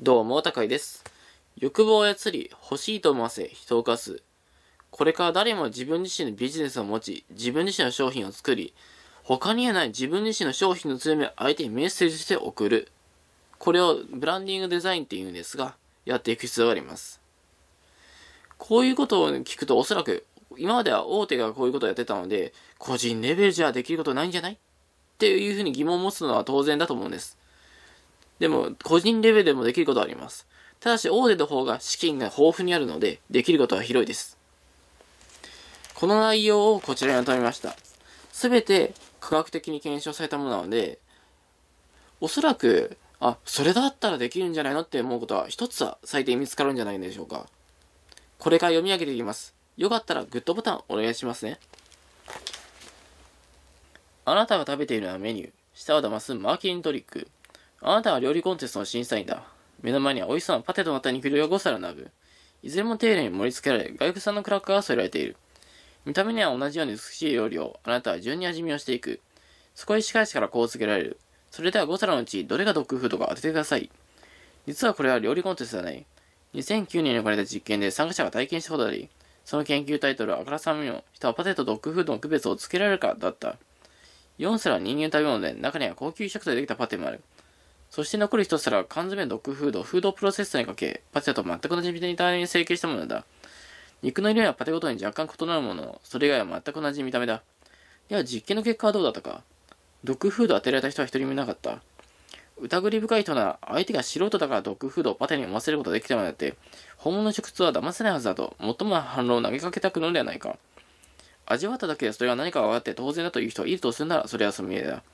どうも、高井です。欲望を操り、欲しいと思わせ、人を犯す。これから誰も自分自身のビジネスを持ち、自分自身の商品を作り、他にはない自分自身の商品の強みを相手にメッセージして送る。これをブランディングデザインっていうんですが、やっていく必要があります。こういうことを聞くとおそらく、今までは大手がこういうことをやってたので、個人レベルじゃできることないんじゃないっていうふうに疑問を持つのは当然だと思うんです。でも、個人レベルでもできることはあります。ただし、大手の方が資金が豊富にあるので、できることは広いです。この内容をこちらにまとめました。すべて科学的に検証されたものなので、おそらく、あ、それだったらできるんじゃないのって思うことは一つは最低見つかるんじゃないでしょうか。これから読み上げていきます。よかったらグッドボタンお願いしますね。あなたが食べているのはメニュー。舌を騙すマーケングトリック。あなたは料理コンテストの審査員だ。目の前には美味しそうなパテと綿肉料が5皿並ぶ。いずれも丁寧に盛り付けられ、外国産のクラッカーが添えられている。見た目には同じように美しい料理を、あなたは順に味見をしていく。そこへ仕返しからこう告げられる。それでは5皿のうち、どれがドッグフードか当ててください。実はこれは料理コンテストではない。2009年に行われた実験で参加者が体験したことであり、その研究タイトルはあからさみの人はパテとドッグフードの区別をつけられるかだった。4皿は人間食べ物で、中には高級食材でできたパテもある。そして残る一皿は缶詰ドッグフード、フードプロセッサーにかけ、パテと全く同じビに大ンに成形したものだ。肉の色やパテごとに若干異なるもの、それ以外は全く同じ見た目だ。では実験の結果はどうだったかドッグフードを当てられた人は一人もいなかった。疑り深い人なら、相手が素人だからドッグフードをパテに思わせることができたのであって、本物の食通は騙せないはずだと、最も反論を投げかけたくのではないか。味わっただけでそれが何か分かって当然だという人がいるとするなら、それはその見えだ。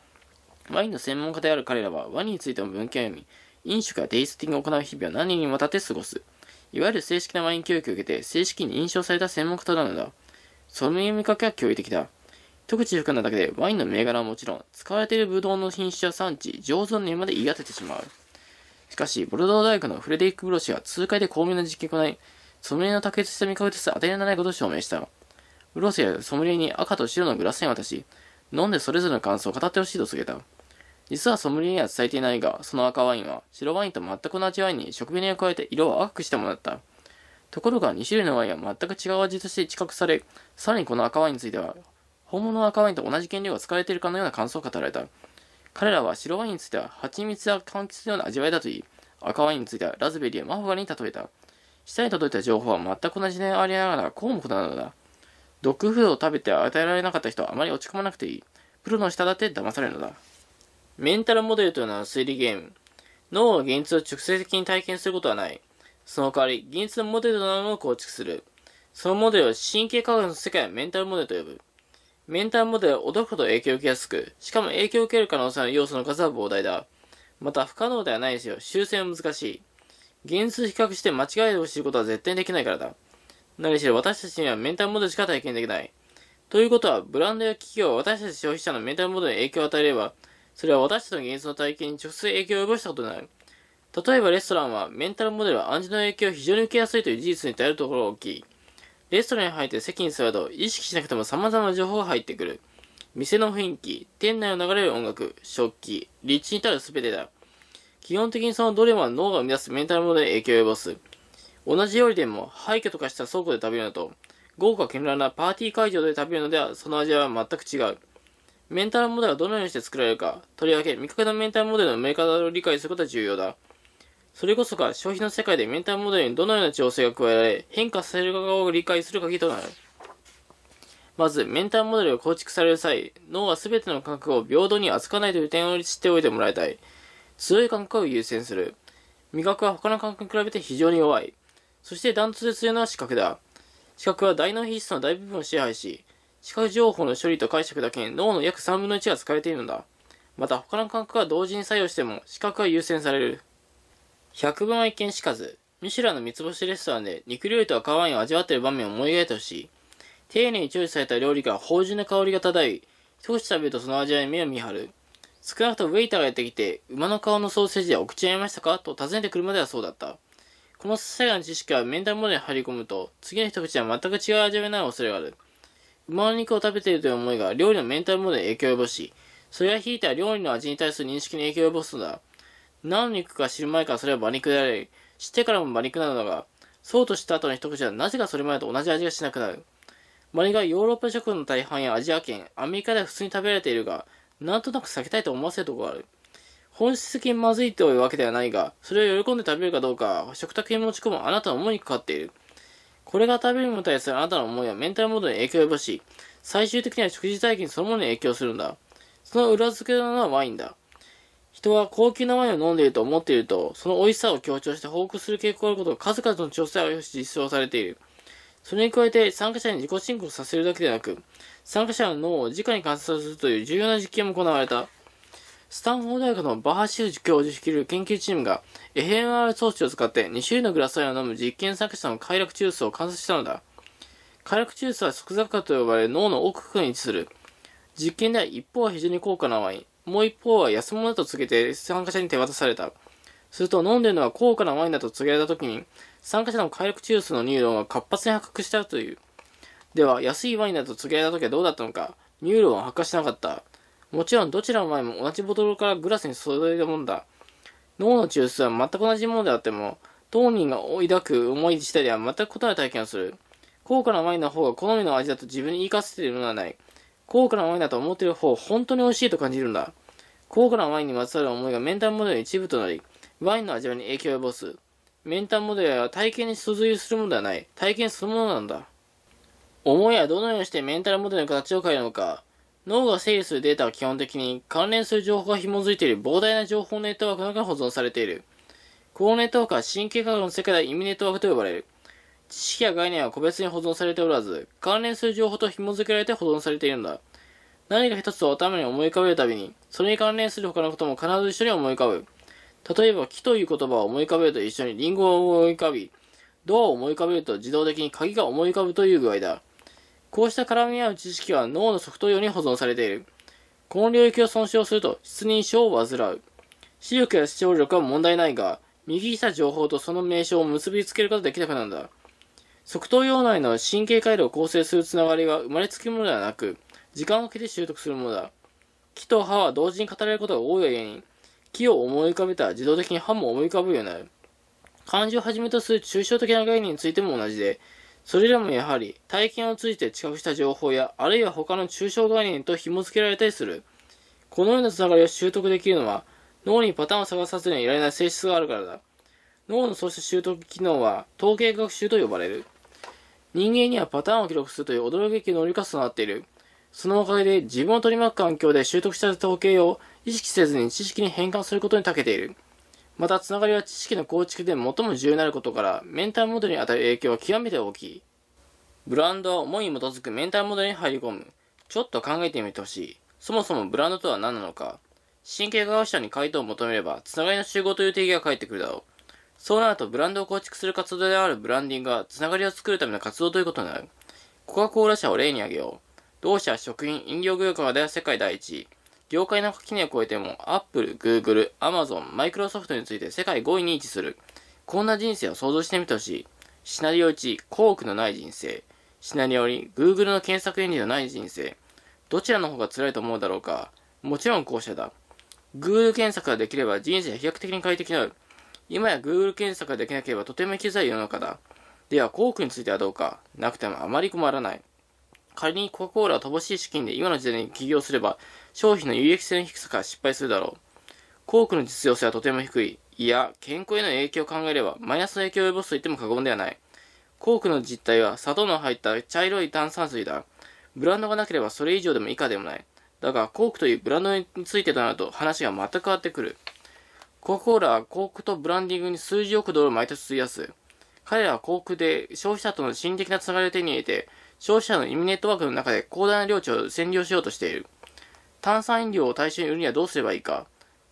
ワインの専門家である彼らは、ワインについての文献を読み、飲酒やテイスティングを行う日々を何にもたって過ごす。いわゆる正式なワイン教育を受けて、正式に認証された専門家となるのだ。その読みかけは驚異的だ。一口含んだだけで、ワインの銘柄はもちろん、使われているブドウの品種や産地、醸造年まで言い当ててしまう。しかし、ボルドー大学のフレデリック・ブロシは痛快で巧妙な実験を行い、ソムリエの卓越した見かけとして当たりのないことを証明した。ブロシはソムリエに赤と白のグラスに渡し、飲んでそれぞれの感想を語ってほしいと告げた。実はソムリエには伝えていないが、その赤ワインは白ワインと全く同じワインに食紅を加えて色を赤くしてもらった。ところが2種類のワインは全く違う味として知覚され、さらにこの赤ワインについては、本物の赤ワインと同じ原料が使われているかのような感想を語られた。彼らは白ワインについては蜂蜜や柑橘のような味わいだと言い、赤ワインについてはラズベリーやマフガに例えた。下に届いた情報は全く同じでありながら項目なのだ。ドッグフードを食べて与えられなかった人はあまり落ち込まなくていい。プロの下だって騙されるのだ。メンタルモデルというのは推理ゲーム。脳は現実を直接的に体験することはない。その代わり、現実のモデルとなるものを構築する。そのモデルを神経科学の世界はメンタルモデルと呼ぶ。メンタルモデルは驚くほど影響を受けやすく、しかも影響を受ける可能性の要素の数は膨大だ。また、不可能ではないですよ。修正は難しい。現実を比較して間違いを知ることは絶対にできないからだ。何しろ私たちにはメンタルモデルしか体験できない。ということは、ブランドや企業は私たち消費者のメンタルモデルに影響を与えれば、それは私たちの現実の体験に直接影響を及ぼしたことになる。例えばレストランはメンタルモデルは暗示の影響を非常に受けやすいという事実に至るところが大きい。レストランに入って席に座ると意識しなくても様々な情報が入ってくる。店の雰囲気、店内を流れる音楽、食器、立地に至る全てだ。基本的にそのどれも脳が生み出すメンタルモデルに影響を及ぼす。同じ料理でも廃墟とかした倉庫で食べるのと、豪華絢爛なパーティー会場で食べるのではその味は全く違う。メンタルモデルはどのようにして作られるか、とりわけ、味覚のメンタルモデルのメーカーを理解することは重要だ。それこそが消費の世界でメンタルモデルにどのような調整が加えられ、変化させる側を理解する鍵となる。まず、メンタルモデルが構築される際、脳は全ての感覚を平等に扱わないという点を知っておいてもらいたい。強い感覚を優先する。味覚は他の感覚に比べて非常に弱い。そして断トツで強いのは視覚だ。視覚は大脳皮質の大部分を支配し、視覚情報の処理と解釈だけに脳の約3分の1が使われているのだ。また他の感覚が同時に作用しても視覚が優先される。百分は一見しかず、ミシュランの三つ星レストランで肉料理と赤ワインを味わっている場面を思い描いてほしい。丁寧に調理された料理が芳醇な香りが漂い、一口食べるとその味わいに目を見張る。少なくともウェイターがやってきて、馬の顔のソーセージはお口に合いましたかと尋ねてくるまではそうだった。このささやかな知識はメンタルモデルに入り込むと、次の一口は全く違う味わいになる恐れがある。馬の肉を食べているという思いが料理のメンタルモードに影響を及ぼし、それはひいては料理の味に対する認識に影響を及ぼすのだ。何の肉か知る前からそれは馬肉であり、知ってからも馬肉なのだが、そうとした後の一口はなぜかそれまでと同じ味がしなくなる。マリがヨーロッパ諸国の大半やアジア圏、アメリカでは普通に食べられているが、なんとなく避けたいと思わせるところがある。本質的にまずいというわけではないが、それを喜んで食べるかどうか、食卓に持ち込むあなたの思いにかかっている。これが食べるに対するあなたの思いはメンタルモードに影響を及ぼし、最終的には食事体験そのものに影響するんだ。その裏付けなのはワインだ。人は高級なワインを飲んでいると思っていると、その美味しさを強調して報告する傾向があることが数々の調査を実証されている。それに加えて参加者に自己申告させるだけでなく、参加者の脳を直に観察するという重要な実験も行われた。スタンフォード大学のバーシュー教授率いる研究チームが FMR 装置を使って2種類のグラスワインを飲む実験作者の快楽中ュースを観察したのだ。快楽中ュースは即座化と呼ばれ脳の奥深くに位置する。実験では一方は非常に高価なワイン、もう一方は安物だと告げて参加者に手渡された。すると飲んでるのは高価なワインだと告げられた時に、参加者の快楽中ュースのニューロンが活発に発覚したという。では、安いワインだと告げられた時はどうだったのか、ニューロンは発火しなかった。もちろんどちらの前も同じボトルからグラスに注いだもんだ。脳の中枢は全く同じものであっても、当人が抱く思い自体では全く異なる体験をする。高価なワインの方が好みの味だと自分に言いかせているのはない。高価なワインだと思っている方、本当に美味しいと感じるんだ。高価なワインにまつわる思いがメンタルモデルの一部となり、ワインの味わいに影響を及ぼす。メンタルモデルは体験に付随するものではない。体験そのものなんだ。思いはどのようにしてメンタルモデルの形を変えるのか。脳が整理するデータは基本的に関連する情報が紐づいている膨大な情報ネットワークの中に保存されている。このネットワークは神経科学の世界で意味ネットワークと呼ばれる。知識や概念は個別に保存されておらず、関連する情報と紐づけられて保存されているんだ。何か一つを頭に思い浮かべるたびに、それに関連する他のことも必ず一緒に思い浮かぶ。例えば、木という言葉を思い浮かべると一緒にリンゴを思い浮かび、ドアを思い浮かべると自動的に鍵が思い浮かぶという具合だ。こうした絡み合う知識は脳の側頭葉用に保存されている。この領域を損傷すると失認症を患う。視力や視聴力は問題ないが、右下情報とその名称を結びつけることができなくなるんだ。側頭葉内の神経回路を構成するつながりは生まれつきものではなく、時間をかけて習得するものだ。木と歯は同時に語られることが多いがゆに、木を思い浮かべたら自動的に歯も思い浮かぶようになる。漢字をはじめとする抽象的な概念についても同じで、それでもやはり体験を通じて知覚した情報や、あるいは他の抽象概念と紐付けられたりする。このようなつながりを習得できるのは、脳にパターンを探さずにはいられない性質があるからだ。脳のそうした習得機能は、統計学習と呼ばれる。人間にはパターンを記録するという驚くべき能力が備わっている。そのおかげで自分を取り巻く環境で習得した統計を意識せずに知識に変換することに長けている。また、つながりは知識の構築で最も重要になることから、メンターモデルに与える影響は極めて大きい。ブランドは思いに基づくメンターモデルに入り込む。ちょっと考えてみてほしい。そもそもブランドとは何なのか。神経科学者に回答を求めれば、つながりの集合という定義が返ってくるだろう。そうなると、ブランドを構築する活動であるブランディングが、つながりを作るための活動ということになる。コカ・コーラ社を例に挙げよう。同社は食品、飲料業界は世界第一位。業界の垣根を越えても、アップル、グーグル、アマゾン、マイクロソフトについて世界5位に位置する。こんな人生を想像してみてほしい。シナリオ1、幸福のない人生。シナリオ2、Google の検索エンジンのない人生。どちらの方が辛いと思うだろうか。もちろん後者だ。Google 検索ができれば人生飛躍的に快適になる。今や Google 検索ができなければとても生きづらい世の中だ。では、幸福についてはどうか。なくてもあまり困らない。仮にコカ・コーラは乏しい資金で今の時代に起業すれば、商品の有益性の低さから失敗するだろう。コークの実用性はとても低い。いや、健康への影響を考えれば、マイナスの影響を及ぼすと言っても過言ではない。コークの実態は砂糖の入った茶色い炭酸水だ。ブランドがなければそれ以上でも以下でもない。だが、コークというブランドについてとなると話が全く変わってくる。コカ・コーラはコークとブランディングに数十億ドルを毎年費やす。彼らはコークで消費者との心的なつながりを手に入れて、消費者の意味ネットワークの中で広大な領地を占領しようとしている。炭酸飲料を大衆に売るにはどうすればいいか。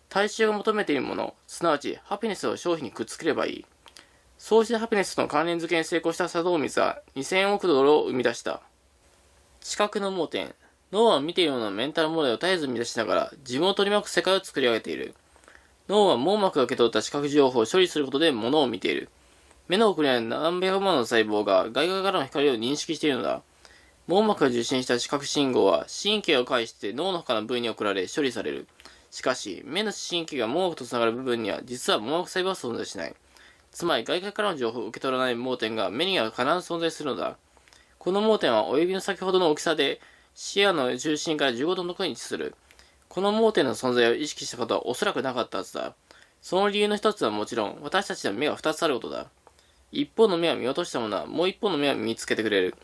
大衆が求めているもの、すなわちハピネスを商品にくっつければいい。そうしてハピネスとの関連付けに成功した佐藤水は2000億ドルを生み出した。知覚の盲点。脳は見ているもののメンタル問題を絶えず生み出しながら自分を取り巻く世界を作り上げている。脳は網膜が受け取った視覚情報を処理することで物を見ている。目の奥には何百万の細胞が外側からの光を認識しているのだ。網膜が受信した視覚信号は神経を介して脳の他の部位に送られ処理される。しかし、目の神経が網膜とつながる部分には実は網膜細胞は存在しない。つまり外界からの情報を受け取らない盲点が目には必ず存在するのだ。この盲点は親指の先ほどの大きさで視野の中心から15度のところに位置する。この盲点の存在を意識したことはおそらくなかったはずだ。その理由の一つはもちろん、私たちの目が二つあることだ。一方の目は見落としたものは、もう一方の目は見つけてくれる。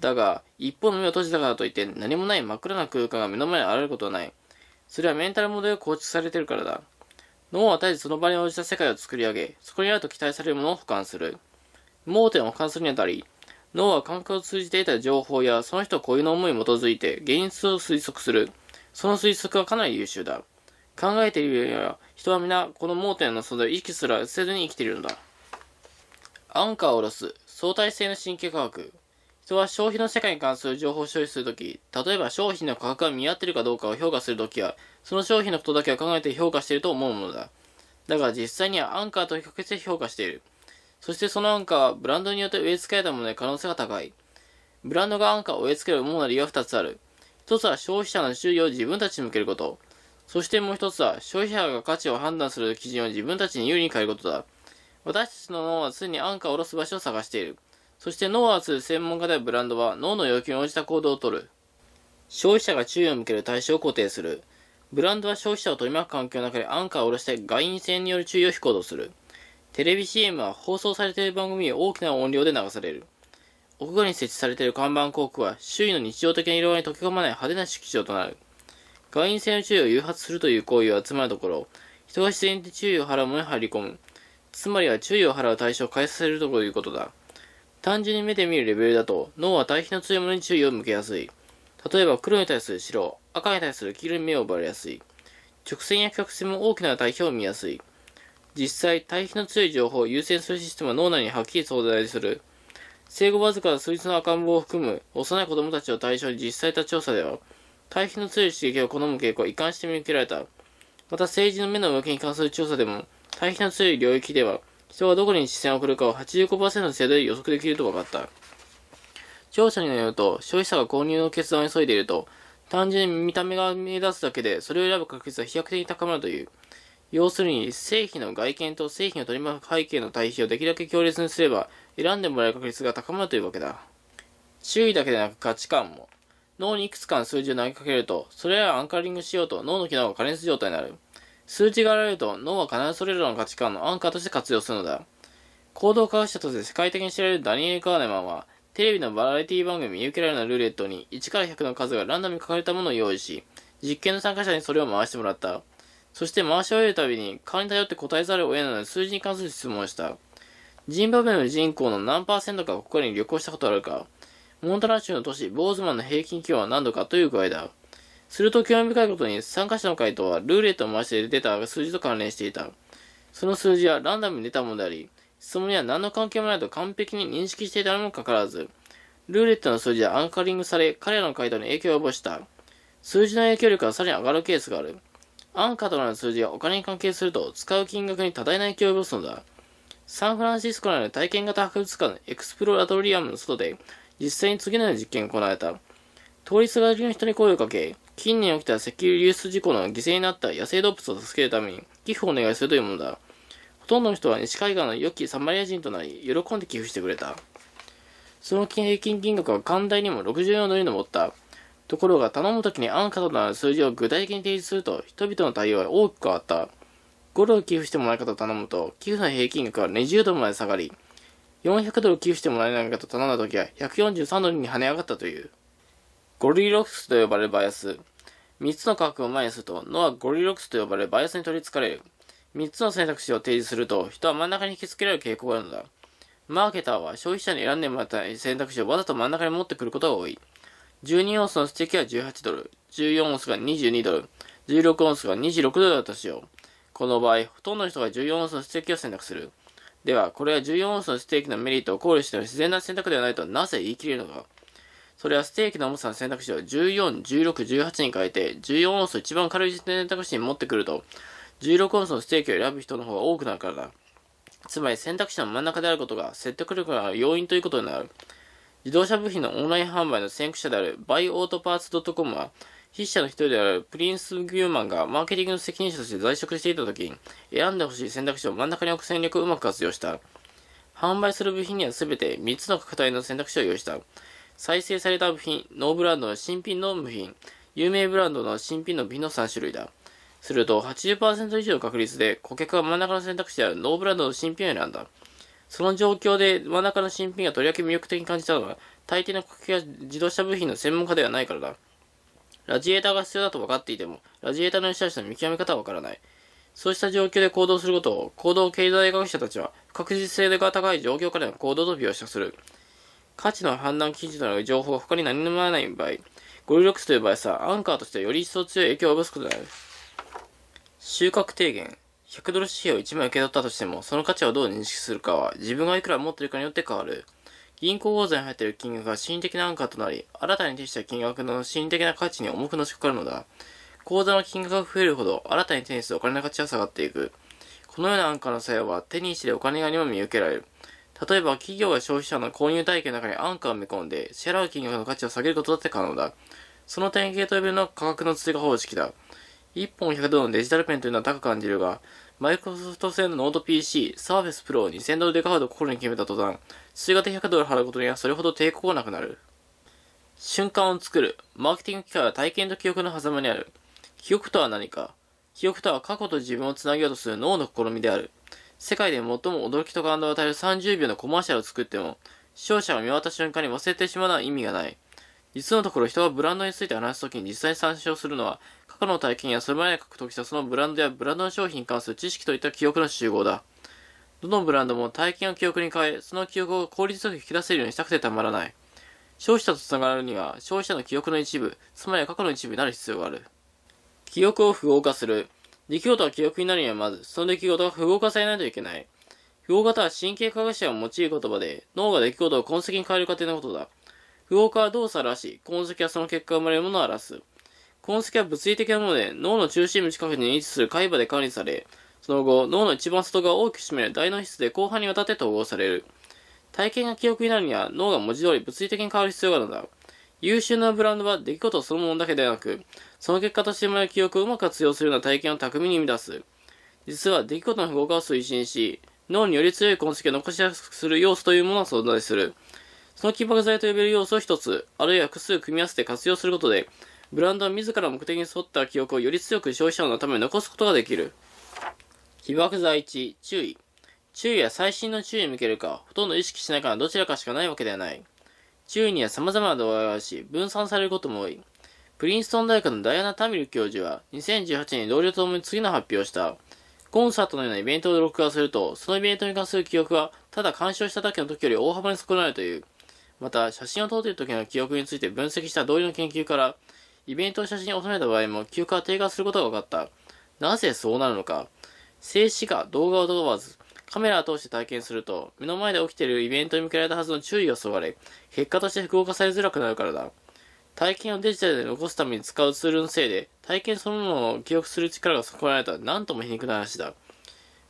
だが、一方の目を閉じたからといって何もない真っ暗な空間が目の前に現れることはない。それはメンタルモデルが構築されているからだ。脳は絶えずその場に応じた世界を作り上げ、そこにあると期待されるものを保管する。盲点を保管するにあたり、脳は感覚を通じて得た情報やその人固有の思いに基づいて現実を推測する。その推測はかなり優秀だ。考えているよりは、人は皆この盲点の存在を意識すらせずに生きているのだ。アンカーを下ろす相対性の神経科学。人は消費の世界に関する情報を処理するとき、例えば商品の価格が見合っているかどうかを評価するときは、その商品のことだけを考えて評価していると思うものだ。だが実際にはアンカーと比較して評価している。そしてそのアンカーはブランドによって植え付けられたもので可能性が高い。ブランドがアンカーを植え付ける主な理由は2つある。1つは消費者の注意を自分たちに向けること。そしてもう1つは消費者が価値を判断する基準を自分たちに有利に変えることだ。私たちの脳は常に安価を下ろす場所を探している。そして脳を圧る専門家であるブランドは脳の要求に応じた行動をとる。消費者が注意を向ける対象を固定する。ブランドは消費者を取り巻く環境の中で安価を下ろして外因性による注意を引行とする。テレビ CM は放送されている番組に大きな音量で流される。屋外に設置されている看板広告は周囲の日常的な色合いに溶け込まない派手な色調となる。外因性の注意を誘発するという行為は集まるところ、人が自然に注意を払うものに入り込む。つまりは注意を払う対象を変えさせるということだ。単純に目で見るレベルだと、脳は対比の強いものに注意を向けやすい。例えば黒に対する白、赤に対する黄色に目を奪われやすい。直線や曲線も大きな対比を見やすい。実際、対比の強い情報を優先するシステムは脳内にはっきり存在する。生後わずか数日の赤ん坊を含む幼い子供たちを対象に実際た調査では、対比の強い刺激を好む傾向は遺憾して見受けられた。また政治の目の動きに関する調査でも、対比の強い領域では、人はどこに視線を送るかを85%の精度で予測できると分かった。調査によると、消費者が購入の決断を急いでいると、単純に見た目が目立つだけで、それを選ぶ確率は飛躍的に高まるという。要するに、製品の外見と製品を取り巻く背景の対比をできるだけ強烈にすれば、選んでもらえる確率が高まるというわけだ。周囲だけでなく価値観も。脳にいくつかの数字を投げかけると、それらをアンカリングしようと脳の機能が過熱状態になる。数値が現れると脳は必ずそれらの価値観のアンカーとして活用するのだ。行動科学者として世界的に知られるダニエル・カーネマンは、テレビのバラエティ番組見受けられるルーレットに1から100の数がランダムに書かれたものを用意し、実験の参加者にそれを回してもらった。そして回し終えるたびに、顔に頼って答えざるを得ないので数字に関する質問をした。ジンバブエの人口の何パーセントかここに旅行したことあるかモンタナ州の都市、ボーズマンの平均気温は何度かという具合だ。すると興味深いことに参加者の回答はルーレットを回して出た数字と関連していた。その数字はランダムに出たものであり、質問には何の関係もないと完璧に認識していたのもかかわらず、ルーレットの数字はアンカリングされ、彼らの回答に影響を及ぼした。数字の影響力はさらに上がるケースがある。アンカとなる数字がお金に関係すると、使う金額に多大な影響を及ぼすのだ。サンフランシスコある体験型博物館エクスプロラトリアムの外で、実際に次のような実験が行われた。通りすがりの人に声をかけ、近年起きた石油流出事故の犠牲になった野生動物を助けるために寄付をお願いするというものだ。ほとんどの人は西海岸の良きサマリア人となり、喜んで寄付してくれた。その平均金額は寛大にも64ドルに上った。ところが頼むときに安価となる数字を具体的に提示すると、人々の対応は大きく変わった。5ドル寄付してもらえ方を頼むと、寄付の平均額は20ドルまで下がり、400ドル寄付してもらえない方と頼んだときは143ドルに跳ね上がったという。ゴリロックスと呼ばれるバイアス。3つの価格を前にすると、脳はゴリロックスと呼ばれるバイアスに取りつかれる。3つの選択肢を提示すると、人は真ん中に引き付けられる傾向があるのだ。マーケターは消費者に選んでもらった選択肢をわざと真ん中に持ってくることが多い。12オンスのステーキは18ドル、14オンスが22ドル、16オンスが26ドルだとしよう。この場合、ほとんどの人が14オンスのステーキを選択する。では、これは14オンスのステーキのメリットを考慮しての自然な選択ではないとなぜ言い切れるのか。それはステーキの重さの選択肢を14、16、18に変えて、14オンス一番軽い選択肢に持ってくると、16オンスのステーキを選ぶ人の方が多くなるからだ。つまり選択肢の真ん中であることが説得力が要因ということになる。自動車部品のオンライン販売の先駆者であるバイオートパーツ .com は、筆者の一人であるプリンス・ギューマンがマーケティングの責任者として在職していた時に選んでほしい選択肢を真ん中に置く戦略をうまく活用した。販売する部品には全て3つの課題の選択肢を用意した。再生された部品、ノーブランドの新品の部品、有名ブランドの新品の部品の3種類だ。すると80%以上の確率で顧客は真ん中の選択肢であるノーブランドの新品を選んだ。その状況で真ん中の新品がとりわけ魅力的に感じたのは、大抵の顧客が自動車部品の専門家ではないからだ。ラジエーターが必要だと分かっていても、ラジエーターの良し悪しの見極め方は分からない。そうした状況で行動することを、行動経済学者たちは、確実性が高い状況からの行動と描写する。価値の判断基準となる情報が他に何もない場合、ゴリロックスという場合さ、アンカーとしてはより一層強い影響を及ぼすことになる。収穫低減。100ドル紙幣を1枚受け取ったとしても、その価値をどう認識するかは、自分がいくら持っているかによって変わる。銀行口座に入っている金額が心理的なアンカーとなり、新たに手した金額の心理的な価値に重くのしかかるのだ。口座の金額が増えるほど、新たに手にするお金の価値は下がっていく。このようなアンカーの作用は、手にしてお金がにも見受けられる。例えば企業や消費者の購入体系の中に安価を埋め込んで、支払う金額の価値を下げることだって可能だ。その典型と呼べるのは価格の追加方式だ。1本100ドルのデジタルペンというのは高く感じるが、マイクロソフト製のノート PC、サーフェスプロを2000ドルで買うと心に決めた途端、追加で100ドル払うことにはそれほど抵抗がなくなる。瞬間を作る。マーケティング機会は体験と記憶の狭間にある。記憶とは何か記憶とは過去と自分をつなげようとする脳の試みである。世界で最も驚きと感動を与える30秒のコマーシャルを作っても、視聴者が見渡すた瞬間に忘れてしまうのは意味がない。実のところ人がブランドについて話すときに実際に参照するのは、過去の体験やそれまでに獲得したそのブランドやブランドの商品に関する知識といった記憶の集合だ。どのブランドも体験を記憶に変え、その記憶を効率よく引き出せるようにしたくてたまらない。消費者と繋がるには、消費者の記憶の一部、つまりは過去の一部になる必要がある。記憶を符号化する。出来事が記憶になるにはまず、その出来事は符号化されないといけない。符号型は神経科学者を用いる言葉で、脳が出来事を痕跡に変える過程のことだ。符号化は動作を表し、痕跡はその結果生まれるものを表す。痕跡は物理的なもので、脳の中心部近くに位置する海馬で管理され、その後、脳の一番外側を大きく占める大脳皮質で後半にわたって統合される。体験が記憶になるには、脳が文字通り物理的に変わる必要があるのだ。優秀なブランドは出来事そのものだけではなく、その結果として生まれる記憶をうまく活用するような体験を巧みに生み出す。実は、出来事の不合格を推進し、脳により強い痕跡を残しやすくする要素というものは存在する。その起爆剤と呼べる要素を一つ、あるいは複数組み合わせて活用することで、ブランドは自ら目的に沿った記憶をより強く消費者のために残すことができる。起爆剤1、注意。注意は最新の注意に向けるか、ほとんど意識しないからどちらかしかないわけではない。注意には様々な度合いがあるし、分散されることも多い。プリンストン大学のダイアナ・タミル教授は、2018年に同僚と共に次の発表をした。コンサートのようなイベントを録画すると、そのイベントに関する記憶は、ただ鑑賞した時の時より大幅に損なわるという。また、写真を撮っている時の記憶について分析した同僚の研究から、イベントを写真に収めた場合も記憶が低下することが分かった。なぜそうなるのか。静止画、動画を問わず、カメラを通して体験すると、目の前で起きているイベントに向けられたはずの注意を削がれ、結果として複合化されづらくなるからだ。体験をデジタルで残すために使うツールのせいで、体験そのものを記憶する力が損なわれた、なんとも皮肉な話だ。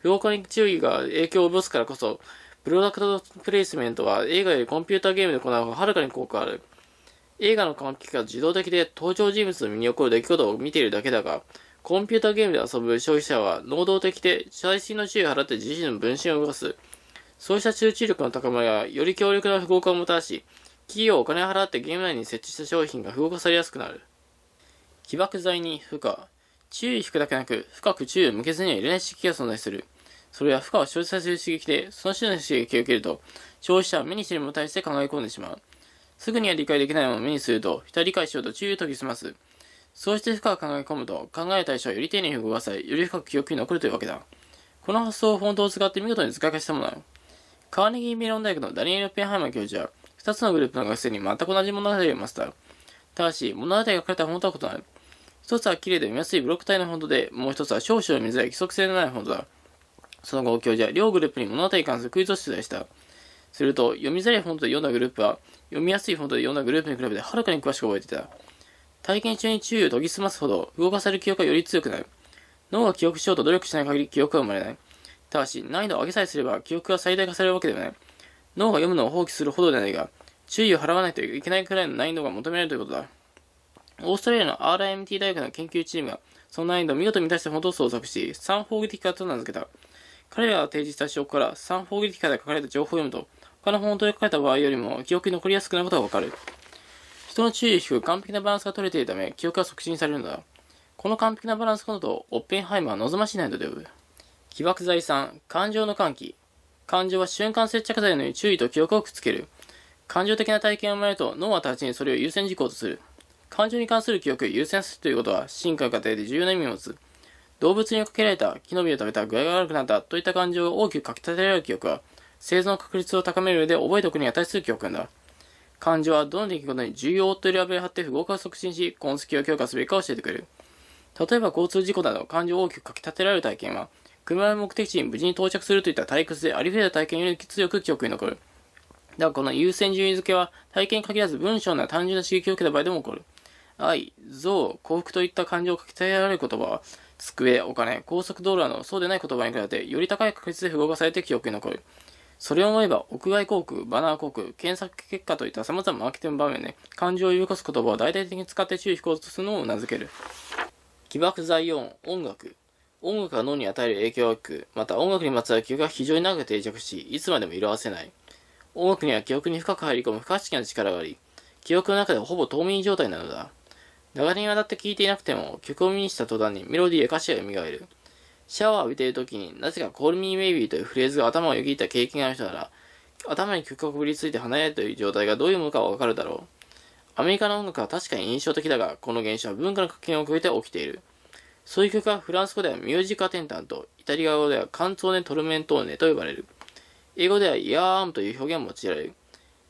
不法化に注意が影響を及ぼすからこそ、プロダクトプレイスメントは映画よりコンピューターゲームで行う方がはるかに効果ある。映画の観客が自動的で登場人物の身に起こる出来事を見ているだけだが、コンピューターゲームで遊ぶ消費者は能動的で最新の注意を払って自身の分身を動かす。そうした集中力の高まりはより強力な不合化をもたらし、企業をお金払ってゲーム内に設置した商品が不合されやすくなる。起爆剤に負荷。注意引くだけなく、深く注意を向けずには入れない刺激が存在する。それは負荷を生じさせる刺激で、その種の刺激を受けると、消費者は目にしてるものに対して考え込んでしまう。すぐには理解できないものを目にすると、人は理解しようと注意を研ぎ澄ます。そうして負荷を考え込むと、考える対象はより丁寧に動かされ、より深く記憶に残るというわけだ。この発想をフォントを使って見事に図解化したものだ。カーネギー・メロン大学のダニエル・ペンハイマー教授は、二つのグループの学生に全く同じ物語を読ませた。ただし、物語が書かれた本とは異なる。一つは綺麗で見やすいブロック体の本当で、もう一つは少々見づらい規則性のない本だ。その後、教授は両グループに物語に関するクイズを出題した。すると、読みづらい本当で読んだグループは、読みやすい本当で読んだグループに比べてはるかに詳しく覚えていた。体験中に注意を研ぎ澄ますほど、動かされる記憶がより強くなる。脳が記憶しようと努力しない限り記憶は生まれない。ただし、難易度を上げさえすれば記憶が最大化されるわけではない。脳が読むのを放棄するほどではないが、注意を払わないといけないくらいの難易度が求められるということだ。オーストラリアの RMT 大学の研究チームが、その難易度を見事満たした本を創作し、三方撃化と名付けた。彼らが提示した証拠から三方撃化で書かれた情報を読むと、他の本当に書かれた場合よりも記憶に残りやすくなることがわかる。人の注意を引く完璧なバランスが取れているため、記憶が促進されるのだ。この完璧なバランスこと、オッペンハイムは望ましい難易度で呼ぶ。起爆剤産、感情の喚起、感情は瞬間接着剤のように注意と記憶をくっつける。感情的な体験を生まれると脳は直ちにそれを優先事項とする。感情に関する記憶を優先するということは進化の過程で重要な意味を持つ。動物に追っかけられた、木の実を食べた、具合が悪くなったといった感情を大きく書き立てられる記憶は、生存の確率を高める上で覚えておくに値する記憶なんだ。感情はどの出来事に重要というラベって不合格を促進し、痕跡を強化すべきかを教えてくれる。例えば交通事故など感情を大きく書き立てられる体験は、車の目的地に無事に到着するといった退屈でありふれた体験より強く記憶に残る。だがこの優先順位付けは体験に限らず文章な単純な刺激を受けた場合でも起こる。愛、憎、幸福といった感情を書き換えられる言葉は、机、お金、高速道路などそうでない言葉に比べてより高い確率で符号化されて記憶に残る。それを思えば、屋外航空、バナー航空、検索結果といった様々なマーケティング場面で、感情を動かす言葉を大々的に使って注意飛行とするのを頷ける。起爆剤音、音楽。音楽が脳に与える影響は大きく、また音楽にまつわる記憶が非常に長く定着し、いつまでも色褪せない。音楽には記憶に深く入り込む不可思議な力があり、記憶の中でほぼ冬眠状態なのだ。長年にわたって聴いていなくても、曲を見にした途端にメロディーや歌詞が蘇る。シャワーを浴びている時になぜか Call Me Maybe というフレーズが頭をよぎった経験がある人なら、頭に曲がこびりついて離れるという状態がどういうものかはわかるだろう。アメリカの音楽は確かに印象的だが、この現象は文化の垣根を越えて起きている。そういう曲はフランス語ではミュージカテンタント、イタリア語ではカンツォーネ・トルメントーネと呼ばれる。英語ではイヤーアームという表現も用いられる。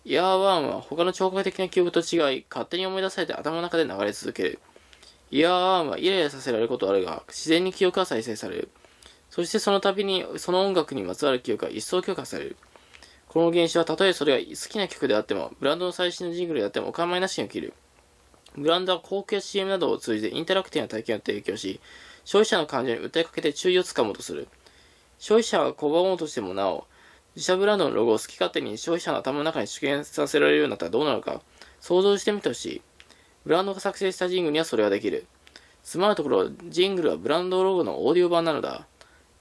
イヤーワームは他の聴覚的な記憶と違い、勝手に思い出されて頭の中で流れ続ける。イヤーアームはイライラさせられることはあるが、自然に記憶は再生される。そしてその度にその音楽にまつわる記憶が一層強化される。この現象はたとえそれが好きな曲であっても、ブランドの最新のジングルであってもお構いなしに起きる。ブランドは高級 CM などを通じてインタラクティブな体験を提供し、消費者の感情に訴えかけて注意をつかもうとする。消費者は拒もうとしてもなお、自社ブランドのロゴを好き勝手に消費者の頭の中に出現させられるようになったらどうなるか、想像してみてほしい。ブランドが作成したジングルにはそれができる。つまるところ、ジングルはブランドロゴのオーディオ版なのだ。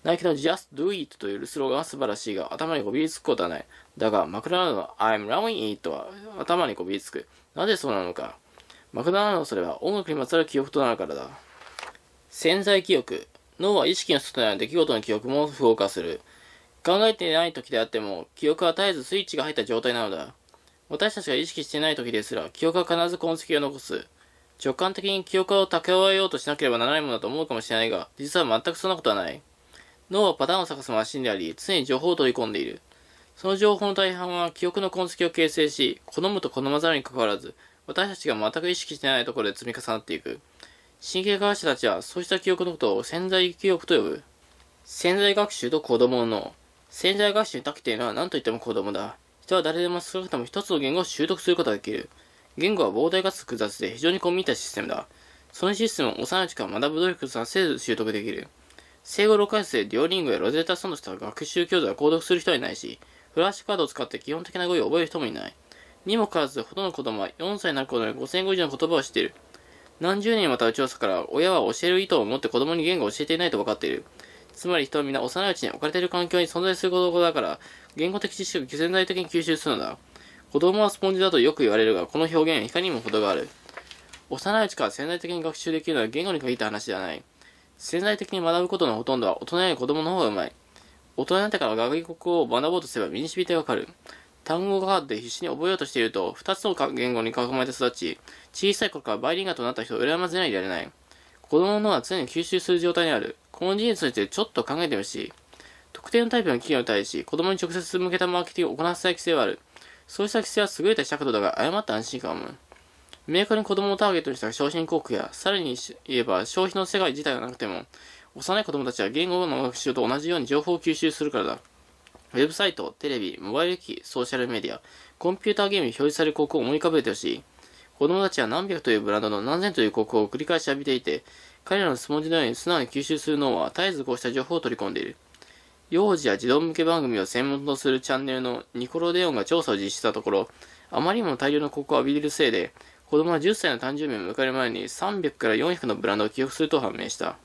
ナイキの Just Do It というスローガンは素晴らしいが、頭にこびりつくことはない。だが、マクラードの I'm Loving It は頭にこびりつく。なぜそうなのか。マクドナルドそれは音楽にまつわる記憶となるからだ。潜在記憶。脳は意識の外にある出来事の記憶も不合化する。考えていない時であっても、記憶は絶えずスイッチが入った状態なのだ。私たちが意識していない時ですら、記憶は必ず痕跡を残す。直感的に記憶を蓄えようとしなければならないものだと思うかもしれないが、実は全くそんなことはない。脳はパターンを探すマシンであり、常に情報を取り込んでいる。その情報の大半は記憶の痕跡を形成し、好むと好まざるにかかわらず、私たちが全く意識してないところで積み重なっていく。神経科学者たちはそうした記憶のことを潜在記憶と呼ぶ。潜在学習と子供の脳。潜在学習に長けているのは何と言っても子供だ。人は誰でも少なくとも一つの言語を習得することができる。言語は膨大かつ複雑で非常に込み入ったシステムだ。そのシステムを幼い時から学ぶ努力させず習得できる。生後6ヶ月でデュオリングやロゼータソンとした学習教材を購読する人はいないし、フラッシュカードを使って基本的な語彙を覚える人もいない。にもかかわらず、ほとんどの子供は4歳になる供に5000語以上の言葉を知っている。何十年もたる調査から、親は教える意図を持って子供に言語を教えていないと分かっている。つまり人は皆幼いうちに置かれている環境に存在することだから、言語的知識を潜在的に吸収するのだ。子供はスポンジだとよく言われるが、この表現はいかにも程がある。幼いうちから潜在的に学習できるのは言語に限った話ではない。潜在的に学ぶことのほとんどは大人より子供の方がうまい。大人になってから外国語を学ぼうとすれば身にしみてわかる。単語があって必死に覚えようとしていると、二つの言語に囲まれて育ち、小さい頃からバイリンガとなった人を羨ませないでやられない。子供の脳は常に吸収する状態にある。この事実についてちょっと考えてほしい。特定のタイプの企業に対し、子供に直接向けたマーケティングを行わせたい規制はある。そうした規制は優れた尺度だが、誤った安心感を生む。明確に子供をターゲットにした商品広告や、さらに言えば消費の世界自体がなくても、幼い子供たちは言語の学習と同じように情報を吸収するからだ。ウェブサイト、テレビ、モバイル機ソーシャルメディア、コンピューターゲームに表示される広告を思い浮かべてほしい。子供たちは何百というブランドの何千という広告を繰り返し浴びていて、彼らのスポンジのように素直に吸収する脳は絶えずこうした情報を取り込んでいる。幼児や児童向け番組を専門とするチャンネルのニコロデオンが調査を実施したところ、あまりにも大量の広告を浴びるせいで、子供は10歳の誕生日を迎える前に300から400のブランドを記憶すると判明した。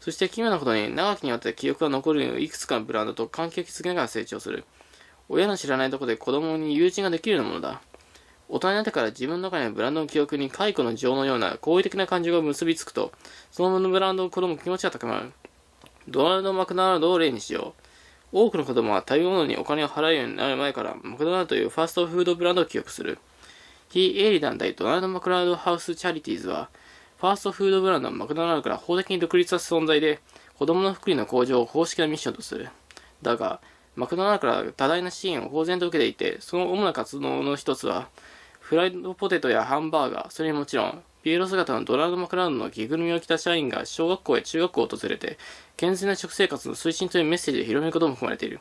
そして奇妙なことに、長きにわたって記憶が残るいくつかのブランドと関係を築きながら成長する。親の知らないとこで子供に友人ができるようなものだ。大人になってから自分の中にブランドの記憶に解雇の情のような好意的な感情が結びつくと、そのままブランドを供の気持ちが高まる。ドナルド・マクドナルドを例にしよう。多くの子供は食べ物にお金を払うようになる前から、マクドナルドというファーストフードブランドを記憶する。非営利団体ドナルド・マクドナルド・ハウス・チャリティーズは、ファーストフードブランドはマクドナルドから法的に独立した存在で、子供の福利の向上を公式なミッションとする。だが、マクドナルドから多大な支援を公然と受けていて、その主な活動の一つは、フライドポテトやハンバーガー、それにもちろん、ピエロ姿のドラルド・マクラウンの着ぐるみを着た社員が小学校や中学校を訪れて、健全な食生活の推進というメッセージを広めることも含まれている。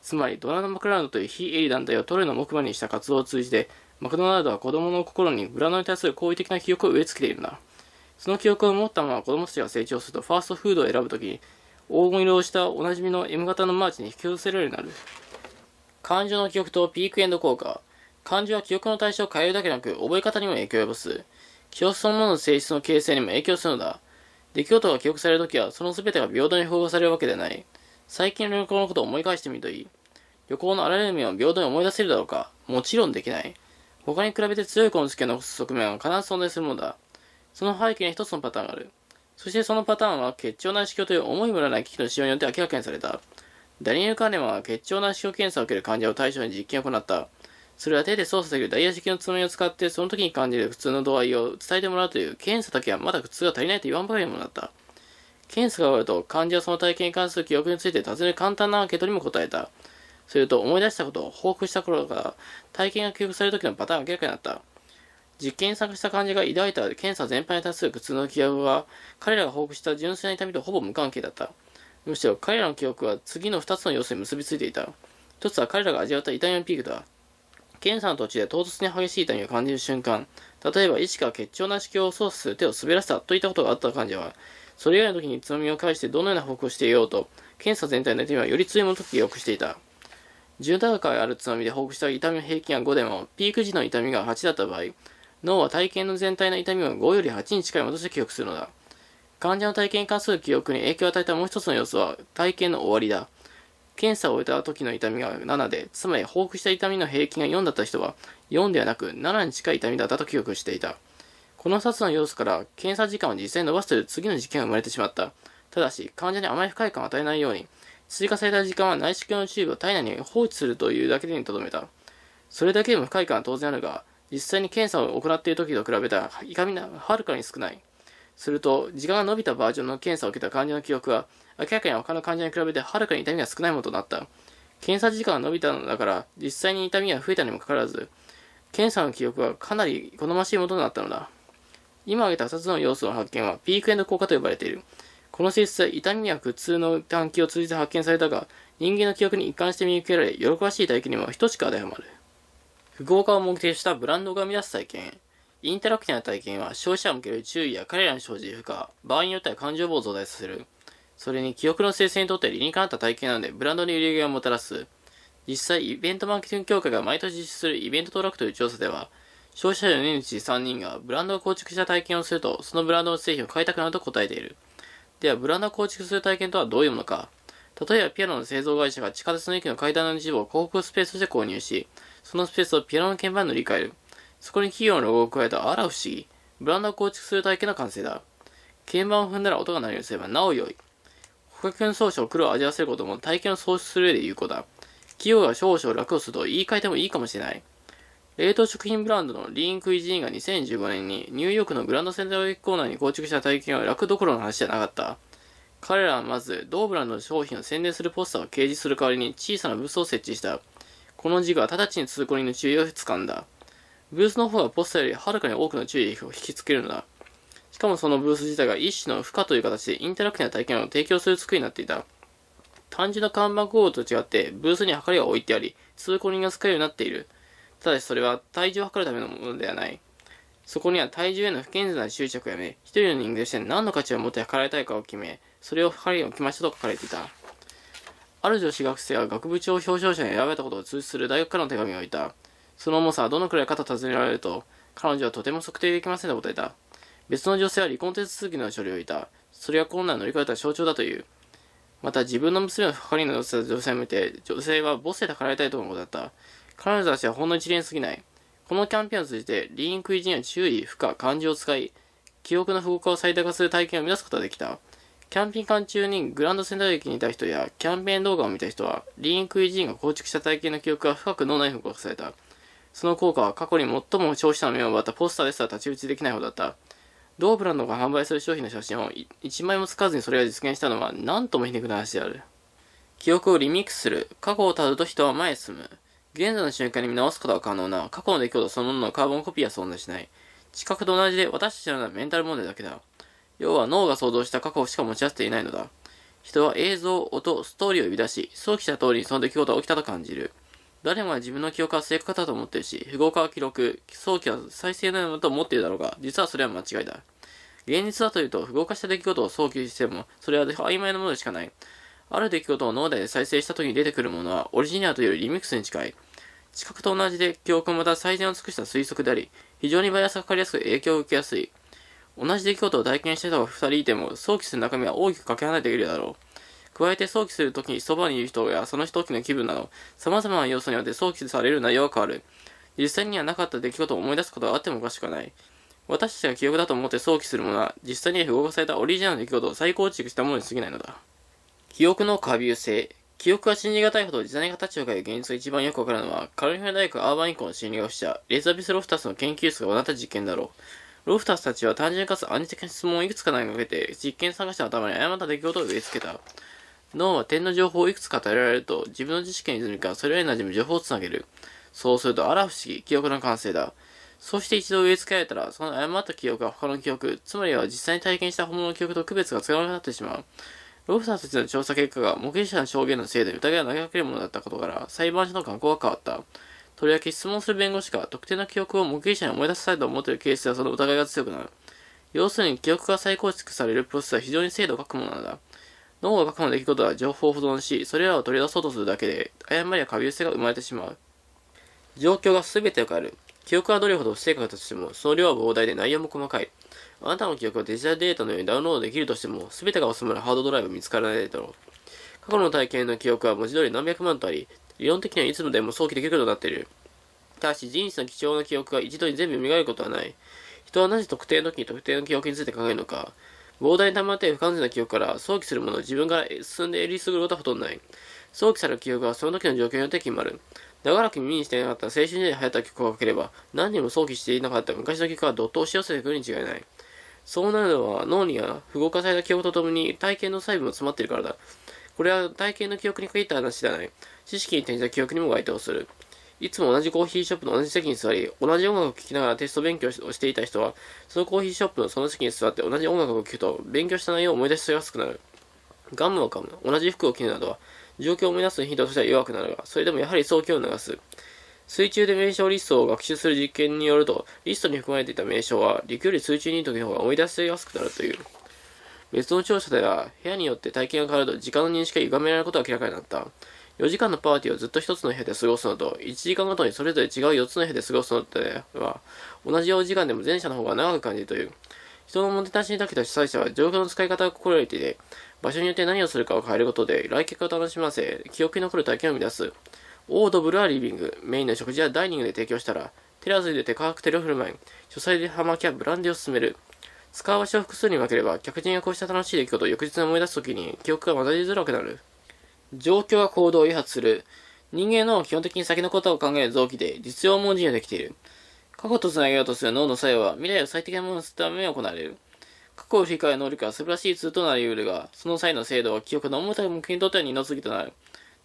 つまり、ドラルド・マクラウンドという非営利団体をトレの木馬にした活動を通じて、マクドナルドは子供の心に裏のに対する好意的な記憶を植え付けているんだ。その記憶を持ったまま子供たちが成長するとファーストフードを選ぶときに黄金色をしたおなじみの M 型のマーチに引き寄せられるようになる。感情の記憶とピークエンド効果。感情は記憶の対象を変えるだけでなく、覚え方にも影響を及ぼす。記憶そのものの性質の形成にも影響するのだ。出来事が記憶されるときは、その全てが平等に保護されるわけではない。最近の旅行のことを思い返してみるといい。旅行のあらゆる面を平等に思い出せるだろうかもちろんできない。他に比べて強い根付を残す側面は必ず存在するものだ。その背景に一つのパターンがある。そしてそのパターンは結腸内視鏡という重い無駄ない機器の使用によって明らかにされた。ダニエル・カーネマンは血腸内視鏡検査を受ける患者を対象に実験を行った。それは手で操作できるダイヤ式のつを使って、その時に感じる普通の度合いを伝えてもらうという、検査だけはまだ普通が足りないと言わんばかりのものだった。検査が終わると、患者はその体験に関する記憶について尋ねる簡単なアンケートにも答えた。すると、思い出したことを報告した頃から、体験が記憶される時のパターンが明らかになった。実験作した患者が抱いた検査全般に対する苦痛の記憶は、彼らが報告した純粋な痛みとほぼ無関係だった。むしろ彼らの記憶は次の2つの要素に結びついていた。1つは彼らが味わった痛みのピークだ。検査の途中で唐突に激しい痛みを感じる瞬間、例えば意識が血腸内視鏡を操作する手を滑らせたといったことがあった患者は、それ以外の時につまみを返してどのような報告をしていようと、検査全体の痛みはより強いものと記憶していた。10段階あるつまみで報告した痛みの平均は5でも、ピーク時の痛みが8だった場合、脳は体験の全体の痛みを5より8に近いものとして記憶するのだ。患者の体験に関する記憶に影響を与えたもう一つの要素は体験の終わりだ。検査を終えた時の痛みが7で、つまり報復した痛みの平均が4だった人は、4ではなく7に近い痛みだったと記憶していた。この2つの要素から検査時間を実際に伸ばすという次の実験が生まれてしまった。ただし、患者にあまり不快感を与えないように、追加された時間は内視鏡のチューブを体内に放置するというだけでにとどめた。それだけでも不快感は当然あるが、実際に検査を行っている時と比べたら痛みがはるかに少ない。すると、時間が伸びたバージョンの検査を受けた患者の記憶は、明らかに他の患者に比べてはるかに痛みが少ないものとなった。検査時間が伸びたのだから、実際に痛みが増えたにもかかわらず、検査の記憶はかなり好ましいものとなったのだ。今挙げた2つの要素の発見は、ピークエンド効果と呼ばれている。この性質は痛みや苦痛の短期を通じて発見されたが、人間の記憶に一貫して見受けられ、喜ばしい体験にも等しく当てはまる。符号化を目的としたブランドが生み出す体験。インタラクティブな体験は消費者向ける注意や彼らの生じる負荷、場合によっては感情棒を増大させる。それに記憶の生成にとって理にかなった体験なので、ブランドに売り上げをもたらす。実際、イベントマーケティング協会が毎年実施するイベントトラックという調査では、消費者4人のうち3人がブランドを構築した体験をすると、そのブランドの製品を買いたくなると答えている。では、ブランドを構築する体験とはどういうものか。例えば、ピアノの製造会社が地下鉄の駅の階段の一部を広告スペースとして購入し、そのスペースをピアノの鍵盤に塗り替える。そこに企業のロゴを加えたあら不思議。ブランドを構築する体験の完成だ。鍵盤を踏んだら音が鳴るようにすればなお良い。顧客の少を苦労を味わわせることも体験を創出する上で有効だ。企業が少々楽をすると言い換えてもいいかもしれない。冷凍食品ブランドのリーンクイジーンが2015年にニューヨークのグランドセンターコーナーに構築した体験は楽どころの話じゃなかった。彼らはまず、同ブランドの商品を宣伝するポスターを掲示する代わりに小さなブースを設置した。この字が直ちに通行人の注意をつかんだ。ブースの方はポスターよりはるかに多くの注意を引きつけるのだ。しかもそのブース自体が一種の負荷という形でインタラクティブな体験を提供する作りになっていた。単純な看板工具と違ってブースに測りが置いてあり、通行人が使えるようになっている。ただしそれは体重を測るためのものではない。そこには体重への不健全な執着をやめ、一人の人間として何の価値を持って測られたいかを決め、それを測りに置きましたと書かれていた。ある女子学生は学部長を表彰者に選ばれたことを通知する大学からの手紙を置いた。その重さはどのくらいかと尋ねられると、彼女はとても測定できませんと答えた。別の女性は離婚手続きの書類を置いた。それは困難を乗り越えた象徴だという。また自分の娘を係りの乗せた女性を見て、女性は母性でかられたいとのことだった。彼女たちはほんの一連すぎない。このキャンペーンを通じて、リーンクイジには注意、負荷、感情を使い、記憶の符号化を最大化する体験を生み出すことができた。キャンピング間中にグランドセンター駅にいた人や、キャンペーン動画を見た人は、リーン・クイジーンが構築した体験の記憶が深く脳内に復活された。その効果は過去に最も消費者の目を奪ったポスターですら立ち打ちできないほどだった。同ブランドが販売する商品の写真を1枚も使わずにそれが実現したのは何ともひねくな話である。記憶をリミックスする。過去をたどると人は前へ進む。現在の瞬間に見直すことは可能な過去の出来事そのもののカーボンコピーは存在しない。知覚と同じで私たちのようなメンタル問題だけだ。要は脳が想像した過去しか持ち合わせていないのだ。人は映像、音、ストーリーを呼び出し、想起した通りにその出来事が起きたと感じる。誰もが自分の記憶は正確だと思っているし、符号化は記録、想起は再生なのと思っているだろうが、実はそれは間違いだ。現実はというと、符号化した出来事を想起しても、それは曖昧なものでしかない。ある出来事を脳内で再生した時に出てくるものは、オリジナルというリミックスに近い。知覚と同じで、記憶もまた最善を尽くした推測であり、非常にバイアスがかかりやすく影響を受けやすい。同じ出来事を体験してたお二人いても、想起する中身は大きくかけ離れているだろう。加えて想起するときにそばにいる人やその人との気分など、様々な要素によって想起される内容が変わる。実際にはなかった出来事を思い出すことがあってもおかしくない。私たちが記憶だと思って想起するものは、実際に符号化されたオリジナルの出来事を再構築したものに過ぎないのだ。記憶の過敏性。記憶が信じがたいほど時代が立ち変える現実が一番よくわかるのは、カリフォア大学アーバン以降の心理学者、レザビス・ロフタスの研究室が行った実験だろう。ロフタスたちは単純かつ暗示的な質問をいくつか投げかけて、実験参加者の頭に誤った出来事を植え付けた。脳は点の情報をいくつか与えられると、自分の知識にずみか、それらに馴染む情報をつなげる。そうすると、あら不思議、記憶の完成だ。そして一度植え付けられたら、その誤った記憶は他の記憶、つまりは実際に体験した本物の記憶と区別がつかなくなってしまう。ロフターたちの調査結果が目撃者の証言のせいで疑いを投げかけるものだったことから、裁判所の観光が変わった。とりわけ質問する弁護士が特定の記憶を目撃者に思い出さたたと思うというケースではその疑いが強くなる。要するに記憶が再構築されるプロセスは非常に精度を欠くものなのだ。脳が確保できることは情報を保存し、それらを取り出そうとするだけで、誤りや過敏性が生まれてしまう。状況が全てよくある。記憶はどれほど不正確だとしても、その量は膨大で内容も細かい。あなたの記憶はデジタルデータのようにダウンロードできるとしても、全てが収まるハードドライブ見つからないだろう。過去の体験の記憶は文字通り何百万とあり、理論的にはいつでも早期できるよとになっている。ただし、人生の貴重な記憶が一度に全部蘇ることはない。人はなぜ特定の時に特定の記憶について考えるのか。膨大に溜まっている不完全な記憶から想起するものを自分が進んでえりすぐることはほとんどない。想起される記憶はその時の状況によって決まる。長らく耳にしていなかった青春時代に流行った曲をかければ、何年も想起していなかった昔の曲はどっと押し寄せてくるに違いない。そうなるのは脳には不合化された記憶とともに体験の細部も詰まっているからだ。これは体験の記憶に限った話ではない。知識に転じた記憶にも該当する。いつも同じコーヒーショップの同じ席に座り、同じ音楽を聴きながらテスト勉強をしていた人は、そのコーヒーショップのその席に座って同じ音楽を聴くと、勉強した内容を思い出しやすくなる。ガムを噛む、同じ服を着るなどは、状況を思い出す頻度としては弱くなるが、それでもやはり早期を流す。水中で名称リストを学習する実験によると、リストに含まれていた名称は、陸より水中にいる時の方が思い出しやすくなるという。別の調査では、部屋によって体験が変わると時間の認識が歪められることが明らかになった。4時間のパーティーをずっと1つの部屋で過ごすのと、1時間ごとにそれぞれ違う4つの部屋で過ごすのでは、同じ4時間でも前者の方が長く感じるという。人のもてなしに立けた主催者は状況の使い方を心得ていて、場所によって何をするかを変えることで、来客を楽しませ、記憶に残る体験を生み出す。オードブルはリビング、メインの食事はダイニングで提供したら、テラスに出て化学テレを振る舞い、書斎でハマキャブランデーを進める。使う場所を複数に分ければ、客人がこうした楽しい出来事を翌日に思い出すときに記憶が混ざりづらくなる。状況は行動を誘発する。人間の基本的に先のことを考える臓器で、実用文字ができている。過去と繋げようとする脳の作用は、未来を最適なものにするために行われる。過去を振り返る能力は素晴らしいツールとなり得るが、その際の精度は記憶の重たい目標にとっては二の次となる。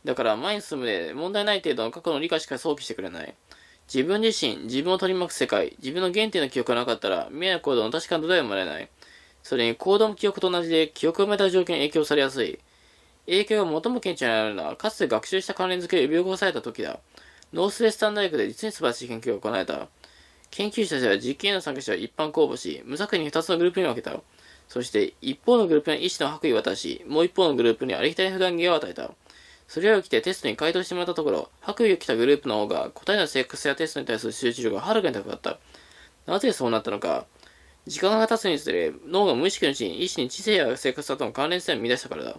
だから、前に進むで問題ない程度の過去の理解しか想起してくれない。自分自身、自分を取り巻く世界、自分の原点の記憶がなかったら、未来の行動の確かな土台は生まれない。それに行動も記憶と同じで、記憶を埋めた状況に影響されやすい。影響が最も顕著にあるのは、かつて学習した関連づけを呼び起こされた時だ。ノースウェスタン大学で実に素晴らしい研究が行われた。研究者たちは実験への参加者を一般公募し、無作為に二つのグループに分けた。そして、一方のグループに医師の白衣を渡し、もう一方のグループにありきたり不断着を与えた。それらを着てテストに回答してもらったところ、白衣を着たグループの方が答えの正確性やテストに対する集中力がはるかに高かった。なぜそうなったのか。時間が経つにつれ、脳が無意識のうちに医師に知性や生活さとの関連性を見出したからだ。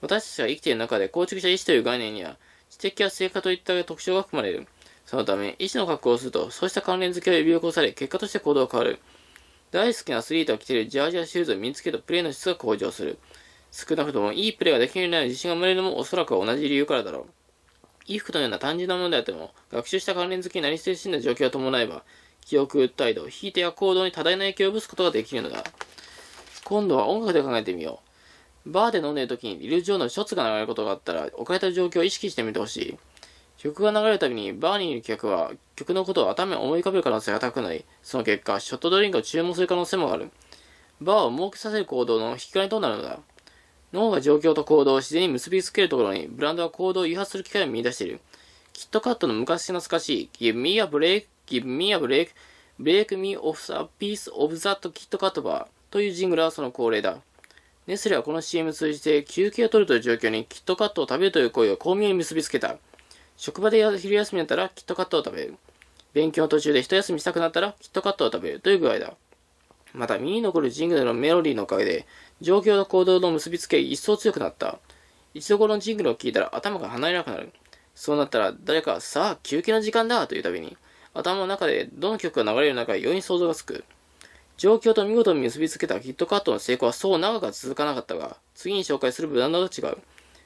私たちが生きている中で構築した意志という概念には、知的や成果といった特徴が含まれる。そのため、意志の格好をすると、そうした関連付けを呼び起こされ、結果として行動が変わる。大好きなアスリートが着ているジャージやシューズを身につけるとプレーの質が向上する。少なくともいいプレーができるようになる自信が生まれるのもおそらくは同じ理由からだろう。衣服のような単純なものであっても、学習した関連付けになり精神な状況を伴えば、記憶、態度、ひいては行動に多大な影響を及ぼすことができるのだ。今度は音楽で考えてみよう。バーで飲んでる時にリルジョーのショッツが流れることがあったら、置かれた状況を意識してみてほしい。曲が流れるたびに、バーにいる客は、曲のことを頭に思い浮かべる可能性が高くなり、その結果、ショットドリンクを注文する可能性もある。バーを儲けさせる行動の引き金となるのだ。脳が状況と行動を自然に結びつけるところに、ブランドは行動を誘発する機会を見出している。キットカットの昔懐かしい、Give me a break, give me a break, break me off a piece of that キットカットバーというジングルはその恒例だ。ネスレはこの CM を通じて休憩を取るという状況にキットカットを食べるという行為を巧妙に結びつけた。職場で昼休みだったらキットカットを食べる。勉強の途中で一休みしたくなったらキットカットを食べるという具合だ。また、身に残るジングルのメロディーのおかげで、状況と行動の結びつけ一層強くなった。一度このジングルを聞いたら頭が離れなくなる。そうなったら、誰か、さあ、休憩の時間だという度に、頭の中でどの曲が流れるのか容易に想像がつく。状況と見事に結びつけたキットカットの成功はそう長くは続かなかったが、次に紹介するブランドと違う。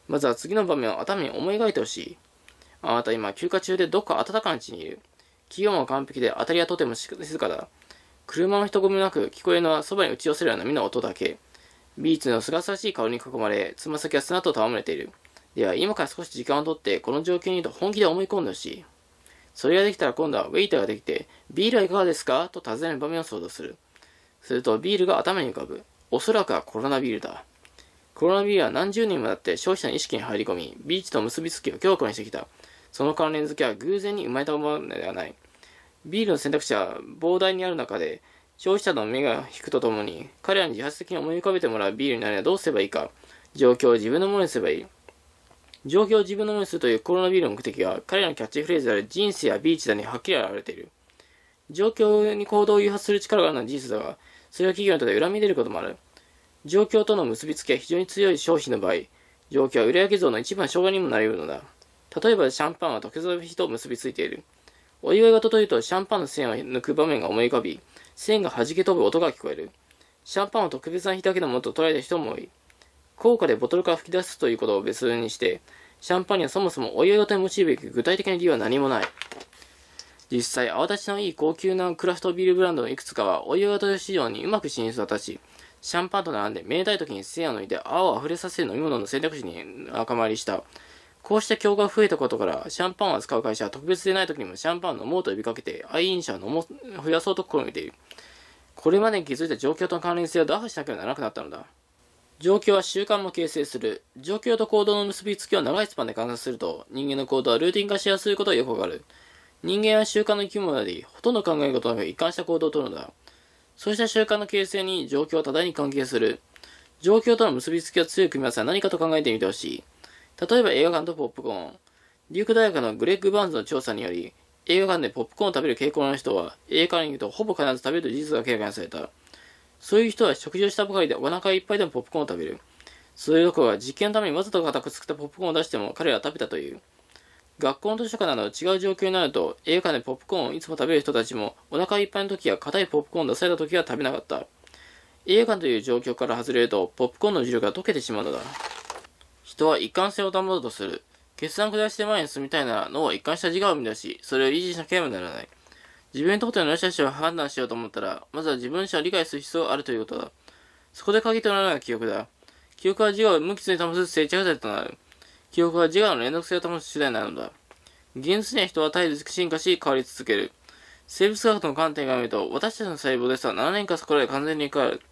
まずは次の場面を頭に思い描いてほしい。あなた今休暇中でどっか暖かな地にいる。気温は完璧で当たりはとても静かだ。車の人混みなく聞こえるのはそばに打ち寄せるような身の音だけ。ビーチのすがすしい香りに囲まれ、つま先は砂と戯れている。では、今から少し時間をとって、この状況にと本気で思い込んでほしい。それができたら今度はウェイターができて、ビールはいかがですかと尋ねる場面を想像する。するとビールが頭に浮かぶ。おそらくはコロナビールだ。コロナビールは何十年もだって消費者の意識に入り込み、ビーチと結びつきを強固にしてきた。その関連付けは偶然に生まれたものではない。ビールの選択肢は膨大にある中で、消費者の目が引くとともに、彼らに自発的に思い浮かべてもらうビールになるにはどうすればいいか。状況を自分のものにすればいい。状況を自分のものにするというコロナビールの目的は、彼らのキャッチフレーズである人生やビーチだにはっきり表れている。状況に行動を誘発する力があるのは事実だが、それは企業にとって恨み出ることもある。状況との結びつきが非常に強い商品の場合、状況は売上増の一番障害にもなり得るのだ。例えばシャンパンは時日と結びついている。お祝い事というとシャンパンの線を抜く場面が思い浮かび、線が弾け飛ぶ音が聞こえる。シャンパンを特別な日だけのものと捉えた人も多い。効果でボトルから吹き出すということを別にして、シャンパンにはそもそもお祝い事に用いるべき具体的な理由は何もない。実際、泡立ちのいい高級なクラフトビールブランドのいくつかは、お湯が豊市場にうまく進出を立ち、シャンパンと並んで、明太時に線を抜いて泡を溢れさせる飲み物の選択肢に仲間入りした。こうした競合が増えたことから、シャンパンを扱う会社は特別でない時にもシャンパンを飲もうと呼びかけて、愛飲者を飲も増やそうと試みている。これまでに気づいた状況との関連性を打破しなければならなくなったのだ。状況は習慣も形成する。状況と行動の結びつきを長いスパンで観察すると、人間の行動はルーティン化しやすいことがよくわかる。人間は習慣の生き物であり、ほとんど考え事は一貫した行動をとるのだ。そうした習慣の形成に状況は多大に関係する。状況との結びつきを強く組み合わせは何かと考えてみてほしい。例えば映画館とポップコーン。リューク大学のグレッグ・バーンズの調査により、映画館でポップコーンを食べる傾向の人は、映画館に行くとほぼ必ず食べると事実が軽減された。そういう人は食事をしたばかりでお腹いっぱいでもポップコーンを食べる。そういうところは実験のためにわざと固く作ったポップコーンを出しても彼らは食べたという。学校の図書館など違う状況になると、映画館でポップコーンをいつも食べる人たちも、お腹いっぱいの時や硬いポップコーンを出された時は食べなかった。映画館という状況から外れると、ポップコーンの重力が溶けてしまうのだ。人は一貫性を保とうとする。決断下して前に進みたいなら脳は一貫した自我を生み出し、それを維持しなければならない。自分にとっての良し悪しを判断しようと思ったら、まずは自分身を理解する必要があるということだ。そこで鍵となるのが記憶だ。記憶は自我を無傷に保つ定着剤となる。記憶は自我の連続性を保つ次第なのだ。現実には人は絶えず進化し変わり続ける。生物学の観点から見ると、私たちの細胞ですら7年かそこらで完全に変わる。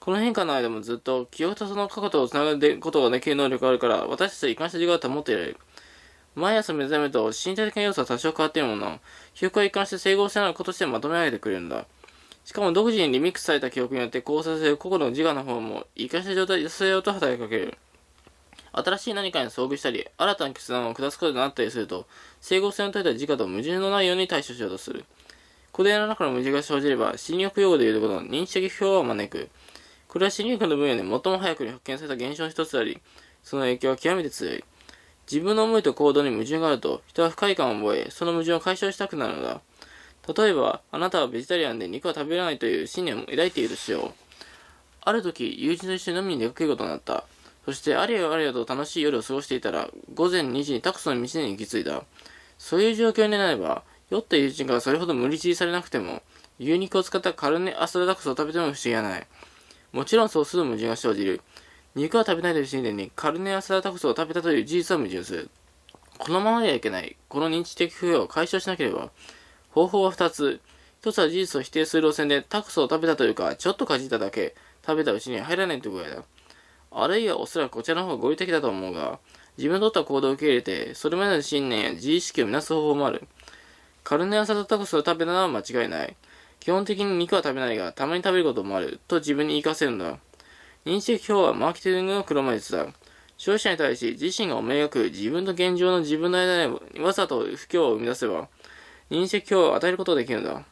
この変化の間もずっと記憶とその過去とをがなぐことができる能力があるから、私たちは一貫した自我を保っていられる。毎朝目覚めると身体的な要素は多少変わっているものの、記憶は一貫して整合性のあることしてまとめられてくれるんだ。しかも独自にリミックスされた記憶によって交差する個々の自我の方も一貫した状態ようと働きかける。新しい何かに遭遇したり、新たな決断を下すことになったりすると、整合性の取れた自我と矛盾のないように対処しようとする。古典の中の矛盾が生じれば、侵略用語で言うとこの認知的不評和を招く。これは侵略の分野で最も早くに発見された現象の一つであり、その影響は極めて強い。自分の思いと行動に矛盾があると、人は不快感を覚え、その矛盾を解消したくなるのだ。例えば、あなたはベジタリアンで肉は食べられないという信念を抱いているとしよう。ある時、友人と一緒に飲みに出かけることになった。そしてあれよあれよと楽しい夜を過ごしていたら、午前2時にタクソの道に行き着いた。そういう状況になれば、酔った友人からそれほど無理強いされなくても、牛肉を使ったカルネアストラタクスを食べても不思議はない。もちろんそうする矛盾が生じる。肉は食べないという信念にカルネアスラタクスを食べたという事実は矛盾する。このままではいけない。この認知的不要を解消しなければ。方法は2つ。1つは事実を否定する路線でタクスを食べたというか、ちょっとかじっただけ、食べたうちに入らないという具合だ。あるいはおそらくこちらの方が合理的だと思うが、自分の取った行動を受け入れて、それまでの信念や自意識を見なす方法もある。カルネアサタタコスを食べたのは間違いない。基本的に肉は食べないが、たまに食べることもある。と自分に言い聞かせるんだ。認識表はマーケティングの黒魔術だ。消費者に対し、自身が思い描く自分と現状の自分の間にわざと不況を生み出せば、認識表を与えることができるんだ。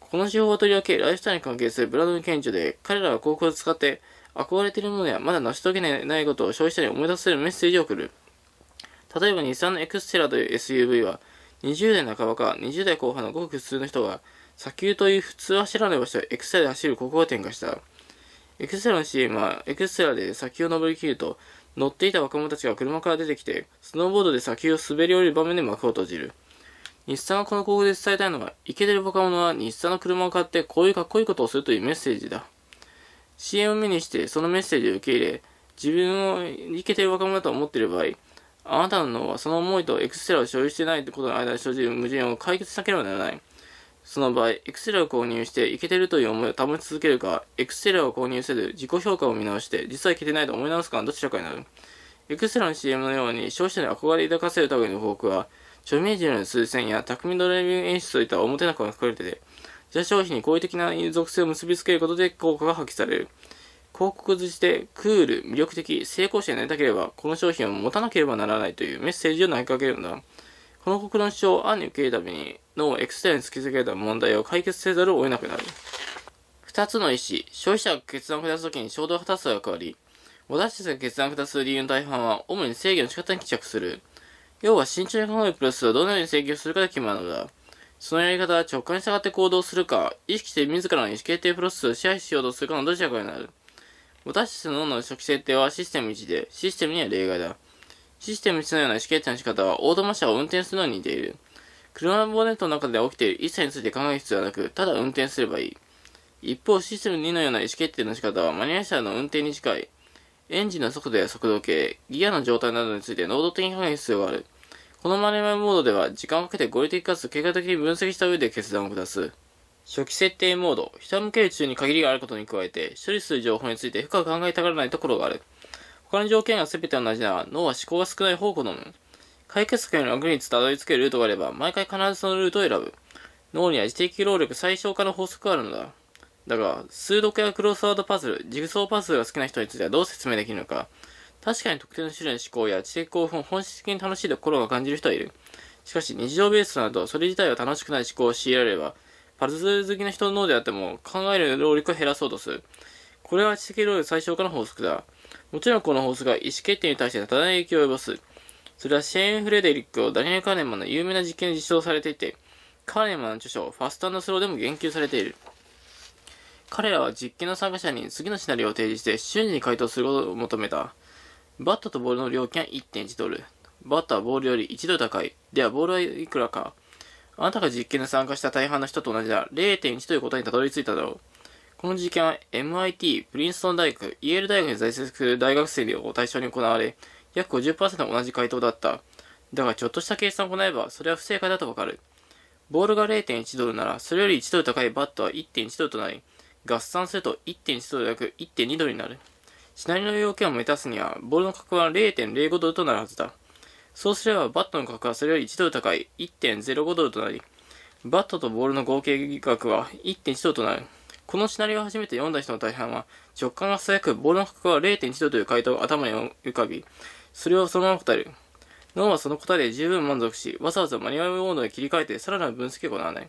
この手法を取り分け、ライフスタイルに関係するブランドの顕著で、彼らは広告を使って、憧れているものやまだ成し遂げないことを消費者に思い出せるメッセージを送る。例えば日産のエクステラという SUV は20代半ばか20代後半のごく普通の人が砂丘という普通走らない場所をエクステラで走る国を展開した。エクステラの CM はエクステラで砂丘を登りきると乗っていた若者たちが車から出てきてスノーボードで砂丘を滑り降りる場面で幕を閉じる。日産はこの広告で伝えたいのは、イケてる若者は日産の車を買ってこういうかっこいいことをするというメッセージだ。CM を目にしてそのメッセージを受け入れ、自分をイケてる若者だと思っている場合、あなたの脳はその思いとエクセラを所有していないことの間に生じる矛盾を解決しなければならない。その場合、エクセラを購入してイケてるという思いを保ち続けるか、エクセラを購入せず自己評価を見直して、実はイケてないと思い直すかのどちらかになる。エクセラの CM のように消費者に憧れ抱かせるための報告は、著名人の数千や匠みドライビング演出といった表なくがかれてて、他商品に好意的な属性を結びつけることで効果が発揮される。広告図してクール、魅力的、成功者になりたければ、この商品を持たなければならないというメッセージを投げかけるんだ。この国論主張を案に受けるために、脳をエクステラに突きつけた問題を解決せざるを得なくなる。二つの意思、消費者が決断を下すときに衝動を果たすが変わり、私たちが決断を下す理由の大半は、主に制御の仕方に帰着する。要は慎重に考えるプロセスをどのように制御するかで決まるのだ。そのやり方は直感に従って行動するか、意識して自らの意思決定プロセスを支配しようとするかのどちらかになる。私たちの脳の初期設定はシステム1で、システム2は例外だ。システム1のような意思決定の仕方は、オートマ車を運転するのに似ている。車のボーネットの中で起きている一切について考える必要はなく、ただ運転すればいい。一方、システム2のような意思決定の仕方は、マニュアル車の運転に近い。エンジンの速度や速度計、ギアの状態などについて能動的に考える必要がある。このマネマイモードでは時間をかけて合理的かつ経過的に分析した上で決断を下す。初期設定モード。人向ける中に限りがあることに加えて、処理する情報について深く考えたがらないところがある。他の条件が全て同じなら、脳は思考が少ない方を好む。解決策への楽にたどり着けるルートがあれば、毎回必ずそのルートを選ぶ。脳には自的労力最小化の法則があるのだ。だが、数読やクロスワードパズル、ジグソーパズルが好きな人についてはどう説明できるのか。確かに特定の種類の思考や知的興奮を本質的に楽しいところが感じる人はいる。しかし、日常ベースなど、それ自体は楽しくない思考を強いられれば、パズル好きな人の脳であっても、考える労力を減らそうとする。これは知的労力最小化の法則だ。もちろんこの法則は意思決定に対して多大な影響を及ぼす。それはシェーン・フレデリックをダニエル・カーネマンの有名な実験で実証されていて、カーネマンの著書、ファストスローでも言及されている。彼らは実験の参加者に次のシナリオを提示して瞬時に回答することを求めた。バットとボールの料金は1.1ドル。バットはボールより1ドル高い。では、ボールはいくらか。あなたが実験で参加した大半の人と同じだ。0.1という答えにたどり着いただろう。この実験は MIT、プリンストン大学、イェール大学に在籍する大学生を対象に行われ、約50%同じ回答だった。だが、ちょっとした計算を行えば、それは不正解だとわかる。ボールが0.1ドルなら、それより1ドル高いバットは1.1ドルとなり、合算すると1.1ドル約1.2ドルになる。シナリオの要件を満たすには、ボールの角は0.05ドルとなるはずだ。そうすれば、バットの角はそれより1ドル高い1.05ドルとなり、バットとボールの合計額は1.1ドルとなる。このシナリオを初めて読んだ人の大半は、直感が素早くボールの角は0.1ドルという回答を頭に浮かび、それをそのまま答える。脳はその答えで十分満足し、わざわざマニュアルモードに切り替えてさらなる分析を行わない。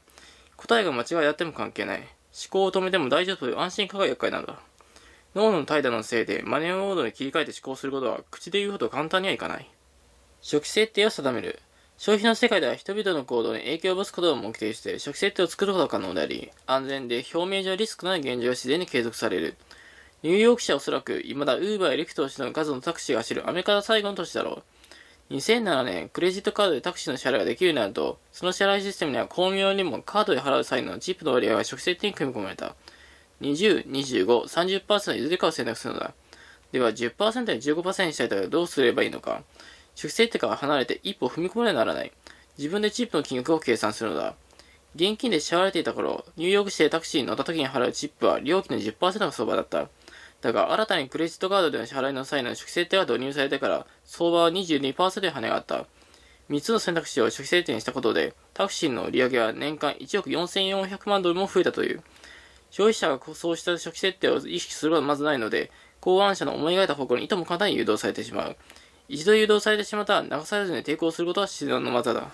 答えが間違いあっても関係ない。思考を止めても大丈夫という安心感が厄介なんだ。脳の怠惰のせいでマネーモードに切り替えて思考することは口で言うほど簡単にはいかない。初期設定を定める。消費の世界では人々の行動に影響を及ぼすことを目的として初期設定を作ることが可能であり、安全で表面上リスクのない現状が自然に継続される。ニューヨーク市はおそらく、未だウーバーエレクトをしの数のタクシーが走るアメリカの最後の都市だろう。2007年、クレジットカードでタクシーの支払いができるようになると、その支払いシステムには巧妙にもカードで払う際のチップの割合が初期設定に組み込まれた。20、25、30%いずれかを選択するのだ。では10%や15%にしたいとはどうすればいいのか。出世手から離れて一歩踏み込まれならない。自分でチップの金額を計算するのだ。現金で支払われていた頃、ニューヨーク市でタクシーに乗った時に払うチップは料金の10%が相場だった。だが、新たにクレジットカードでの支払いの際の初期設定が導入されてから、相場は22%で跳ね上がった。3つの選択肢を初期設定にしたことで、タクシーの売り上げは年間1億4400万ドルも増えたという。消費者がそうした初期設定を意識することはまずないので、考案者の思い描いた方向にいとも簡単に誘導されてしまう。一度誘導されてしまったら流されずに抵抗することは自然の技だ。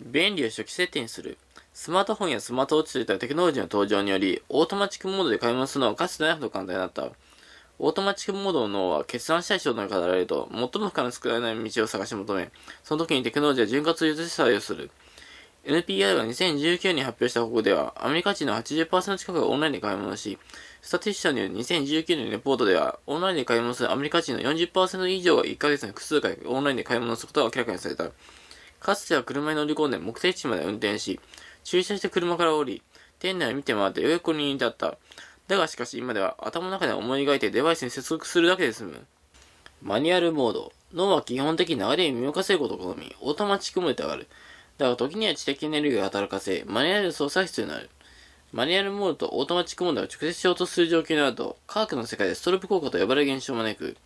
便利を初期設定にする。スマートフォンやスマートウォッチといったテクノロジーの登場により、オートマチックモードで買い物するのはかつてないほど簡単になった。オートマチックモードの脳は決断したい衝動に語られると、最も負荷の少ない道を探し求め、その時にテクノロジーは潤滑油譲して採用する。n p r が2019年発表した報告では、アメリカ人の80%近くがオンラインで買い物し、スタティシャによる2019年のレポートでは、オンラインで買い物するアメリカ人の40%以上が1ヶ月に複数回オンラインで買い物することが明らかにされた。かつては車に乗り込んで目的地まで運転し、駐車して車から降り、店内を見て回ってようやくに至った。だがしかし今では頭の中で思い描いてデバイスに接続するだけで済む。マニュアルモード。脳は基本的に流れに身を稼ぐことを好み、オートマチックモードで上がる。だが時には知的エネルギーを働かせ、マニュアル操作室になる。マニュアルモードとオートマチックモードを直接衝突する状況になると、科学の世界でストロープ効果と呼ばれる現象を招く。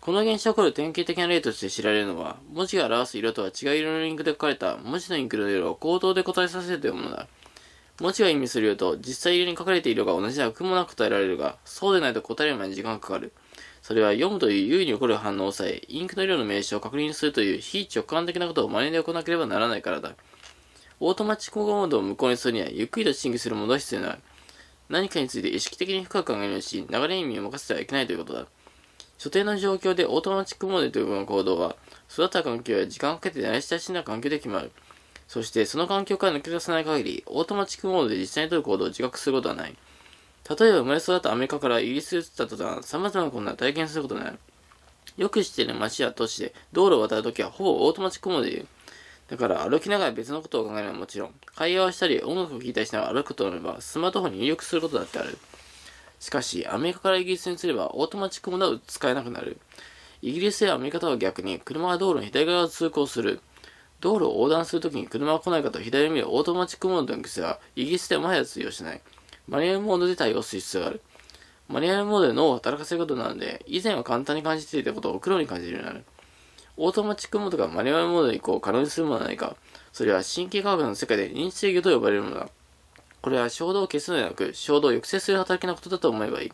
この現象を起こる典型的な例として知られるのは、文字が表す色とは違う色のリンクで書かれた文字のインクの色を口頭で答えさせるというものだ。文字が意味する色と実際色に書かれている色が同じなくもなく答えられるが、そうでないと答えるまでに時間がかかる。それは読むという優位に起こる反応を抑え、インクの量の名称を確認するという非直感的なことを真似で行わなければならないからだ。オートマチックモードを無効にするには、ゆっくりと審議するものが必要なる。何かについて意識的に深く考えるし、流れに身を任せてはいけないということだ。所定の状況でオートマチックモードというの行動は、育った環境や時間をかけて慣れ親しんだ環境で決まる。そして、その環境から抜け出さない限り、オートマチックモードで実際に取る行動を自覚することはない。例えば生まれ育ったアメリカからイギリスに移った途端、様々なことを体験することになる。よく知っている街や都市で道路を渡るときはほぼオートマチックモードで言う。だから歩きながら別のことを考えるのはもちろん、会話をしたり音楽を聴いたりしながら歩くことなれば、スマートフォンに入力することだってある。しかし、アメリカからイギリスにすればオートマチックモードは使えなくなる。イギリスやアメリカとは逆に車は道路の左側を通行する。道路を横断するときに車が来ないかと左を見るオートマチックモードの癖はイギリスではもはや通用しない。マニュアルモードで対応する必要がある。マニュアルモードで脳を働かせることなので、以前は簡単に感じていたことを苦労に感じるようになる。オートマチックモードがマニュアルモードに移行を可能にするものはないか。それは神経科学の世界で認知制御と呼ばれるものだ。これは衝動を消すのではなく、衝動を抑制する働きのことだと思えばいい。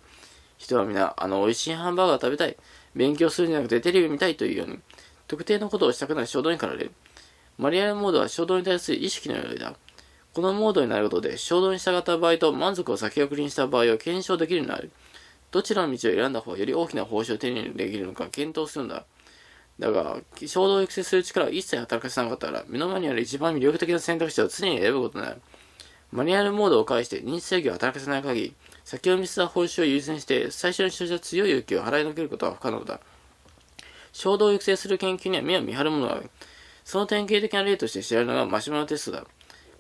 人は皆、あの美味しいハンバーガー食べたい。勉強するんじゃなくてテレビ見たいというように、特定のことをしたくなる衝動に駆られる。マニュアルモードは衝動に対する意識のうだ。このモードになることで、衝動に従った場合と満足を先送りにした場合を検証できるようになる。どちらの道を選んだ方がより大きな報酬を手に入れできるのか検討するんだ。だが、衝動を育成する力を一切働かせなかったら、目の前にある一番魅力的な選択肢を常に選ぶことになる。マニュアルモードを介して認知制御を働かせない限り、先を見据えた報酬を優先して、最初に生じた強い勇気を払いのけることは不可能だ。衝動を育成する研究には目を見張るものがある。その典型的な例として知られるのがマシュマロテストだ。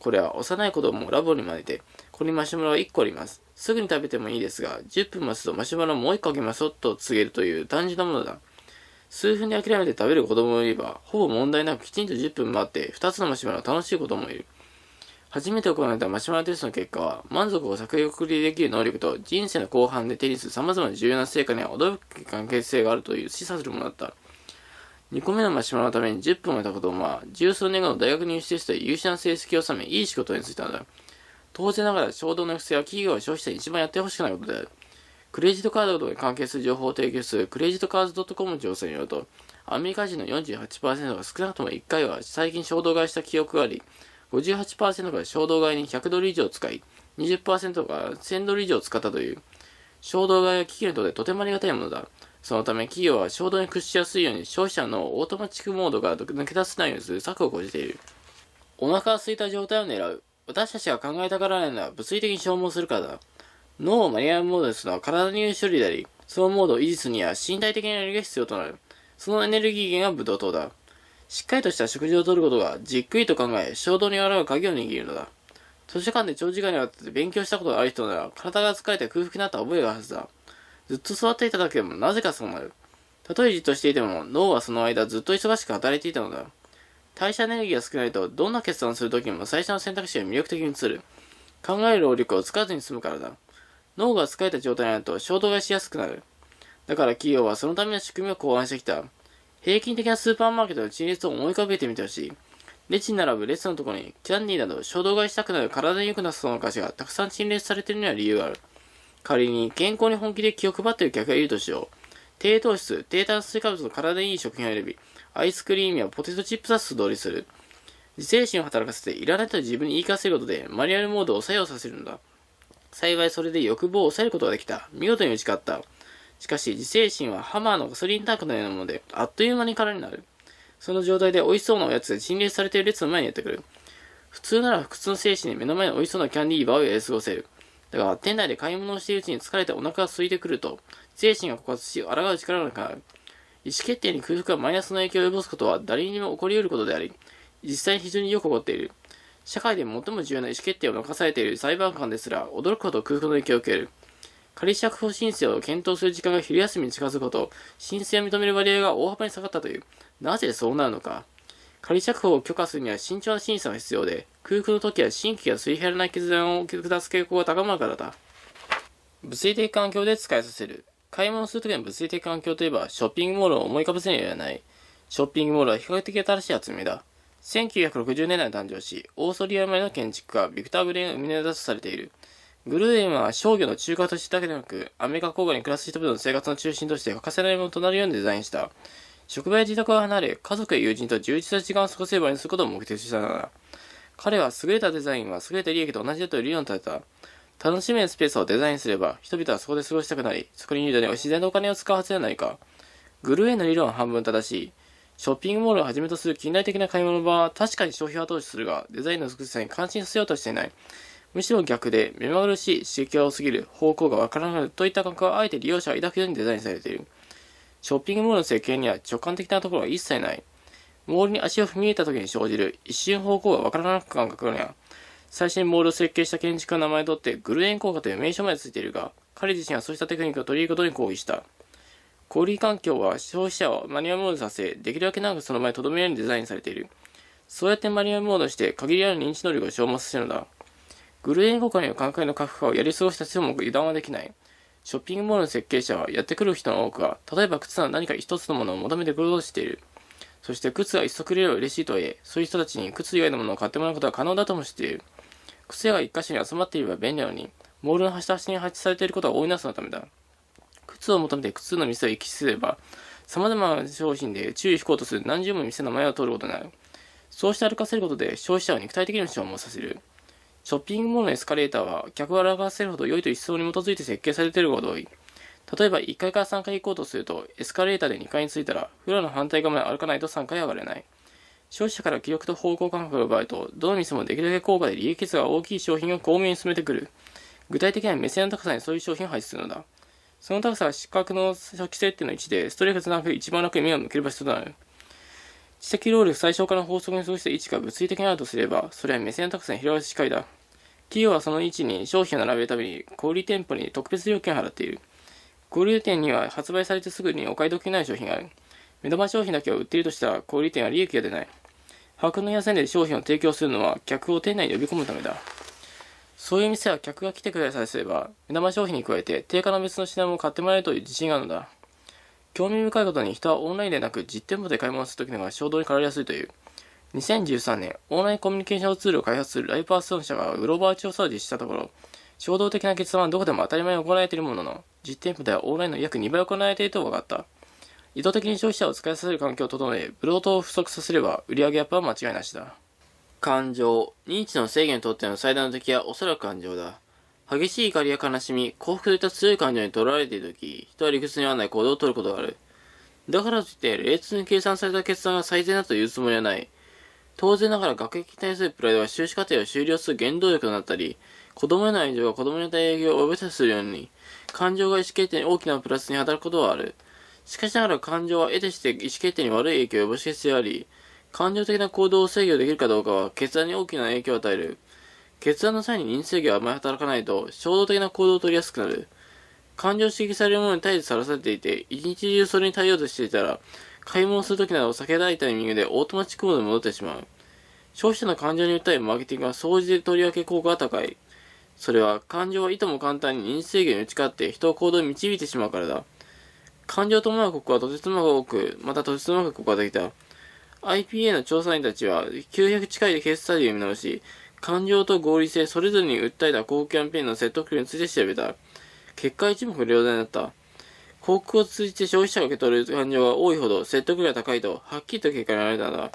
これは幼い子供をラボに招いて、ここにマシュマロが1個あります。すぐに食べてもいいですが、10分待つとマシュマロもう1個あげますと告げるという単純なものだ。数分で諦めて食べる子供もいれば、ほぼ問題なくきちんと10分待って2つのマシュマロを楽しい子供もいる。初めて行われたマシュマロテストの結果は、満足を送りできる能力と人生の後半で手にする様々な重要な成果には驚く関係性があるという示唆するものだった。二個目のマシュマロのために10分を経たことをまあ、十数年後の大学入試テストで優秀な成績を収め、いい仕事に就いたのだ。当然ながら衝動の不正は企業や消費者に一番やってほしくないことである。クレジットカードに関係する情報を提供するクレジットカード .com の調査によると、アメリカ人の48%が少なくとも1回は最近衝動買いした記憶があり、58%が衝動買いに100ドル以上使い、20%が1000ドル以上使ったという、衝動買いは企業にとってとてもありがたいものだ。そのため企業は衝動に屈しやすいように消費者のオートマチックモードが抜け出せないようにする策を講じている。お腹が空いた状態を狙う。私たちが考えたからないのは物理的に消耗するからだ。脳をマュアモードにするのは体に処理であり、そのモードを維持するには身体的なエネルギーが必要となる。そのエネルギー源がブドウ糖だ。しっかりとした食事をとることがじっくりと考え、衝動に洗う鍵を握るのだ。図書館で長時間にわたって勉強したことがある人なら、体が疲れて空腹になった覚えがあるはずだ。ずっと座っていただけでもなぜかそうなる。たとえじっとしていても、脳はその間ずっと忙しく働いていたのだ。代謝エネルギーが少ないと、どんな決断をするときも最初の選択肢が魅力的に映る。考える労力を使わずに済むからだ。脳が疲れた状態になると衝動買いしやすくなる。だから企業はそのための仕組みを考案してきた。平均的なスーパーマーケットの陳列を思い浮かべてみてほしい。レジに並ぶ列のところにキャンディーなど衝動買いしたくなる体に良くなさそうな菓子がたくさん陳列されているには理由がある。仮に健康に本気で気を配っている客がいるとしよう。低糖質、低炭水化物の体にいい食品を選び、アイスクリームやポテトチップスは素通りする。自制心を働かせて、いらないと自分に言い聞かせることで、マニュアルモードを作用させるんだ。幸いそれで欲望を抑えることができた。見事に打ち勝った。しかし、自制心はハマーのガソリンタンクのようなもので、あっという間に空になる。その状態で美味しそうなおやつで陳列されている列の前にやってくる。普通なら不屈の精神で目の前の美味しそうなキャンディーバーをやり過ごせる。だが、店内で買い物をしているうちに疲れてお腹が空いてくると、精神が枯渇し、抗う力がなくる。意思決定に空腹がマイナスの影響を及ぼすことは誰にも起こり得ることであり、実際に非常によく起こっている。社会で最も重要な意思決定を任されている裁判官ですら、驚くほど空腹の影響を受ける。仮釈放申請を検討する時間が昼休みに近づくこと、申請を認める割合が大幅に下がったという。なぜそうなるのか。仮釈放を許可するには慎重な審査が必要で、空腹の時は新規が水平な決断を下す傾向が高まるからだ。物理的環境で使いさせる。買い物するときの物理的環境といえば、ショッピングモールを思い浮かぶせるではない。ショッピングモールは比較的新しい集めだ。1960年代に誕生し、オーストリア生まれの建築家、ビクター・グレーンが生み出すとされている。グルーデンは商業の中核としてだけでなく、アメリカ郊外に暮らす人々の生活の中心として欠かせないものとなるようにデザインした。職場や自宅を離れ、家族や友人と充実した時間を過ごせばにすることを目的としたのだ。彼は優れたデザインは優れた利益と同じだと理論を立てた。楽しめるスペースをデザインすれば、人々はそこで過ごしたくなり、そこに委ね自然とお金を使うはずではないか。グルーへの理論は半分正しい。ショッピングモールをはじめとする近代的な買い物場は確かに消費を後押しするが、デザインの美しさに関心させようとしていない。むしろ逆で、目まぐるしい刺激が多すぎる、方向がわからないといった感覚はあえて利用者を抱くようにデザインされている。ショッピングモールの設計には直感的なところは一切ない。モールに足を踏み入れた時に生じる一瞬方向がわからなく感覚や、最初にモールを設計した建築家の名前を取ってグルエン効果という名称までついているが、彼自身はそうしたテクニックを取り入れることに抗議した。小売環境は消費者をマニュアルモードさせ、できるだけ長くその前に留めるようにデザインされている。そうやってマニュアルモードして限りある認知能力を消耗させるのだ。グルエン効果による感覚の核化をやり過ごした人も油断はできない。ショッピングモールの設計者はやってくる人の多くは、例えば靴など何か一つのものを求めて行動している。そして靴が一足れれば嬉しいとはいえ、そういう人たちに靴以外のものを買ってもらうことは可能だともしている。靴屋が一箇所に集まっていれば便利なのに、モールの端端に配置されていることは多いなすのためだ。靴を求めて靴の店を行きすれば、様々な商品で注意引こうとする何十も店の前を通ることになる。そうして歩かせることで消費者を肉体的に消耗させる。ショッピングモールのエスカレーターは、客が表せるほど良いと一層に基づいて設計されていることが多い。例えば、1階から3階行こうとすると、エスカレーターで2階に着いたら、フロアの反対側まで歩かないと3階上がれない。消費者から記録と方向感覚を奪うと、どの店もできるだけ高価で利益率が大きい商品を巧妙に進めてくる。具体的には目線の高さにそういう商品を配置するのだ。その高さは失格の初期設定の位置で、ストレスなく一番楽に目を向ける場所となる。知的労力最小化の法則に属した位置が物理的にあるとすれば、それは目線の高さに広がる視界だ。企業はその位置に商品を並べるために小売店舗に特別料金を払っている。小売店には発売されてすぐにお買い得になる商品がある。目玉商品だけを売っているとしたら小売店は利益が出ない。破格の安値で商品を提供するのは客を店内に呼び込むためだ。そういう店は客が来てくれさえすれば、目玉商品に加えて定価の別の品も買ってもらえるという自信があるのだ。興味深いことに人はオンラインでなく実店舗で買い物するときのが衝動に駆られやすいという。2013年、オンラインコミュニケーションツールを開発するライパーソン社がグローバル調査を実施したところ、衝動的な決断はどこでも当たり前に行われているものの、実店舗ではオンラインの約2倍行われていると分かった。意図的に消費者を使いさせる環境を整え、ブロードを不足させれば売上アップは間違いなしだ。感情。認知の制限にとっての最大の敵はおそらく感情だ。激しい怒りや悲しみ、幸福といった強い感情にとらわれているとき、人は理屈に合わない行動をとることがある。だからといって、冷静に計算された決断が最善だと言うつもりはない。当然ながら学歴に対するプライドは修士課程を終了する原動力となったり、子供への愛情が子供に対影響を及ぼさするように、感情が意思決定に大きなプラスに働くことはある。しかしながら感情は得てして意思決定に悪い影響を及ぼし必要あり、感情的な行動を制御できるかどうかは決断に大きな影響を与える。決断の際に因数芸はあまり働かないと、衝動的な行動を取りやすくなる。感情刺激されるものに絶えずさらされていて、一日中それに対応としていたら、買い物するときなど避けたいタイミングでオートマチックモードに戻ってしまう。消費者の感情に訴えるマーケティングは掃除でとりわけ効果が高い。それは、感情はいとも簡単に因制芸に打ち勝って人を行動に導いてしまうからだ。感情を伴う国はとてつもなく多く、またとてつもなく国ができた。IPA の調査員たちは900近いケーススタデを見直し、感情と合理性、それぞれに訴えた広告キャンペーンの説得力について調べた。結果一目瞭然だった。広告を通じて消費者が受け取る感情が多いほど説得力が高いと、はっきりと結果になられたのだ。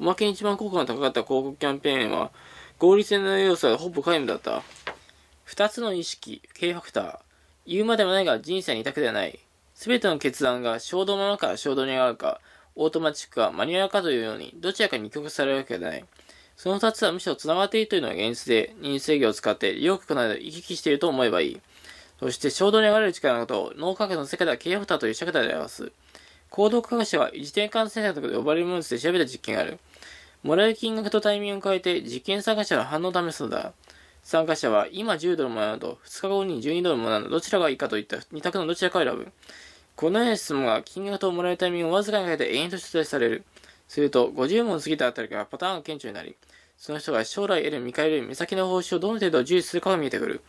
おまけに一番効果が高かった広告キャンペーンは、合理性の要素がほぼ皆無だった。二つの意識、K ファクター。言うまでもないが人生に委託ではない。すべての決断が衝動のまから衝動に上がるか、オートマチックかマニュアルかというように、どちらかに曲されるわけではない。その2つはむしろ繋がっているというのが現実で、認制御を使って利用区など行き来していると思えばいい。そして衝動に流れる力のことを脳科学の世界では経営フタという社会であります。行動科学者は異次転換政策と呼ばれるもので調べた実験がある。もらえる金額とタイミングを変えて実験参加者の反応を試すのだ。参加者は今10ドルもらうのと2日後に12ドルもらうのどちらがいいかといった2択のどちらかを選ぶ。このような質問が金額ともらえるタイミングをわずかに変えて延々と出題される。すると、50問過ぎたあたりからパターンが顕著になり、その人が将来得る見返り目先の報酬をどの程度重視するかが見えてくる。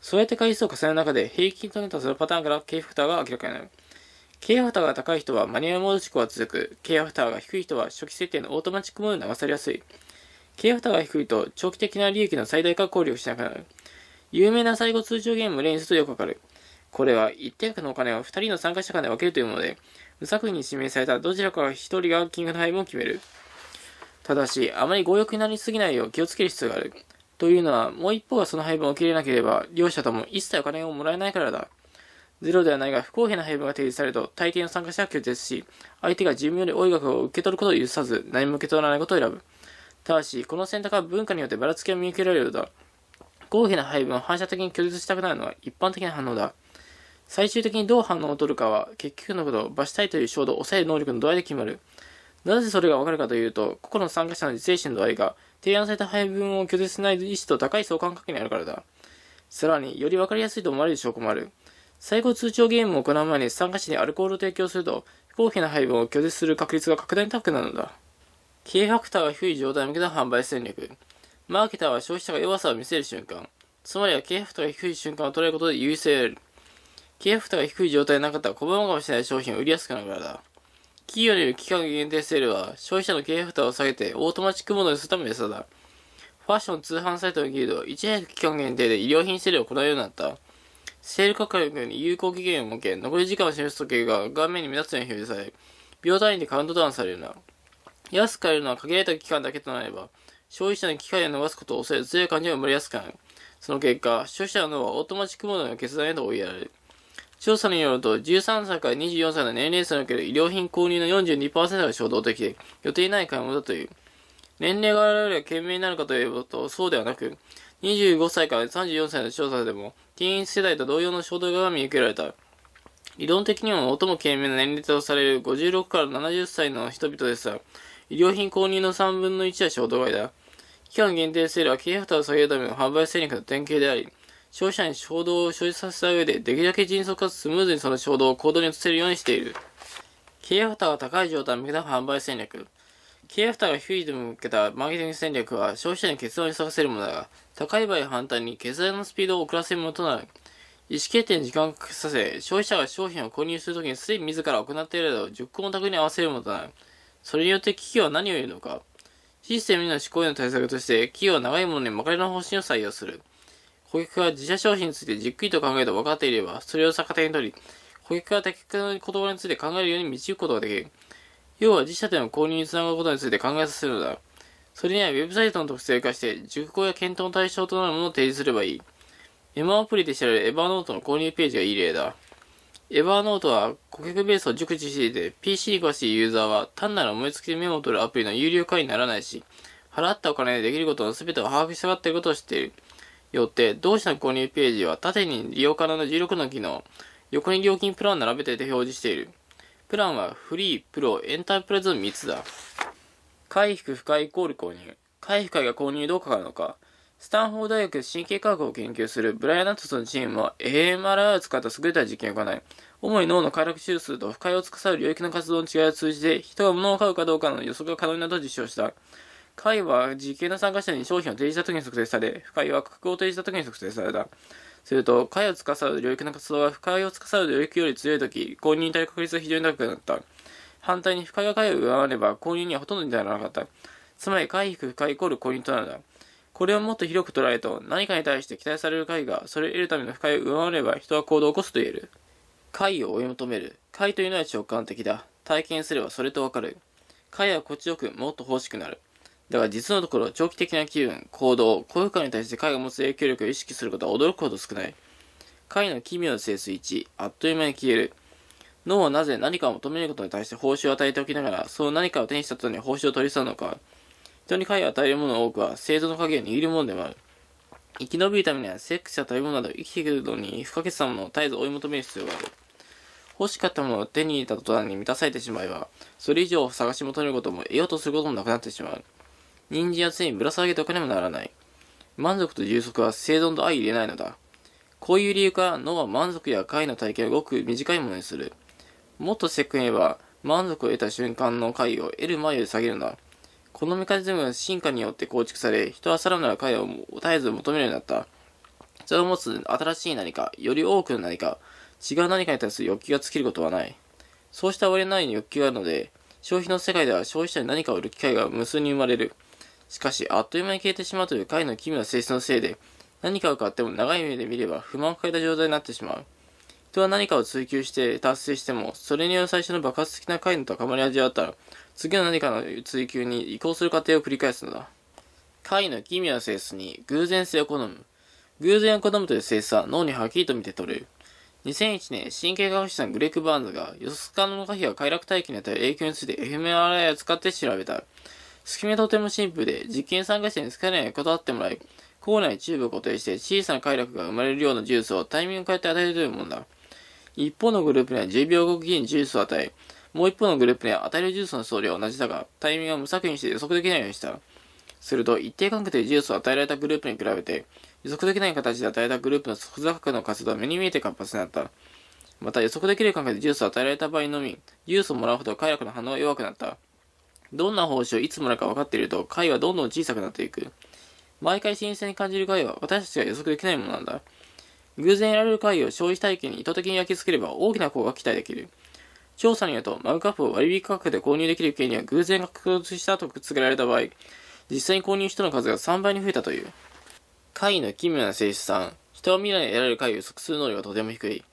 そうやって回数を重ねる中で、平均となったそのパターンから経営ファターが明らかになる。経営ファターが高い人はマニュアルモード思考は続く。経営ファターが低い人は初期設定のオートマチックモードに流されやすい。経営ファターが低いと、長期的な利益の最大化を考慮しなくなる。有名な最後通常ゲームを例にするとよくわかる。これは、一定額のお金を2人の参加者間で分けるというもので、無作為に指名されたどちらか1人がキングタイムを決める。ただし、あまり強欲になりすぎないよう気をつける必要がある。というのは、もう一方がその配分を受け入れなければ、両者とも一切お金をもらえないからだ。ゼロではないが、不公平な配分が提示されると、大抵の参加者は拒絶し、相手が自分より多い額を受け取ることを許さず、何も受け取らないことを選ぶ。ただし、この選択は文化によってばらつきを見受けられるようだ。不公平な配分を反射的に拒絶したくなるのは一般的な反応だ。最終的にどう反応を取るかは、結局のこと、罰したいという衝動を抑える能力の度合いで決まる。なぜそれがわかるかというと、個々の参加者の自制心の度合いが、提案された配分を拒絶しない意思と高い相関関係にあるからだ。さらに、よりわかりやすいと思われる証拠もある。最高通帳ゲームを行う前に参加者にアルコールを提供すると、不公平な配分を拒絶する確率が格段に高くなるのだ。経営ファクターが低い状態向けた販売戦略。マーケターは消費者が弱さを見せる瞬間。つまりは経営ファクターが低い瞬間を捉えることで優位性を得る。契約負が低い状態なかったら小物かもしれない商品を売りやすくなるからだ。企業による期間限定セールは消費者の経営負担を下げてオートマチックモードにするための餌だ。ファッション通販サイトの企業で1年早く期間限定で衣料品セールを行うようになった。セール価格に有効期限を設け、残り時間を示す時計が画面に目立つように表示され、秒単位でカウントダウンされるな。安く買えるのは限られた期間だけとなれば、消費者の機会を逃すことを恐れ強い感情が生まれやすくなる。その結果、消費者の脳はオートマチックモードの決断へと追いやられる。調査によると、13歳から24歳の年齢差における医療品購入の42%が衝動的で、予定ない買い物だという。年齢が我々が懸命になるかというと、そうではなく、25歳から34歳の調査でも、ティーン世代と同様の衝動が見受けられた。理論的には最も懸命な年齢とされる56から70歳の人々ですが、医療品購入の3分の1は衝動買いだ。期間限定セールは経営負担を下げるための販売戦略の典型であり、消費者に衝動を生じさせた上で、できるだけ迅速かつスムーズにその衝動を行動に移せるようにしている。経営負担が高い状態を向けた販売戦略。経営負担が低いと向けたマーケティング戦略は消費者に結論を急がせるものだが、高い場合反対に決断のスピードを遅らせるものとなる。意思決定に時間をかけさせ、消費者が商品を購入するときにすでに自ら行っている間を10項目に合わせるものとなる。それによって企業は何を言うのか。システムの思考への対策として、企業は長いものに任かれの方針を採用する。顧客が自社商品についてじっくりと考えて分かっていれば、それを逆手に取り、顧客が的確な言葉について考えるように導くことができる。要は自社での購入につながることについて考えさせるのだ。それにはウェブサイトの特性をかして、熟考や検討の対象となるものを提示すればいい。エマアプリで知られるエヴァーノートの購入ページがいい例だ。エヴァーノートは顧客ベースを熟知していて、PC に詳しいユーザーは単なる思いつきでメモを取るアプリの有料化にならないし、払ったお金でできることの全てを把握したがっていることを知っている。よって同社の購入ページは縦に利用可能な16の機能横に料金プランを並べて表示しているプランはフリープロエンタープライズの3つだ回復不快イコール購入回復会が購入どうかかるのかスタンフォード大学で神経科学を研究するブライアナットソンのチームは AMRI を使った優れた実験を行い、主に脳の快楽手術と不快を司る領域の活動の違いを通じて、人が物を買うかどうかの予測が可能になると実証した。会は時給の参加者に商品を提示した時に測定され、不快は価格を提示した時に測定された。すると、会を司る領域の活動は不快を司る領域より強い時、公認に至る確率は非常に高くなった。反対に不快が会を上回れば、購入にはほとんどにならなかった。つまり、会引く不快イコール公認となるだ。これをもっと広く捉えると、何かに対して期待される会が、それを得るための不快を上回れば、人は行動を起こすと言える。解を追い求める。解というのは直感的だ。体験すればそれとわかる。会は心地よく、もっと欲しくなる。だが実のところ、長期的な気分、行動、幸福感に対して会が持つ影響力を意識することは驚くほど少ない。会の奇妙な性質1、あっという間に消える。脳はなぜ何かを求めることに対して報酬を与えておきながら、その何かを手にした途に報酬を取り去るのか。人に会を与えるものの多くは、生存の影を握るものでもある。生き延びるためには、セックスや食べ物など生きていくのに不可欠なものを絶えず追い求める必要がある。欲しかったものを手に入れた途端に満たされてしまえば、それ以上を探し求めることも得ようとすることもなくなってしまう。人参や常にぶら下げておかねばならない。満足と充足は生存と相入れないのだ。こういう理由から脳は満足や快の体験をごく短いものにする。もっとっかく言えば、満足を得た瞬間の快を得る前より下げるのだ。このメカニズムは進化によって構築され、人はさらなる快を絶えず求めるようになった。それを持つ新しい何か、より多くの何か、違う何かに対する欲求が尽きることはない。そうした割れない欲求があるので、消費の世界では消費者に何かを売る機会が無数に生まれる。しかし、あっという間に消えてしまうという彼の奇妙な性質のせいで、何かを買っても長い目で見れば不満を抱えた状態になってしまう。人は何かを追求して達成しても、それによる最初の爆発的な快の高まりを味わったら、次の何かの追求に移行する過程を繰り返すのだ。快の奇妙な性質に偶然性を好む。偶然を好むという性質は脳にはっきりと見て取れる。2001年、神経科学者のグレッグ・バーンズが、予測可能の可否が快楽体験に与える影響について fMRI を使って調べた。隙間はとてもシンプルで、実験参加者に好れない役立ってもらい、校内チューブを固定して小さな快楽が生まれるようなジュースをタイミングを変えて与えるというものだ。一方のグループには10秒後とにジュースを与え、もう一方のグループには与えるジュースの総量は同じだが、タイミングは無作為にして予測できないようにした。すると、一定間隔でジュースを与えられたグループに比べて、予測できない形で与えたグループの複雑の活動は目に見えて活発になった。また予測できる間隔でジュースを与えられた場合のみ、ジュースをもらうほど快楽の反応は弱くなった。どんな報酬をいつもらうか分かっていると、貝はどんどん小さくなっていく。毎回新鮮に感じる貝は私たちが予測できないものなんだ。偶然得られる貝を消費体験に意図的に焼き付ければ大きな効果が期待できる。調査によると、マグカップを割引価格で購入できる件には偶然が獲得したと告げられた場合、実際に購入したの数が3倍に増えたという。貝の奇妙な性質さ人を未来に得られる回を予測する能力がとても低い。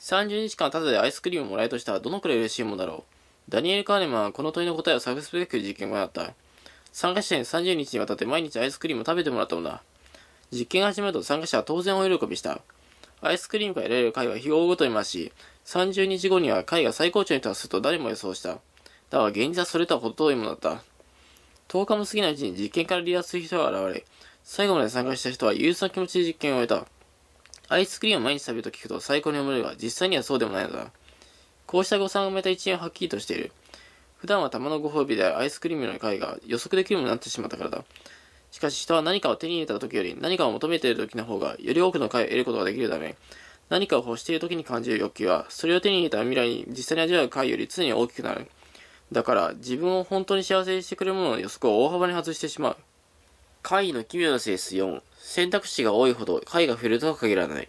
30日間ただでアイスクリームをもらえるとしたらどのくらい嬉しいものだろう。ダニエル・カーネマンはこの問いの答えを探すべく実験を行った。参加者に30日にわたって毎日アイスクリームを食べてもらったのだ。実験が始まると参加者は当然お喜びした。アイスクリームが得られる回は日を追うごとに増し、30日後には回が最高潮に達すると誰も予想した。だが現実はそれとは程遠いものだった。10日も過ぎないうちに実験から離脱する人が現れ、最後まで参加した人は憂鬱な気持ちで実験を終えた。アイスクリームを毎日食べると聞くと最高に思えるが、実際にはそうでもないのだ。こうした誤算を埋めた一円はっきりとしている。普段は玉のご褒美であるアイスクリームの回が予測できるようになってしまったからだ。しかし人は何かを手に入れた時より何かを求めている時の方がより多くの回を得ることができるため、何かを欲している時に感じる欲求は、それを手に入れた未来に実際に味わう回より常に大きくなる。だから自分を本当に幸せにしてくれるものの予測を大幅に外してしまう。回の奇妙な性質4。選択肢が多いほど回が増えるとは限らない。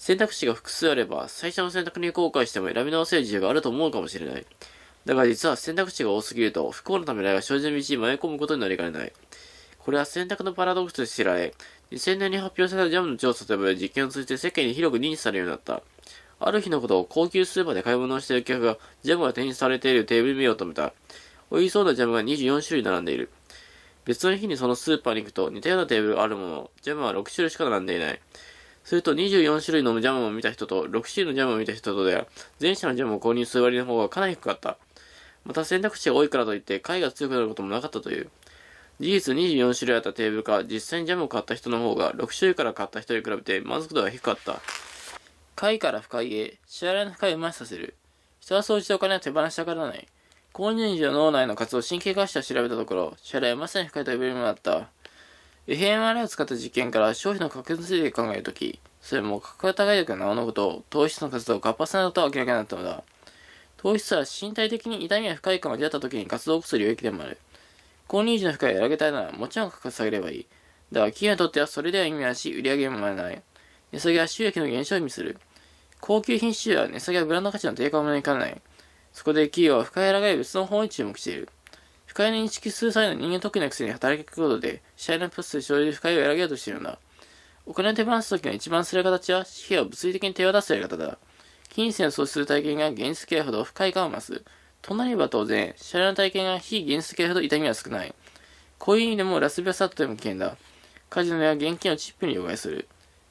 選択肢が複数あれば、最初の選択に後悔しても選び直せる自由があると思うかもしれない。だが実は選択肢が多すぎると、不幸のためらいが生じる道に迷い込むことになりかねない。これは選択のパラドックスとして知られ、2000年に発表されたジャムの調査と呼ばれる実験を通じて世間に広く認知されるようになった。ある日のことを高級スーパーで買い物をしている客が、ジャムが展示されているテーブルに目を留めた。美味しそうなジャムが24種類並んでいる。別の日にそのスーパーに行くと、似たようなテーブルがあるもの、ジャムは6種類しか並んでいない。すると24種類のジャムを見た人と6種類のジャムを見た人とでは、前者のジャムを購入する割の方がかなり低かった。また選択肢が多いからといって、貝が強くなることもなかったという。事実24種類あったテーブルか、実際にジャムを買った人の方が6種類から買った人に比べて満足度が低かった。貝から深いへ、支払いの深いをまさせる。人はそうしてお金を手放したがらない。購入時の脳内の活動神経科学者を調べたところ、支払いはまさに深いと呼べるようになった。FMRI を使った実験から消費の確率で考えるとき、それも価格が高いだけの物事と、糖質の活動が活発なだと明らかになったのだ。糖質は身体的に痛みや不快感が出たときに活動を起こす領域でもある。購入時の負荷をやらげたいならもちろん価格下げればいい。だが企業にとってはそれでは意味ないし、売り上げも生まれない。値下げは収益の減少を意味する。高級品種は値下げはブランド価値の低下を招かない。そこで企業は深いやらがい別の方に注目している。不快に認識する際の人間特有のくせに働きかけることで、試合のプスで生じる不快を選げようとしているのだ。お金を手放す時の一番する形は、紙幣を物理的に手を出すやり方だ。金銭を喪失する体験が現実系ほど不快感を増す。となれば当然、試合の体験が非現実系ほど痛みは少ない。こういう意味でもラスベガスットでも危険だ。カジノや現金をチップに除外する。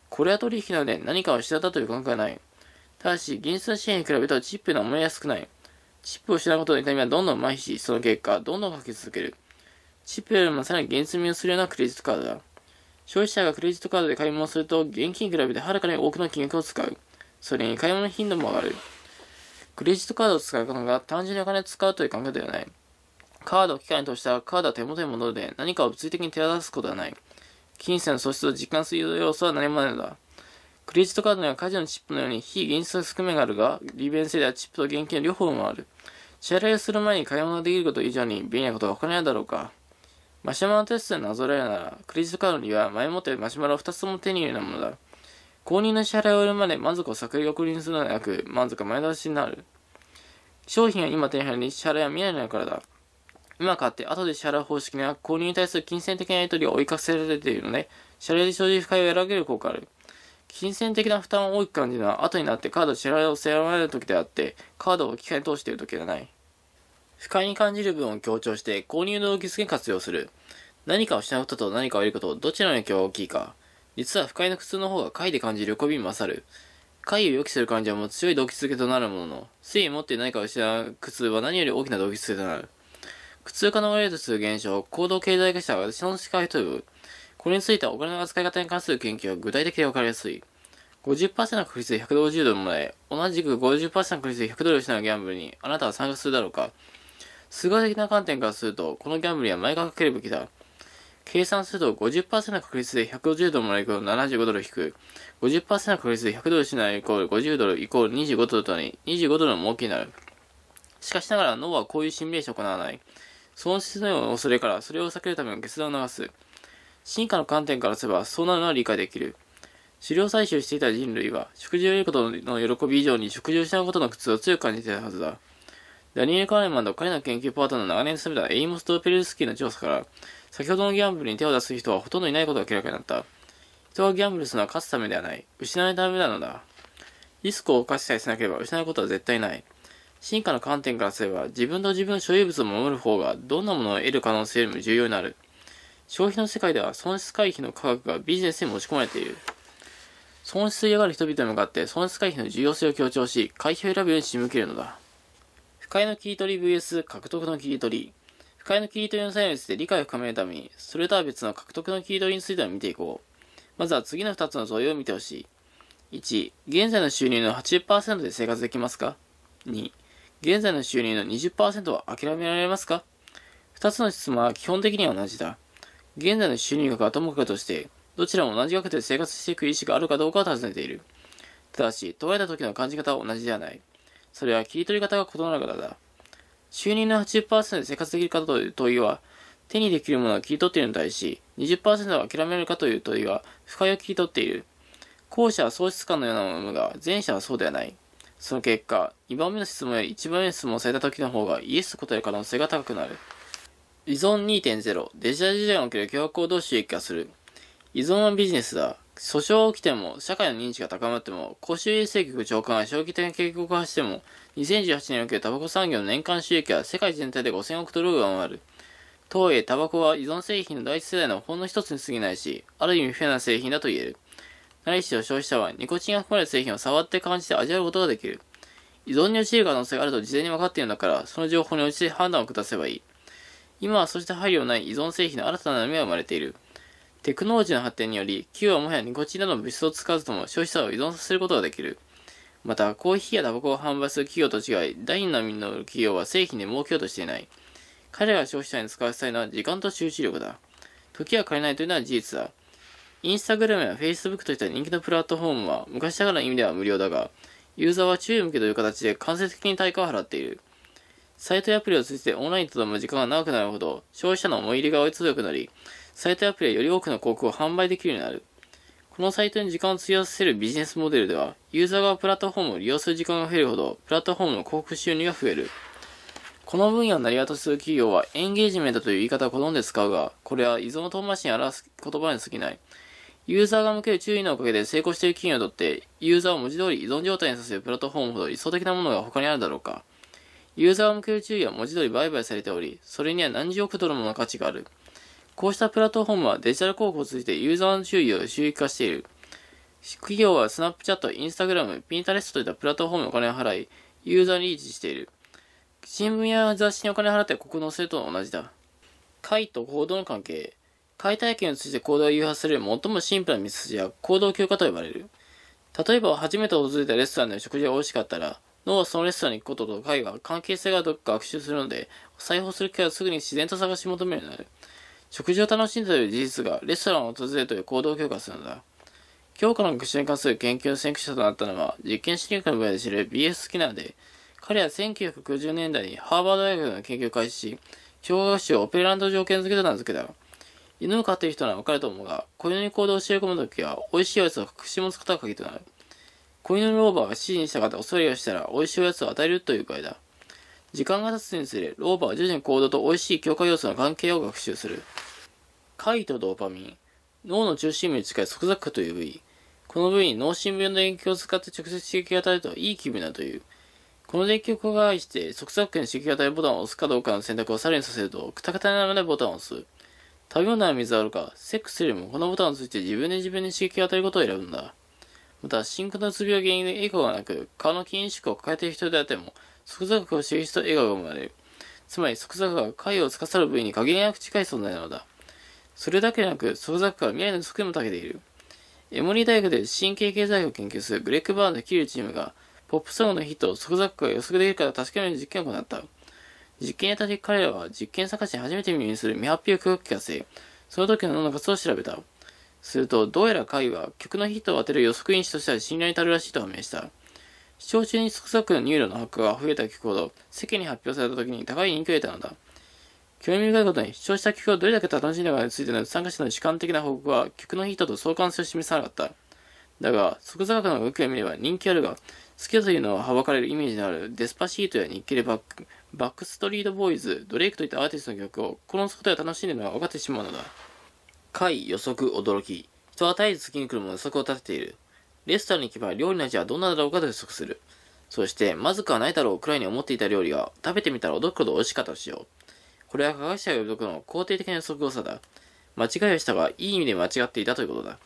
これは取引なので何かを失ったという感覚はない。ただし、現実の支援に比べるとチップの思いは少ない。チップを失うことの痛みはどんどん麻痺し、その結果、どんどんかけ続ける。チップよりもさらに現実味をするようなクレジットカードだ。消費者がクレジットカードで買い物をすると、現金に比べてはるかに多くの金額を使う。それに買い物頻度も上がる。クレジットカードを使うことが単純にお金を使うという考えではない。カードを機械に通したらカードは手元に戻るで何かを物理的に手渡すことはない。金銭の喪失を実感する要素は何もないのだ。クレジットカードにはカジノのチップのように非現実の側面があるが、利便性ではチップと現金の両方もある。支払いをする前に買い物ができること以上に便利なことが他にあるだろうか。マシュマロテストでなぞらえるなら、クレジットカードには前もってマシュマロを2つとも手に入れなものだ。購入の支払いを終えるまで満足をり送りにするのではなく、満足が前倒しになる。商品は今手に入り、支払いは未来になるからだ。今買って後で支払う方式には購入に対する金銭的なやり取りを追いかけられているので、支払いで正直不快を選べる効果がある。金銭的な負担を大きく感じるのは後になってカードを知払を迫られる時であって、カードを機械に通している時ではない。不快に感じる分を強調して購入の動き付け活用する。何かを失うことと何かを得ること、どちらの影響が大きいか。実は不快な苦痛の方が快で感じる喜びに勝る。快を予期する感はも強い動機付けとなるものの、誠意持って何かを失う苦痛は何より大きな動機付けとなる。苦痛化の割合とする現象、行動経済化した私の視界と呼ぶ。これについてはお金の扱い方に関する研究は具体的で分かりやすい。50%の確率で150ドルもらえ、同じく50%の確率で100ドルを失うギャンブルにあなたは参加するだろうか。数学的な観点からすると、このギャンブルには前がかけるべきだ。計算すると50%の確率で150ドルもらえイコール75ドル引く。50%の確率で100ドル失うイコール50ドルイコール25ドルとなり、25ドルの儲けになる。しかしながら脳はこういうシミュレーションを行わない。損失の恐れからそれを避けるための決断を流す。進化の観点からすればそうなるのは理解できる。狩猟採集していた人類は、食事を得ることの喜び以上に食事を失うことの苦痛を強く感じていたはずだ。ダニエル・カーネマンと彼の研究パートナーの長年勤めたエイモス・ドーペルスキーの調査から、先ほどのギャンブルに手を出す人はほとんどいないことが明らかになった。人がギャンブルするのは勝つためではない、失わためなのだ。リスクを犯したりしなければ失うことは絶対ない。進化の観点からすれば、自分と自分の所有物を守る方が、どんなものを得る可能性よりも重要になる。消費の世界では損失回避の科学がビジネスに持ち込まれている。損失を嫌がる人々に向かって損失回避の重要性を強調し、回避を選ぶように仕向けるのだ。不快の切り取り VS 獲得の切り取り。不快の切り取りの差別で理解を深めるために、それとは別の獲得の切り取りについても見ていこう。まずは次の2つの増用を見てほしい。1、現在の収入の80%で生活できますか ?2、現在の収入の20%は諦められますか ?2 つの質問は基本的には同じだ。現在の収入額はともかくとして、どちらも同じ額で生活していく意思があるかどうかを尋ねている。ただし、問われた時の感じ方は同じではない。それは切り取り方が異なるからだ。収入の80%で生活できるかという問いは、手にできるものを切り取っているのに対し、20%は諦めるかという問いは、不快を切り取っている。後者は喪失感のようなものが、前者はそうではない。その結果、2番目の質問より1番目の質問をされた時の方がイエスと答える可能性が高くなる。依存2.0デジタル時代における凶悪行動収益化する。依存はビジネスだ。訴訟起きても、社会の認知が高まっても、公衆衛生局長官が消費的な警告を発しても、2018年におけるタバコ産業の年間収益は世界全体で5000億ドルを上回る。いえタバコは依存製品の第一世代のほんの一つに過ぎないし、ある意味フェアな製品だと言える。何しろ消費者はニコチンが含まれた製品を触って感じて味わうことができる。依存に陥る可能性があると事前に分かっているのだから、その情報に応じて判断を下せばいい。今はそうした配慮のない依存製品の新たな波が生まれている。テクノロジーの発展により、Q はもはやニコチンなどの物質を使わずとも消費者を依存させることができる。また、コーヒーやタバコを販売する企業と違い、第2の波の企業は製品で儲けようとしていない。彼らが消費者に使わせたいのは時間と集中力だ。時は借りないというのは事実だ。インスタグラムやフェイスブックといった人気のプラットフォームは昔ながらの意味では無料だが、ユーザーは注意向けという形で間接的に対価を払っている。サイトやアプリを通じてオンラインとむ時間が長くなるほど、消費者の思い入れが追い強くなり、サイトやアプリはより多くの広告を販売できるようになる。このサイトに時間を費やせるビジネスモデルでは、ユーザーがプラットフォームを利用する時間が増えるほど、プラットフォームの広告収入が増える。この分野をなりわとする企業は、エンゲージメントという言い方を好んで使うが、これは依存の遠回しに表す言葉に過ぎない。ユーザーが向ける注意のおかげで成功している企業にとって、ユーザーを文字通り依存状態にさせるプラットフォームほど理想的なものが他にあるだろうか。ユーザー向ける注意は文字通り売買されており、それには何十億ドルもの価値がある。こうしたプラットフォームはデジタル広告を通じてユーザーの注意を収益化している。企業はスナップチャット、インスタグラム、ピンタレストといったプラットフォームにお金を払い、ユーザーにリーチしている。新聞や雑誌にお金を払って国の政と同じだ。会と行動の関係。会体験を通じて行動を誘発する最もシンプルな道筋は行動休暇と呼ばれる。例えば、初めて訪れたレストランの食事が美味しかったら、脳はそのレストランに行くことと会話、関係性がどこか学習するので、裁縫する機会はすぐに自然と探し求めるようになる。食事を楽しんでという事実が、レストランを訪れるという行動を強化するのだ。強化の学習に関する研究の先駆者となったのは、実験心理学の分野で知る BS スキナーで、彼は1990年代にハーバード大学の研究を開始し、強化学習をオペラント条件付けと名付けた。犬を飼っている人ならわかると思うが、子犬に行動を教え込むときは、美味しいおやつを隠し持つことが鍵となる。子犬ローバーが示に従って恐れをしたら美味しいおやつを与えるという会だ。時間が経つにつれ、ローバーは徐々に行動と美味しい強化要素の関係を学習する。貝とドーパミン。脳の中心部に近い即座下という部位。この部位に脳神病の電響を使って直接刺激を与えるといい気分だという。この電気を加害して、即座下に刺激を与えるボタンを押すかどうかの選択をさらにさせると、くたくたになるまでボタンを押す。食べ物は水あるか、セックスよりもこのボタンをついて自分で自分に刺激を与えることを選ぶんだ。また、深刻なうつ病原因でエゴがなく、顔の筋縮を抱えている人であっても、即座核を知る人と笑顔が生まれる。つまり、即座核は会を司る部位に限りなく近い存在なのだ。それだけでなく、即座核は未来の予測にもたけている。エモリー大学で神経経済学を研究するグレッグ・バーンのキリチームが、ポップソングのヒットを即座が予測できるか確かめる実験を行った。実験にあたり彼らは実験参加者に初めて耳にする未発表空気活性、その時の脳の活動を調べた。すると、どうやら会は曲のヒットを当てる予測因子としては信頼に足るらしいと判明した。視聴中に即座さのニューロの発火が増えた曲ほど、世間に発表された時に高い人気を得たのだ。興味深いことに、視聴した曲をどれだけ楽しんだかについての参加者の主観的な報告は、曲のヒットと相関性を示さなかった。だが、即座学の動きを見れば人気あるが、好きだというのははばかれるイメージのあるデスパシートやニッケルバック、バックストリートボーイズ、ドレイクといったアーティストの曲を、この底で楽しんでるのは分かってしまうのだ。回予測驚き。人は絶えず次に来るもの予測を立てている。レストランに行けば料理の味はどんなだろうかと予測する。そして、まずくはないだろうくらいに思っていた料理が、食べてみたら驚くほど美味しかったとしよう。これは科学者が呼ぶの肯定的な予測誤差だ。間違いをしたが、いい意味で間違っていたということだ。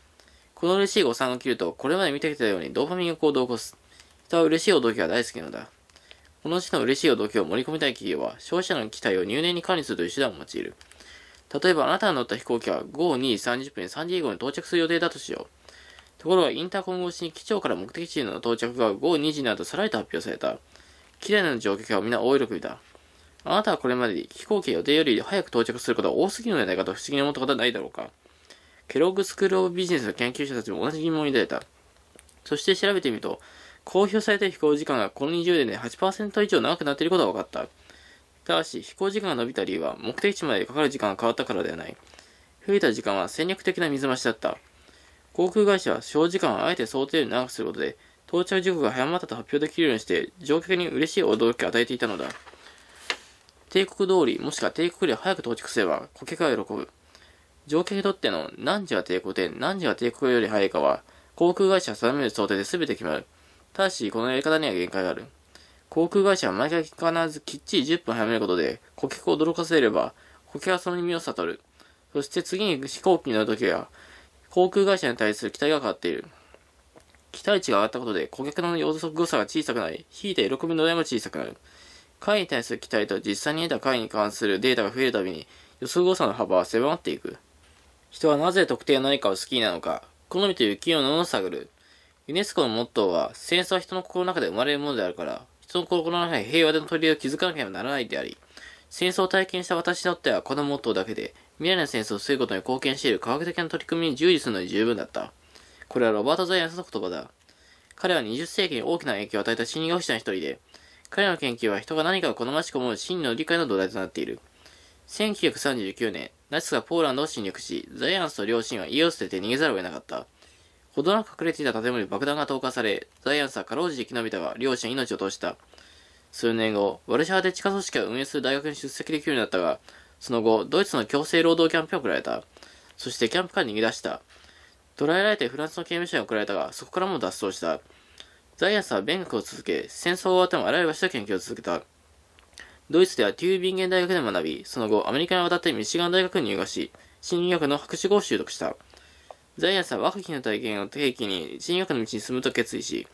この嬉しい誤算が切ると、これまで見てきたようにドーパミンが行動を起こす。人は嬉しい驚きが大好きなのだ。この種の嬉しい驚きを盛り込みたい企業は、消費者の期待を入念に管理するという手段を用いる。例えばあなたが乗った飛行機は午後2時30分にサンディエゴに到着する予定だとしよう。ところがインターコン越しに機長から目的地への到着が午後2時になるとさらりと発表された。綺麗な乗客は皆大喜びだ。あなたはこれまで飛行機予定より早く到着することが多すぎるのではないかと不思議に思ったことはないだろうか。ケログスクールオブビジネスの研究者たちも同じ疑問を抱いた。そして調べてみると、公表された飛行時間がこの20年で8%以上長くなっていることが分かった。ただし、飛行時間が延びた理由は、目的地までかかる時間が変わったからではない。増えた時間は戦略的な水増しだった。航空会社は、使用時間をあえて想定より長くすることで、到着時刻が早まったと発表できるようにして、乗客に嬉しい驚きを与えていたのだ。帝国通り、もしくは帝国より早く到着すれば、顧客は喜ぶ。乗客にとっての何時が帝国で何時が帝国より早いかは、航空会社が定める想定で全て決まる。ただし、このやり方には限界がある。航空会社は毎回必ずきっちり10分早めることで、顧客を驚かせれば、顧客はその意味を悟る。そして次に飛行機に乗るときは、航空会社に対する期待が変わっている。期待値が上がったことで、顧客の予測誤差が小さくなり、引いて喜びの上も小さくなる。会に対する期待と実際に得た会に関するデータが増えるたびに、予測誤差の幅は狭まっていく。人はなぜ特定の何かを好きなのか、好みという企業のものを探る。ユネスコのモットーは、戦争は人の心の中で生まれるものであるから、その心のない平和での砦を築かなければならないであり、戦争を体験した私にとってはこのモットーだけで、未来の戦争を防ぐことに貢献している科学的な取り組みに従事するのに十分だった。これはロバート・ザイアンスの言葉だ。彼は20世紀に大きな影響を与えた心理学者の一人で、彼の研究は人が何かを好ましく思う真の理解の土台となっている。1939年、ナチスがポーランドを侵略し、ザイアンスと両親は家を捨てて逃げざるを得なかった。ほどなく隠れていた建物に爆弾が投下され、ザイアンスはかろうじて生き延びたが、両親命を落とした。数年後、ワルシャワで地下組織を運営する大学に出席できるようになったが、その後、ドイツの強制労働キャンプに送られた。そしてキャンプから逃げ出した。捕らえられてフランスの刑務所に送られたが、そこからも脱走した。ザイアンスは勉学を続け、戦争を終わってもあらゆる場所で研究を続けた。ドイツではテュービンゲン大学で学び、その後、アメリカに渡ってミシガン大学に入学し、心理学の博士号を習得した。ザイアンさんは若き日の体験を契機に人脈の道に進むと決意し、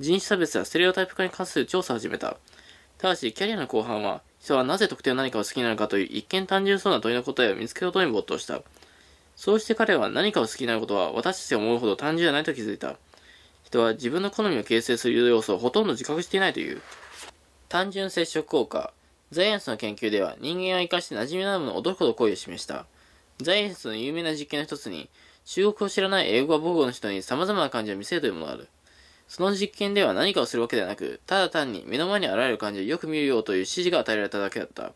人種差別やステレオタイプ化に関する調査を始めた。ただし、キャリアの後半は、人はなぜ特定の何かを好きなのかという一見単純そうな問いの答えを見つけることに没頭した。そうして彼は何かを好きなことは私たちが思うほど単純ではないと気づいた。人は自分の好みを形成する要素をほとんど自覚していないという。単純接触効果。ザイアンスの研究では人間を生かして馴染みのあるものを驚くほど行為を示した。ザイアンスの有名な実験の一つに、中国を知らない英語母語の人に様々な漢字を見せるというものがある。その実験では何かをするわけではなく、ただ単に目の前に現れる漢字をよく見るようという指示が与えられただけだった。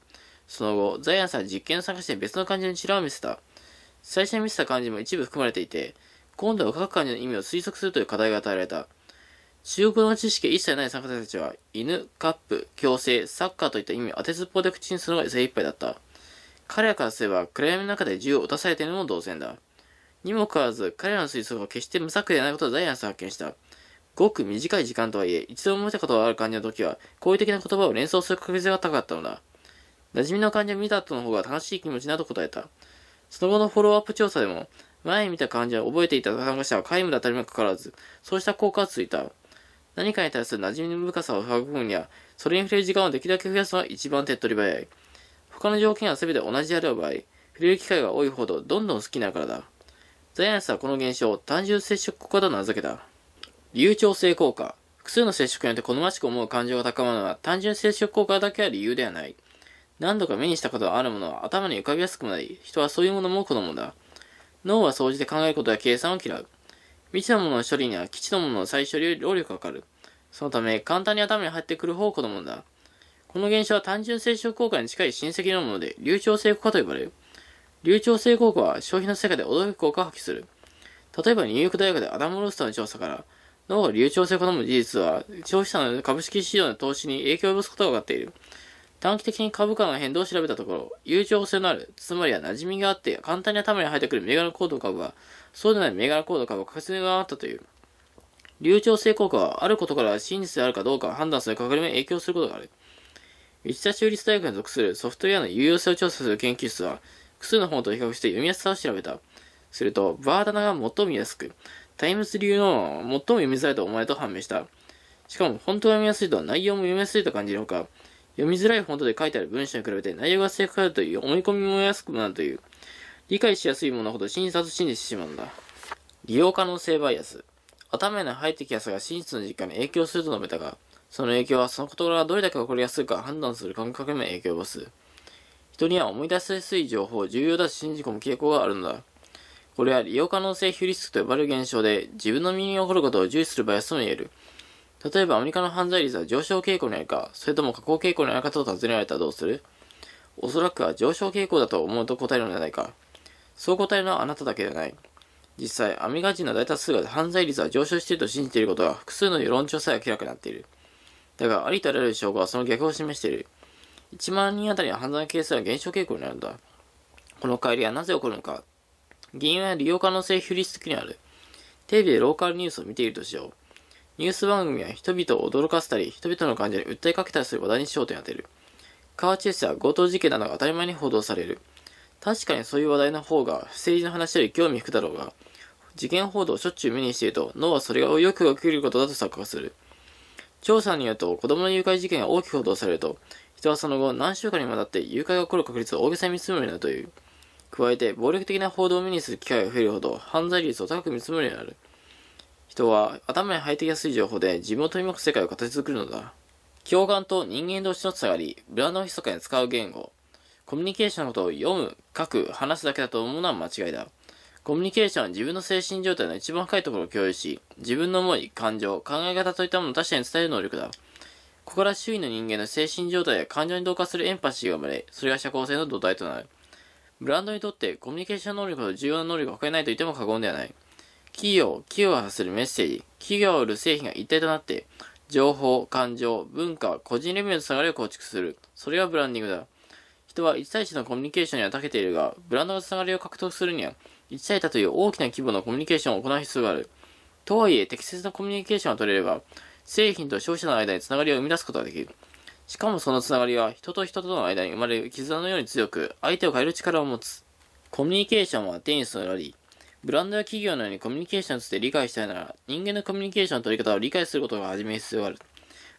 その後、ザイアンさんは実験を探して別の漢字にチラを見せた。最初に見せた漢字も一部含まれていて、今度は各漢字の意味を推測するという課題が与えられた。中国の知識が一切ない参加者たちは、犬、カップ、強制、サッカーといった意味を当てずっぽうで口にするのが精一杯だった。彼らからすれば、暗闇の中で銃を撃たされているのも同然だ。にもかかわらず、彼らの水槽が決して無策でないことをダイアンスは発見した。ごく短い時間とはいえ、一度も見たことがある感じの時は、好意的な言葉を連想する確率が高かったのだ。馴染みの感じを見た後の方が楽しい気持ちなど答えた。その後のフォローアップ調査でも、前に見た感じは覚えていた参加者は皆無だったりもかかわらず、そうした効果がついた。何かに対する馴染みの深さを育むには、それに触れる時間をできるだけ増やすのは一番手っ取り早い。他の条件は全て同じである場合、触れる機会が多いほどどんどん好きなからだ。サイアンスはこの現象を単純接触効果と名付けた。流暢性効果。複数の接触によって好ましく思う感情が高まるのは単純接触効果だけは理由ではない。何度か目にしたことがあるものは頭に浮かびやすくもなり、人はそういうものも好むんだ。脳は総じて考えることや計算を嫌う。未知のものの処理には基地のものの再処理より労力がかかる。そのため、簡単に頭に入ってくる方好むんだ。この現象は単純接触効果に近い親戚のもので、流暢性効果と呼ばれる。流暢性効果は消費の世界で驚く効果を発揮する。例えばニューヨーク大学でアダム・ロスターの調査から、脳が流暢性を好む事実は、消費者の株式市場の投資に影響を及ぼすことが分かっている。短期的に株価の変動を調べたところ、流暢性のある、つまりは馴染みがあって簡単に頭に入ってくる銘柄ード株は、そうでない銘柄ード株を確実に上回ったという。流暢性効果は、あることから真実であるかどうか判断する確率に影響することがある。一田州立大学に属するソフトウェアの有用性を調査する研究室は、複数の本と比較して読みやすさを調べた。すると、バーダナが最も見やすく、タイムス流の最も読みづらいと思えと判明した。しかも、本当が読みやすいとは内容も読みやすいと感じるほか、読みづらいフォントで書いてある文章に比べて内容が正確だという思い込みもやすくなるという、理解しやすいものほど診察信してしまうんだ。利用可能性バイアス。頭への入ってきやすが真実の実感に影響すると述べたが、その影響はその言葉がどれだけ起こりやすいか判断する感覚にも影響を及ぼす。人には思い出しやすい情報を重要だと信じ込む傾向があるのだ。これは利用可能性ヒューリスクと呼ばれる現象で、自分の身に起こることを重視するバイアスとも言える。例えばアメリカの犯罪率は上昇傾向にあるか、それとも下降傾向にあるかと尋ねられたらどうするおそらくは上昇傾向だと思うと答えるのではないか。そう答えるのはあなただけではない。実際、アメリカ人の大多数が犯罪率は上昇していると信じていることは、複数の世論調査で明らかになっている。だが、ありとあらゆる証拠はその逆を示している。1万人あたりの犯罪係数は減少傾向にあるんだ。この帰りはなぜ起こるのか。原因は利用可能性比率的にある。テレビでローカルニュースを見ているとしよう。ニュース番組は人々を驚かせたり、人々の患者に訴えかけたりする話題に焦点を当てる。カーチェスや強盗事件などが当たり前に報道される。確かにそういう話題の方が政治の話より興味引くだろうが、事件報道をしょっちゅう目にしていると脳はそれをよく起きることだと錯覚する。調査によると子供の誘拐事件が大きく報道されると、人はその後何週間にもわたって誘拐が起こる確率を大げさに見積もるようになるという。加えて、暴力的な報道を目にする機会が増えるほど、犯罪率を高く見積もるようになる。人は頭に入ってきやすい情報で自分を取り巻く世界を形作るのだ。共感と人間同士のつながり、ブランドを密かに使う言語、コミュニケーションのことを読む、書く、話すだけだと思うのは間違いだ。コミュニケーションは自分の精神状態の一番深いところを共有し、自分の思い、感情、考え方といったものを他者に伝える能力だ。ここから周囲の人間の精神状態や感情に同化するエンパシーが生まれ、それが社交性の土台となる。ブランドにとってコミュニケーション能力の重要な能力を欠えないと言っても過言ではない。企業、企業が発するメッセージ、企業を売る製品が一体となって、情報、感情、文化、個人レベルのつながりを構築する。それがブランディングだ。人は一対一のコミュニケーションには長けているが、ブランドのつながりを獲得するには、1対多という大きな規模のコミュニケーションを行う必要がある。とはいえ、適切なコミュニケーションが取れれば、製品と消費者の間につながりを生み出すことができる。しかもそのつながりは人と人との間に生まれる絆のように強く、相手を変える力を持つ。コミュニケーションはテニスとあり、ブランドや企業のようにコミュニケーションについて理解したいなら、人間のコミュニケーションの取り方を理解することが始める必要がある。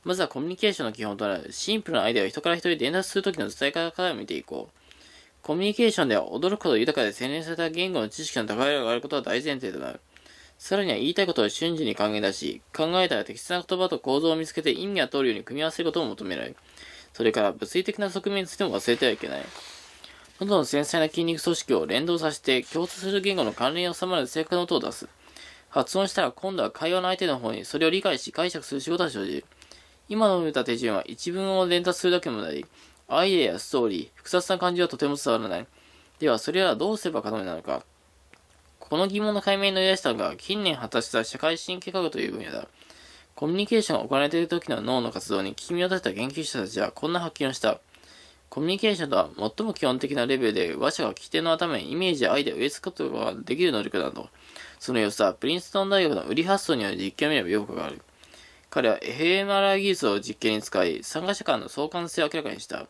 まずはコミュニケーションの基本となるシンプルなアイデアを人から人へ伝達するときの伝え方から見ていこう。コミュニケーションでは驚くほど豊かで洗練された言語の知識の高いがあることは大前提となる。さらには言いたいことを瞬時に考え出し、考えたら適切な言葉と構造を見つけて意味が通るように組み合わせることを求められる。それから物理的な側面についても忘れてはいけない。んどの繊細な筋肉組織を連動させて共通する言語の関連に収まる正確な音を出す。発音したら今度は会話の相手の方にそれを理解し解釈する仕事が生じる。今の見た手順は一文を伝達するだけもない。アイデアやストーリー、複雑な感じはとても伝わらない。では、それらはどうすれば可能なのか。この疑問の解明の偉大さが近年果たした社会神経科学という分野だ。コミュニケーションが行われている時の脳の活動に君を立てた研究者たちはこんな発見をした。コミュニケーションとは最も基本的なレベルで話者が規定の頭にイメージやアイデアを植え付くことができる能力など、その良さはプリンストン大学の売り発想による実験を見れば評価がある。彼は fMRI 技術を実験に使い、参加者間の相関性を明らかにした。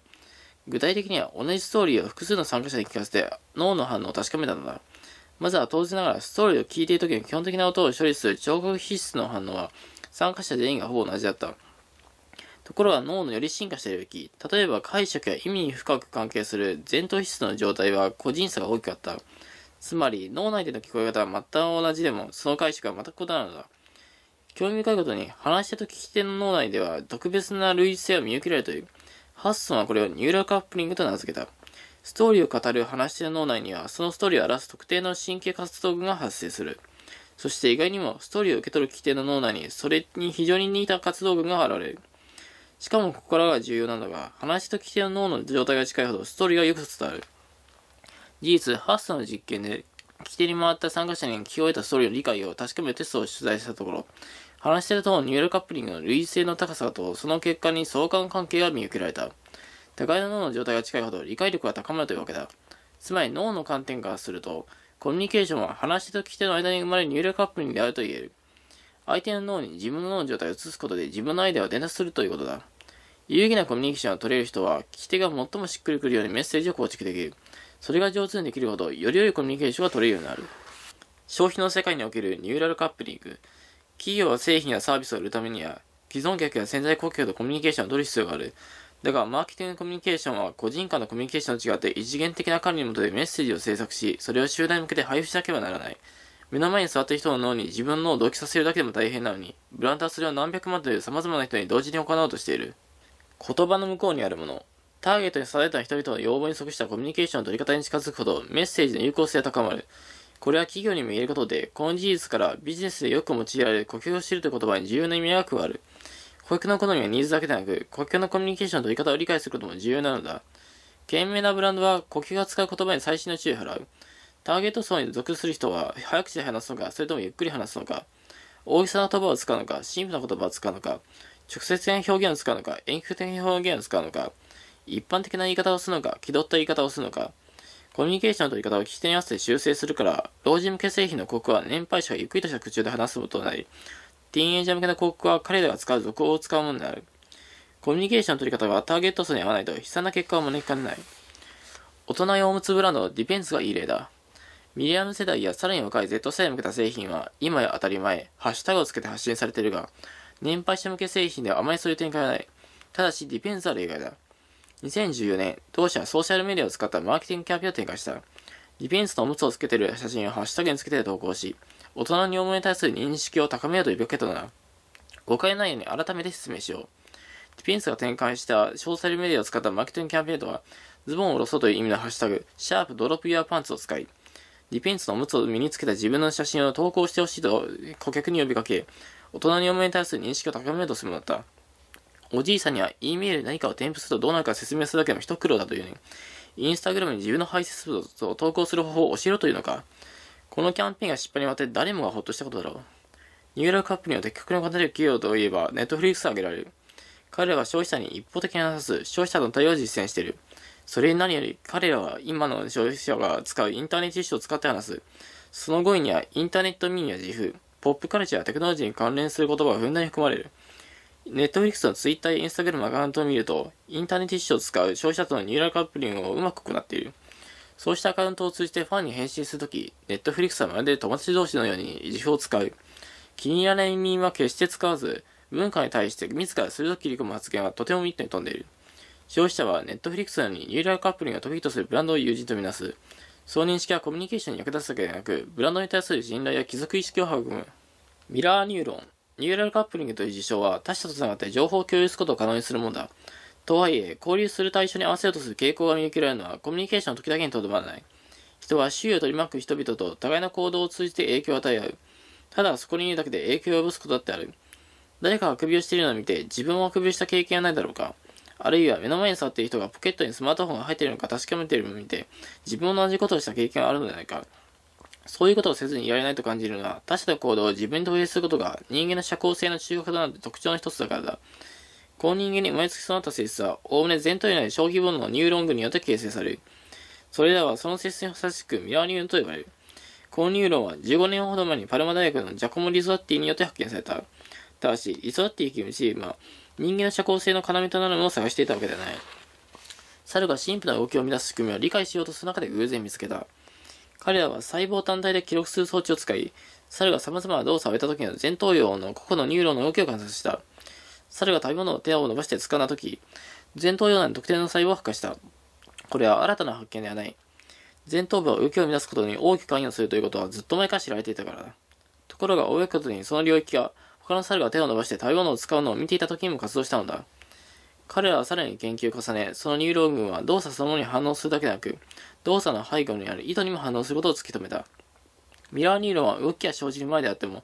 具体的には同じストーリーを複数の参加者に聞かせて脳の反応を確かめたのだ。まずは当然ながら、ストーリーを聞いている時の基本的な音を処理する聴覚必須の反応は、参加者全員がほぼ同じだった。ところが脳のより進化してるべ域、例えば解釈や意味に深く関係する前頭皮質の状態は個人差が大きかった。つまり、脳内での聞こえ方は全く同じでも、その解釈は全く異なるのだ。興味深いことに、話し手と聞き手の脳内では特別な類似性を見受けられるという、ハッソンはこれをニューラルカップリングと名付けた。ストーリーを語る話しの脳内には、そのストーリーを表す特定の神経活動群が発生する。そして意外にも、ストーリーを受け取る規定の脳内に、それに非常に似た活動群が現れる。しかもここからが重要なのが、話と規定の脳の状態が近いほど、ストーリーがよく伝わる。事実、ハッサの実験で、規定に回った参加者に聞き終えたストーリーの理解を確かめるテストを取材したところ、話してるとニューロカップリングの類似性の高さと、その結果に相関関係が見受けられた。互いの脳の状態が近いほど理解力が高まるというわけだ。つまり脳の観点からすると、コミュニケーションは話し手と聞き手の間に生まれるニューラルカップリングであると言える。相手の脳に自分の脳の状態を移すことで自分のアイデアを伝達するということだ。有意義なコミュニケーションを取れる人は、聞き手が最もしっくりくるようにメッセージを構築できる。それが上手にできるほど、より良いコミュニケーションが取れるようになる。消費の世界におけるニューラルカップリング。企業は製品やサービスを売るためには、既存客や潜在顧客とコミュニケーションを取る必要がある。だが、マーケティングコミュニケーションは個人間のコミュニケーションと違って異次元的な管理のもとでメッセージを制作し、それを集団に向けて配布しなければならない。目の前に座っている人の脳に自分の脳を同期させるだけでも大変なのに、ブランドはそれを何百万という様々な人に同時に行おうとしている。言葉の向こうにあるもの。ターゲットに定めた人々の要望に即したコミュニケーションの取り方に近づくほどメッセージの有効性が高まる。これは企業にも言えることで、この事実からビジネスでよく用いられる呼吸を知るという言葉に重要な意味が加わる。顧客の好みはニーズだけでなく、顧客のコミュニケーションの取り方を理解することも重要なのだ。賢明なブランドは顧客が使う言葉に最新の注意を払う。ターゲット層に属する人は、早口で話すのか、それともゆっくり話すのか、大げさな言葉を使うのか、シンプルな言葉を使うのか、直接的な表現を使うのか、遠距離的な表現を使うのか、一般的な言い方をするのか、気取った言い方をするのか、コミュニケーションの取り方を聞き手に合わせて修正するから、老人向け製品の広告は年配者がゆっくりとした口調で話すことになり、ティーンエイジャー向けの広告は彼らが使う俗語を使うものである。コミュニケーションの取り方がターゲット層に合わないと悲惨な結果を招きかねない。大人用おむつブランドのディェンスがいい例だ。ミリアム世代やさらに若い Z 世代に向けた製品は今や当たり前、ハッシュタグをつけて発信されているが、年配者向け製品ではあまりそういう展開はない。ただし、ディェンスは例外だ。2014年、当社はソーシャルメディアを使ったマーケティングキャンペーンを展開した。ディェンスのおむつをつけている写真をハッシュタグにつけて投稿し、大人の尿漏れに対する認識を高めようと呼びかけたのだ。誤解ないように改めて説明しよう。ディピンスが展開した詳細メディアを使ったマーケティングキャンペーンとは、ズボンを下ろそうという意味のハッシュタグ、シャープドロップユアパンツを使い、ディピンスのおむつを身につけた自分の写真を投稿してほしいと顧客に呼びかけ、大人のいに対する認識を高めようとするのだった。おじいさんには E メールで何かを添付するとどうなるか説明するだけでも一苦労だというね。インスタグラムに自分の排泄物を投稿する方法を教えろというのか。このキャンペーンが失敗にわって誰もがほっとしたことだろう。ニュールカアプリの的確に語れる企業といえば、ネットフリックスが挙げられる。彼らは消費者に一方的に話す消費者の対応を実践している。それに何より彼らは今の消費者が使うインターネット辞書を使って話す。その語彙にはインターネット民や自負、ポップカルチャーやテクノロジーに関連する言葉がふんだんに含まれる。ネットフリックスのツイッターやインスタグラムアカウントを見ると、インターネット辞書を使う消費者とのニューラルカップリングをうまく行っている。そうしたアカウントを通じてファンに返信するとき、ネットフリックスはまるで友達同士のように辞表を使う。気に入らない移民は決して使わず、文化に対して自ら鋭く切り込む発言はとてもミットに飛んでいる。消費者はネットフリックスのようにニューラルカップリングが得意とするブランドを友人とみなす。そう認識はコミュニケーションに役立つだけでなく、ブランドに対する信頼や貴族意識を育む。ミラーニューロン。ニューラルカップリングという事象は他者とつながって情報を共有することを可能にするものだ。とはいえ、交流する対象に合わせようとする傾向が見受けられるのは、コミュニケーションの時だけにとどまらない。人は周囲を取り巻く人々と互いの行動を通じて影響を与え合う。ただ、そこにいるだけで影響を及ぼすことだってある。誰かが首をしているのを見て、自分も首をした経験はないだろうか。あるいは目の前に座っている人がポケットにスマートフォンが入っているのか確かめているのを見て、自分も同じことをした経験はあるのではないか。そういうことをせずにいられないと感じるのは、他者の行動を自分に投影することが人間の社交性の中核となて特徴の一つだからだ。公認間に生まれつき育った性質は、おおむね前頭葉内消規物のニューロン群によって形成される。それらはその性質にふさわしくミラーニューロンと呼ばれる。このニューロンは15年ほど前にパルマ大学のジャコモ・リゾッティによって発見された。ただし、リゾッティキチームは人間の社交性の要となるものを探していたわけではない。猿が神ルな動きを生み出す仕組みを理解しようとする中で偶然見つけた。彼らは細胞単体で記録する装置を使い、猿が様々な動作を終えた時の前頭葉の個々のニューロンの動きを観察した。猿が食べ物の手を伸ばして掴んだ時、前頭葉内の特定の細胞を発火した。これは新たな発見ではない。前頭部は動きを乱すことに大きく関与するということはずっと前から知られていたからだ。ところが、泳ぐことにその領域が他の猿が手を伸ばして食べ物を使うのを見ていた時にも活動したのだ。彼らはさらに研究を重ね、そのニューロン群は動作そのものに反応するだけでなく、動作の背後にある意図にも反応することを突き止めた。ミラーニューロンは動きが生じる前であっても、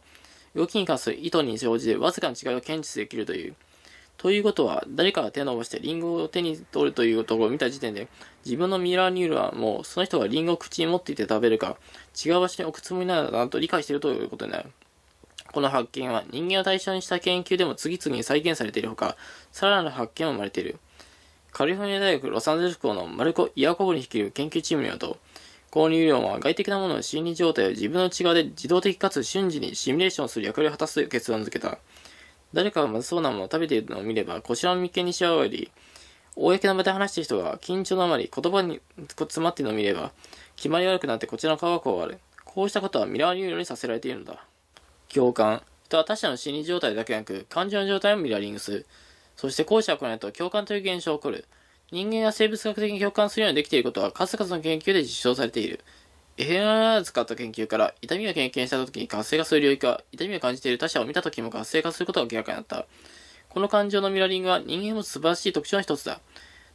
動きに関する意図に生じてわずかな違いを検知できるという。ということは、誰かが手を伸ばしてリンゴを手に取るというところを見た時点で、自分のミラーニュールはもう、その人がリンゴを口に持っていて食べるか、違う場所に置くつもりなんだなと理解しているということになる。この発見は人間を対象にした研究でも次々に再現されているほか、さらなる発見も生まれている。カリフォルニア大学ロサンゼルス校のマルコ・イヤコブに率いる研究チームによると、購入量は外的なものの心理状態を自分の内側で自動的かつ瞬時にシミュレーションする役割を果たすという結論づけた。誰かがまずそうなものを食べているのを見れば、こちらの眉間にしわより、公の場で話している人が緊張のあまり言葉に詰まっているのを見れば、決まり悪くなってこちらの顔がこうる。こうしたことはミラーングにさせられているのだ。共感。人は他者の心理状態だけなく、感情の状態をミラーリングする。そして後者を行うと共感という現象が起こる。人間が生物学的に共感するようにできていることは数々の研究で実証されている。f m r を使った研究から痛みを経験した時に活性化する領域は痛みを感じている他者を見た時も活性化することが明らかになった。この感情のミラーリングは人間も素晴らしい特徴の一つだ。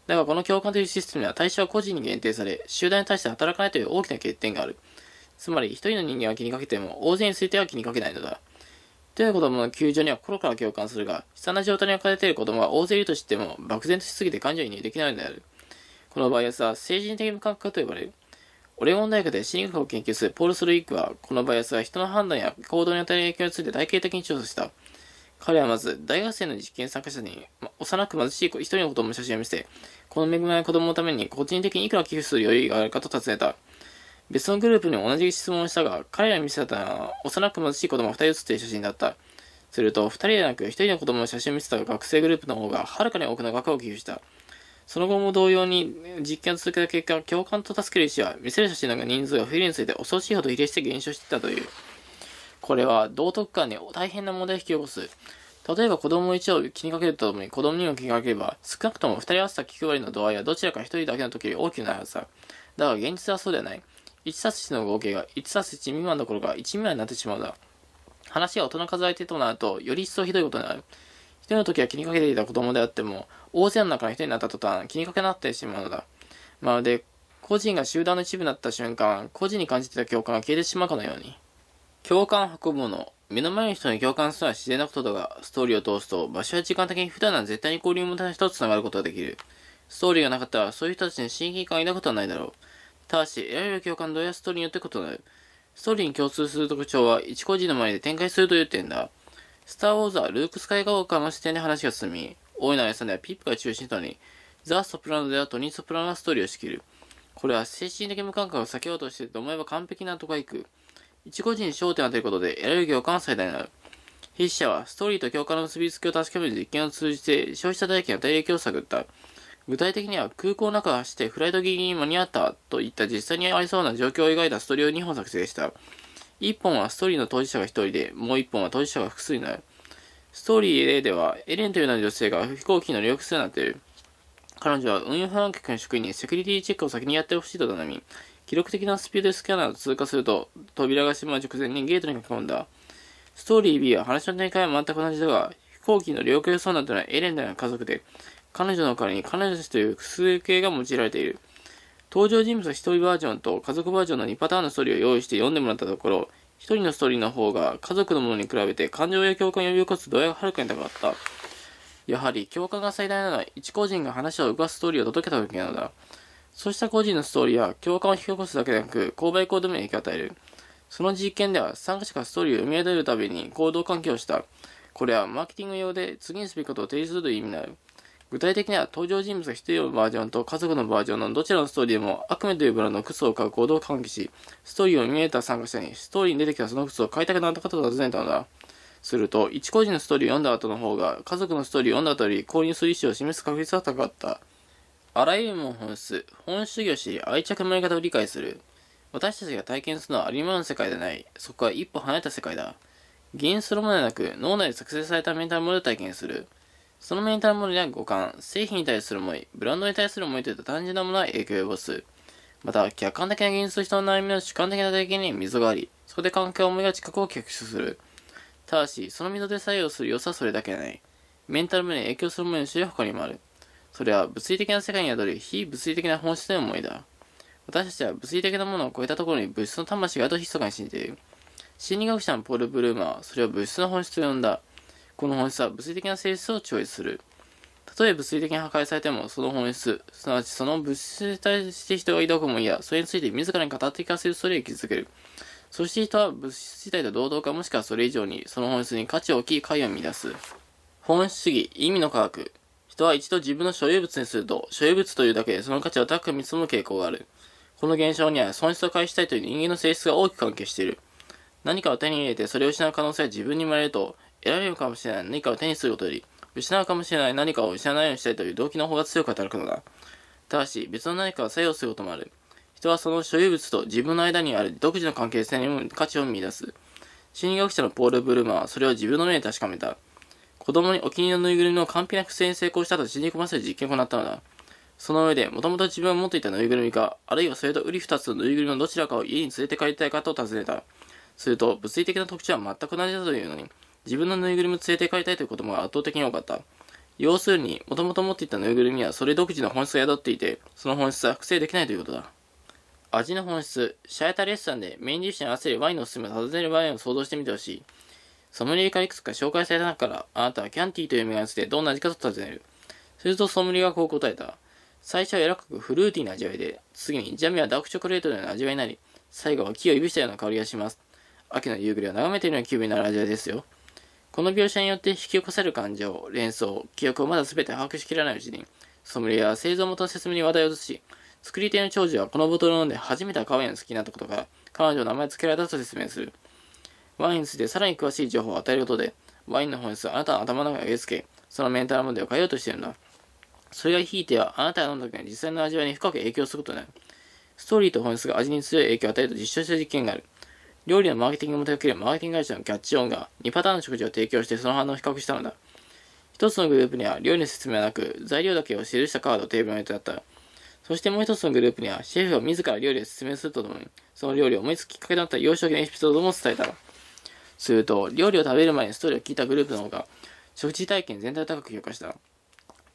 だがこの共感というシステムは対象は個人に限定され、集団に対して働かないという大きな欠点がある。つまり一人の人間は気にかけても大勢については気にかけないのだ。という子供の窮状には心から共感するが、悲惨な状態に置かれている子供は大勢いるとしても、漠然としすぎて感情移入できないのである。このバイアスは、精神的無感覚と呼ばれる。オレゴン大学で心理学を研究するポール・スルイックは、このバイアスは人の判断や行動に与える影響について体系的に調査した。彼はまず、大学生の実験参加者に、ま、幼く貧しい一人の子供の写真を見せ、て、この恵まれない子供のために個人的にいくら寄付する余裕があるかと尋ねた。別のグループに同じ質問をしたが、彼らに見せたのは幼く貧しい子供2人写っている写真だった。すると、2人ではなく1人の子供の写真を見せた学生グループの方が、はるかに多くの額を寄付した。その後も同様に実験を続けた結果、共感と助ける医師は、見せる写真の人数が増えるについて恐ろしいほど比例して減少していたという。これは、道徳観に大変な問題を引き起こす。例えば子供一を気にかけるとともに子供にも気にかければ、少なくとも2人合わせた9割の度合いはどちらか1人だけの時より大きくなるはずだ。だが現実はそうではない。1冊子の合計が1冊子未満どころか1未満になってしまうだ。話が大人数相手となると、より一層ひどいことになる。一人の時は気にかけていた子供であっても、大勢の中の人になった途端、気にかけなってしまうのだ。まるで、個人が集団の一部になった瞬間、個人に感じていた共感が消えてしまうかのように。共感を運ぶもの。目の前の人に共感するのは自然なことだが、ストーリーを通すと、場所や時間的に普段なら絶対に交流を持たない人と繋がることができる。ストーリーがなかったら、そういう人たちに親近感を抱くことはないだろう。ただし、選べる共感度やストーリーによって異なる。ストーリーに共通する特徴は、一個人の前で展開するという点だ。スター・ウォーズはルーク・スカイ・ガウォーカーの視点で話が進み、大いなるさんではピップが中心となり、ザ・ソプラノではトニー・ソプラノがストーリーを仕切る。これは精神的無感覚を避けようとしていると思えば完璧なとこ行く。一個人に焦点を当てることで、得られる共感は最大になる。筆者は、ストーリーと共感の結びつきを確かめる実験を通じて、消費者体験の大影響を探った。具体的には空港の中を走ってフライトギリギリに間に合ったといった実際にありそうな状況を描いたストーリーを2本作成した。1本はストーリーの当事者が1人で、もう1本は当事者が複数になる。ストーリー A では、エレンというような女性が飛行機の利用数になっている。彼女は運輸保安局の職員にセキュリティチェックを先にやってほしいと頼み、記録的なスピードスキャナーを通過すると、扉が閉まる直前にゲートに書込んだ。ストーリー B は話の展開は全く同じだが、飛行機の旅空予想などのエレンような家族で、彼女の代わりに彼女たちという複数形が用いられている。登場人物1人バージョンと家族バージョンの2パターンのストーリーを用意して読んでもらったところ、1人のストーリーの方が家族のものに比べて感情や共感を呼び起こす度合いがはるかに高かった。やはり共感が最大なのは一個人が話を動かすストーリーを届けた時なのだ。そうした個人のストーリーは共感を引き起こすだけでなく、購買行動にも影響を与える。その実験では参加者がストーリーを生みげるために行動関係をした。これはマーケティング用で次にすべきことを提示するという意味になる。具体的には登場人物が必要バージョンと家族のバージョンのどちらのストーリーも悪夢というブランドの靴を買う行動を喚起し、ストーリーを見えた参加者にストーリーに出てきたその靴を買いたくなった方と尋ねたのだ。すると、一個人のストーリーを読んだ後の方が、家族のストーリーを読んだ後より購入する意思を示す確率は高かった。あらゆるものを本質、本主義をし愛着のやり方を理解する。私たちが体験するのはありまの世界でない。そこは一歩離れた世界だ。原因するものでなく、脳内で作成されたメンタルモデルを体験する。その目にたるものや五感、製品に対する思い、ブランドに対する思いといった単純なものは影響を及ぼす。また、客観的な現実と人の悩みの主観的な体験に溝があり、そこで環境思いが近くを客色する。ただし、その溝で作用する良さはそれだけない。メンタル面に影響するものの種類は他にもある。それは物理的な世界に宿る非物理的な本質の思いだ。私たちは物理的なものを超えたところに物質の魂があると密かに信じている。心理学者のポール・ブルーマーはそれを物質の本質と呼んだ。この本質は物理的な性質を超越する。たとえ物理的に破壊されても、その本質、すなわちその物質に対して人が挑くもんや、それについて自らに語って聞かせるそれを築ける。そして人は物質自体と同等かもしくはそれ以上に、その本質に価値を置き、解を見出す。本質主義、意味の科学。人は一度自分の所有物にすると、所有物というだけでその価値を高く見積もる傾向がある。この現象には損失を返したいという人間の性質が大きく関係している。何かを手に入れてそれを失う可能性は自分に生まれると、得られるかもしれない何かを手にすることより、失うかもしれない何かを失わないようにしたいという動機の方が強く働くのだ。ただし、別の何かを作用することもある。人はその所有物と自分の間にある独自の関係性にも価値を見出す。心理学者のポール・ブルーマーはそれを自分の目で確かめた。子供にお気に入りのぬいぐるみの完璧な癖に成功したと信じ込ませる実験を行ったのだ。その上で、もともと自分が持っていたぬいぐるみか、あるいはそれとうり二つのぬいぐるみのどちらかを家に連れて帰りたいかと尋ねた。すると、物理的な特徴は全く同じだというのに、自分のぬいぐるみを連れて帰りたいということも圧倒的に多かった。要するに、もともと持っていたぬいぐるみはそれ独自の本質が宿っていて、その本質は複製できないということだ。味の本質、シャエタレッサンでメインディッシュに合わせるワインのおすすめを尋ねる場合を想像してみてほしい。ソムリエからいくつか紹介された中から、あなたはキャンティーという名前をつでどんな味かと尋ねる。するとソムリエがこう答えた。最初は柔らかくフルーティーな味わいで、次にジャムやダークチョコレートのような味わいになり、最後は木をいぶしたような香りがします。秋の夕暮れを眺めているような気分になる味わいですよ。この描写によって引き起こされる感情、連想、記憶をまだ全て把握しきらないうちに、ソムリエは製造元の説明に話題を移し、作り手の長女はこのボトルを飲んで初めて赤ワインを好きになったことから、彼女の名前付けられたと説明する。ワインについてさらに詳しい情報を与えることで、ワインの本質をあなたの頭の中に植え付け、そのメンタル問題を変えようとしているんだ。それが引いては、あなたが飲んだ時の実際の味わいに深く影響することになる。ストーリーと本質が味に強い影響を与えると実証した実験がある。料理のマーケティングも手掛けるマーケティング会社のキャッチオンが2パターンの食事を提供してその反応を比較したのだ。一つのグループには料理の説明はなく、材料だけを記したカードをテーブルに置いてあった。そしてもう一つのグループには、シェフが自ら料理を説明するとともに、その料理を思いつききっかけだった幼少期のエピソードも伝えたすると、料理を食べる前にストーリーを聞いたグループの方が、食事体験全体を高く評価した。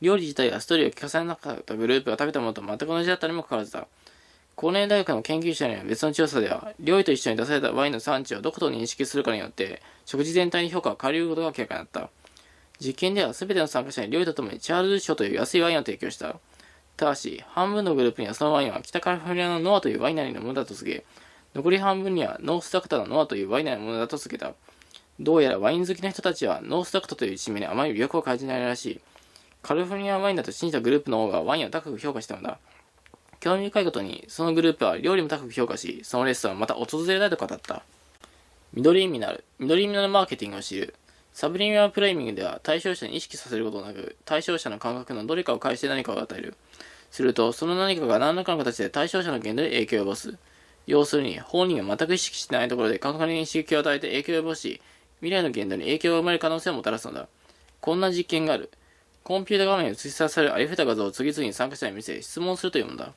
料理自体がストーリーを聞かされなかったグループが食べたものと全く同じだったにもかかわらずだ。高年大学の研究者には別の調査では、料理と一緒に出されたワインの産地をどこと認識するかによって、食事全体に評価が変わることが明らかになった。実験では全ての参加者に料理とともにチャールズ賞という安いワインを提供した。ただし、半分のグループにはそのワインは北カリフォルニアのノアというワイナリーのものだと告げ、残り半分にはノースダクタのノアというワイナリーのものだと告げた。どうやらワイン好きな人たちはノースダクタという地名にあまり魅力を感じないらしい。カリフォルニアワインだと信じたグループの方がワインを高く評価したのだ。興味深いことに、そのグループは料理も高く評価し、そのレストランまた訪れないと語った。緑意味のある、緑意味のマーケティングを知る。サブリミナルプレイミングでは対象者に意識させることなく、対象者の感覚のどれかを介して何かを与える。すると、その何かが何らかの形で対象者の言動に影響を及ぼす。要するに、本人が全く意識してないところで感覚に刺激を与えて影響を及ぼし、未来の言動に影響が生まれる可能性をもたらすのだ。こんな実験がある。コンピュータ画面に映し出されるありふれた画像を次々に参加者に見せ、質問するというものだ。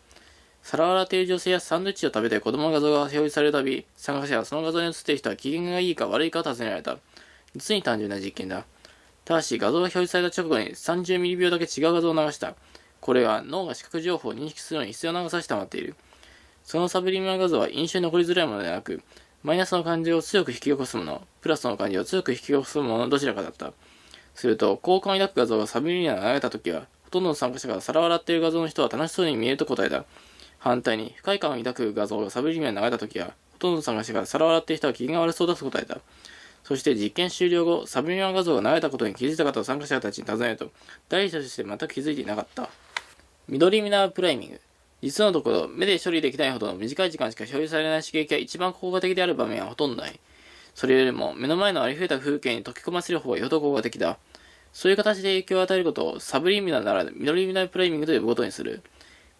皿洗いう女性やサンドイッチを食べて子供の画像が表示されるたび、参加者はその画像に映っている人は機嫌がいいか悪いかを尋ねられた。実に単純な実験だ。ただし、画像が表示された直後に30ミリ秒だけ違う画像を流した。これは脳が視覚情報を認識するのに必要な長さにまっている。そのサブリミナル画像は印象に残りづらいものではなく、マイナスの感情を強く引き起こすもの、プラスの感情を強く引き起こすもののどちらかだった。すると、好感を抱く画像がサブリミナルを流れた時は、ほとんどの参加者が皿を洗っている画像の人は楽しそうに見えると答えた。反対に、不快感を抱く画像がサブリミナに流れた時は、ほとんどの探しが皿を洗ってい人は機嫌が悪そうだと答えた。そして実験終了後、サブリミナル画像が流れたことに気づいた方を参加者たちに尋ねると、第一として全く気づいていなかった。緑ミナープライミング。実のところ、目で処理できないほどの短い時間しか表示されない刺激が一番効果的である場面はほとんどない。それよりも、目の前のありふれた風景に溶け込ませる方がよど効果的だ。そういう形で影響を与えることを、サブリミナルなら緑ミナープライミングと呼ぶことにする。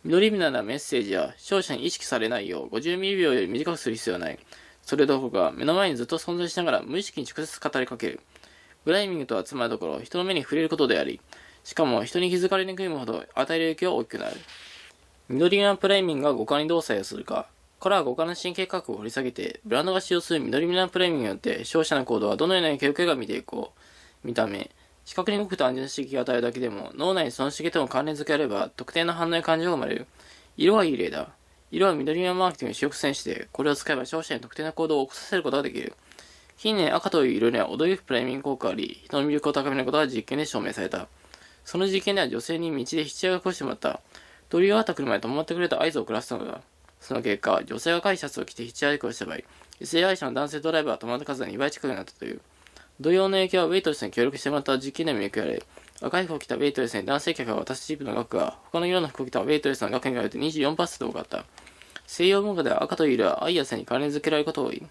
緑みななメッセージや勝者に意識されないよう50ミリ秒より短くする必要はない。それどころか目の前にずっと存在しながら無意識に直接語りかける。ブライミングとはつまるところ、人の目に触れることであり、しかも人に気づかれにくいほど与える影響は大きくなる。緑色のプライミングが五感にどう作用するか、これは五感の神経科学を掘り下げて、ブランドが使用する緑色のプライミングによって、勝者の行動はどのような影響を受けるか見ていこう。見た目。視覚に動くと安全な刺激を与えるだけでも、脳内にその刺激との関連付けあれば、特定の反応や感情が生まれる。色はいい例だ。色は緑のマーケティングに主力戦手で、これを使えば消費者に特定の行動を起こさせることができる。近年赤という色には驚くプライミング効果があり、人の魅力を高めることが実験で証明された。その実験では女性に道で必要を起こしてもらった。鳥があった車で止まってくれた合図を暮らせたのだ。その結果、女性が赤いシャツを着て必要チハイした場合、性愛者の男性ドライバーは止まった数が2倍近くになったという。同様の影響はウェイトレスに協力してもらった実験でもよくやれ。赤い服を着たウェイトレスに男性客が私チープの額が、他の色の服を着たウェイトレスの額に比べて24%多かった。西洋文化では赤という色は愛や性に関連付けられることが多い。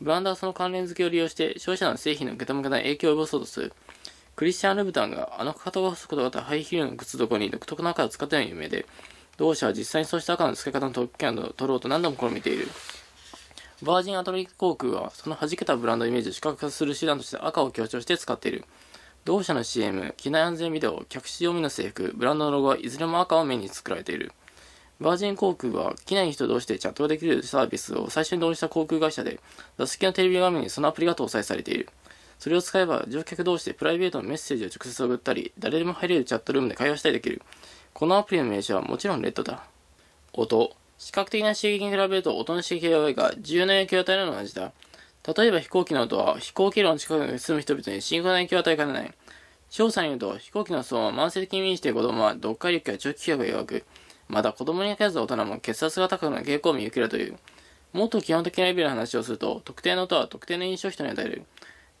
ブランドはその関連付けを利用して消費者の製品の受け止め方に影響を及ぼそうとする。クリスチャン・ルブタンがあのかかとが細くとがったハイヒールの靴底に独特な赤を使ったように有名で、同社は実際にそうした赤の付け方の特権を取ろうと何度も試みている。バージンアトリック航空は、その弾けたブランドイメージを視覚化する手段として赤を強調して使っている。同社の CM、機内安全ビデオ、客室読みの制服、ブランドのロゴはいずれも赤をメインに作られている。バージン航空は、機内の人同士でチャットができるサービスを最初に導入した航空会社で、座席のテレビ画面にそのアプリが搭載されている。それを使えば、乗客同士でプライベートのメッセージを直接送ったり、誰でも入れるチャットルームで会話したりできる。このアプリの名称はもちろんレッドだ。音。視覚的な刺激に比べると音の刺激が弱いが、重要な影響を与えるのは同じだ。例えば飛行機の音は飛行機路の近くに住む人々に深刻な影響を与えかねない。調査によると、飛行機の騒音は慢性的に見して子供は読解力や長期記憶が弱く、また子供に限らず大人も血圧が高くなる傾向を見受けるという。もっと基本的なレベルの話をすると、特定の音は特定の印象人に与える。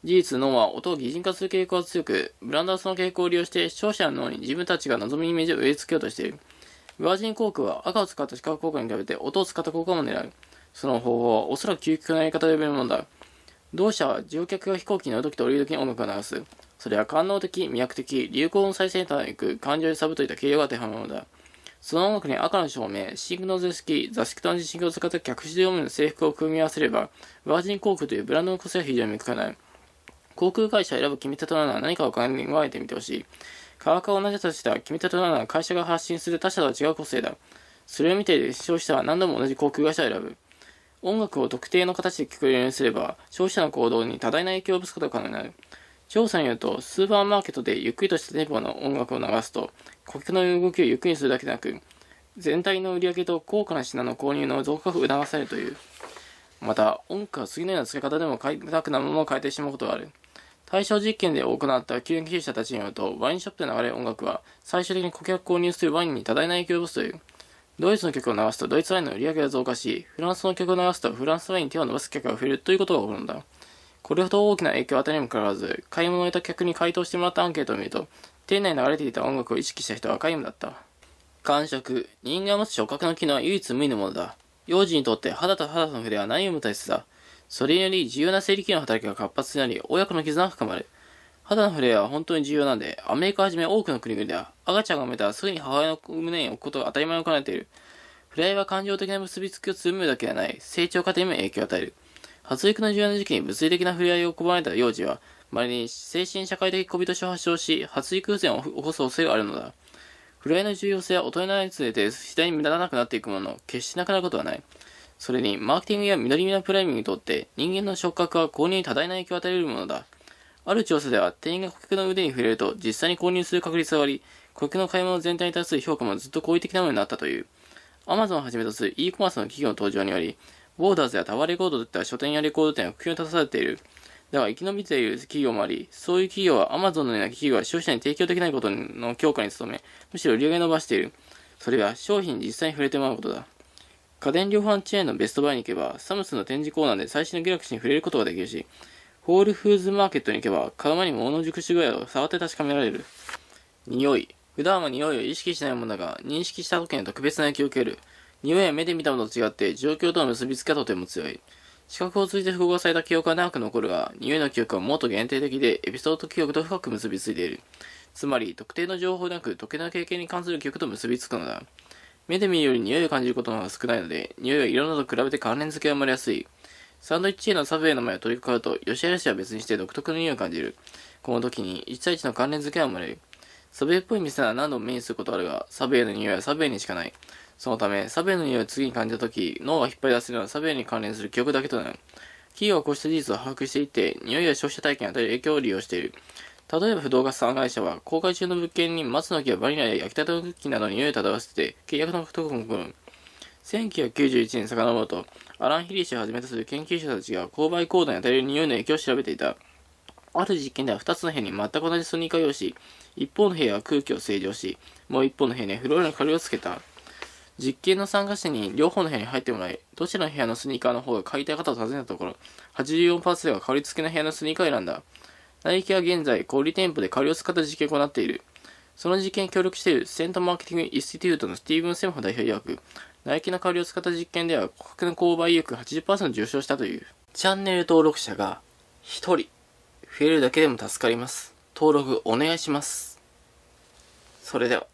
事実、脳は音を擬人化する傾向が強く、ブランダースの傾向を利用して、視聴者の脳に自分たちが望むイメージを植え付けようとしている。バージン航空は赤を使った四角航空に比べて音を使った航空も狙う。その方法はおそらく究極のやり方で呼べるものだ。同社は乗客が飛行機に乗るときと降りるときに音楽を流す。それは官能的、魅惑的、流行の最先端へ行く、感情でサブといった形容が当てはまるのだ。その音楽に赤の照明、シンクの図式、座敷と同じシンを使った客室用務の制服を組み合わせれば、バージン航空というブランドの個性は非常に向かない。航空会社を選ぶ決め手となるのは何かを考えてみてほしい。科学は同じとしため君とならない会社が発信する他社とは違う個性だ。それを見ている消費者は何度も同じ航空会社を選ぶ。音楽を特定の形で聴くようにすれば、消費者の行動に多大な影響を及ぼすことが可能になる。調査によると、スーパーマーケットでゆっくりとしたテンポの音楽を流すと、顧客の動きをゆっくりにするだけでなく、全体の売り上げと高価な品の購入の増加を促されるという。また、音楽は次のような使い方でも快楽なものを変えてしまうことがある。対象実験で行った研究者たちによると、ワインショップで流れる音楽は、最終的に顧客購入するワインに多大な影響を及ぼすという。ドイツの曲を流すとドイツワインの売り上げが増加し、フランスの曲を流すとフランスワインに手を伸ばす客が増えるということが起こるんだ。これほど大きな影響を与えにもかかわらず、買い物を終えた客に回答してもらったアンケートを見ると、店内に流れていた音楽を意識した人は皆無だった。感触。人間が持つ触覚の機能は唯一無二のものだ。幼児にとって肌と肌との触れは何よりも大切だ。それにより重要な生理機能の働きが活発になり、親子の絆が深まる。肌の触れ合いは本当に重要なんで、アメリカはじめ多くの国々では、赤ちゃんが生まれたらすぐに母親の胸に置くことが当たり前を兼ねている。触れ合いは感情的な結びつきを強めるだけではない、成長過程にも影響を与える。発育の重要な時期に物理的な触れ合いを拒まれた幼児は、まれに精神社会的小人症を発症し、発育不全を起こす恐れがあるのだ。触れ合いの重要性は大人になるにつれて次第に目立たなくなっていくものの、決してなくなることはない。それに、マーケティングや緑みのプライミングにとって人間の触覚は購入に多大な影響を与えるものだ。ある調査では、店員が顧客の腕に触れると実際に購入する確率があり、顧客の買い物全体に対する評価もずっと好意的なものになったという。アマゾンをはじめとする e コマースの企業の登場により、ウォーダーズやタワーレコードといった書店やレコード店は普及に立たされている。だが、生き延びている企業もあり、そういう企業はアマゾンのような企業は消費者に提供できないことの強化に努め、むしろ売り上げ伸ばしている。それは商品に実際に触れてもらうことだ。家電量販チェーンのベストバイに行けば、サムスンの展示コーナーで最新のギラクシーに触れることができるし、ホールフーズマーケットに行けば、体に物の熟し具合を触って確かめられる。匂い。普段は匂いを意識しないものだが、認識した時に特別な影響を受ける。匂いは目で見たものと違って、状況との結びつきがとても強い。視覚を通じて複合された記憶は長く残るが、匂いの記憶はもっと限定的で、エピソード記憶と深く結びついている。つまり、特定の情報なく、特定の経験に関する記憶と結びつくのだ。目で見るより匂いを感じることの方が少ないので、匂いは色などと比べて関連付けが生まれやすい。サンドイッチへのサブウェイの前を取り掛かると、吉原しは別にして独特の匂いを感じる。この時に、1対1の関連付けが生まれる。サブウェイっぽい店なら何度も目にすることあるが、サブウェイの匂いはサブウェイにしかない。そのため、サブウェイの匂いを次に感じた時、脳が引っ張り出せるのはサブウェイに関連する記憶だけとなる。企業はこうした事実を把握していて、匂いや消費者体験に与える影響を利用している。例えば不動産会社は、公開中の物件に松の木やバニラや焼きたてのクなどに匂いを漂わせて、契約の獲得を行う。1991年遡ると、アラン・ヒリ氏をはじめとする研究者たちが購買行動に与える匂いの影響を調べていた。ある実験では2つの部屋に全く同じスニーカー用し、一方の部屋は空気を清浄し、もう一方の部屋にフローラの香りをつけた。実験の参加者に両方の部屋に入ってもらい、どちらの部屋のスニーカーの方が買いたい方を尋ねたところ、84%が香り付けの部屋のスニーカーを選んだ。ナイキは現在、小売店舗で借りを使った実験を行っている。その実験に協力しているセントマーケティングインスティテュートのスティーブン・セムホ代表曰く、ナイキの借りを使った実験では、顧客の購買意欲80%上昇したという。チャンネル登録者が1人増えるだけでも助かります。登録お願いします。それでは。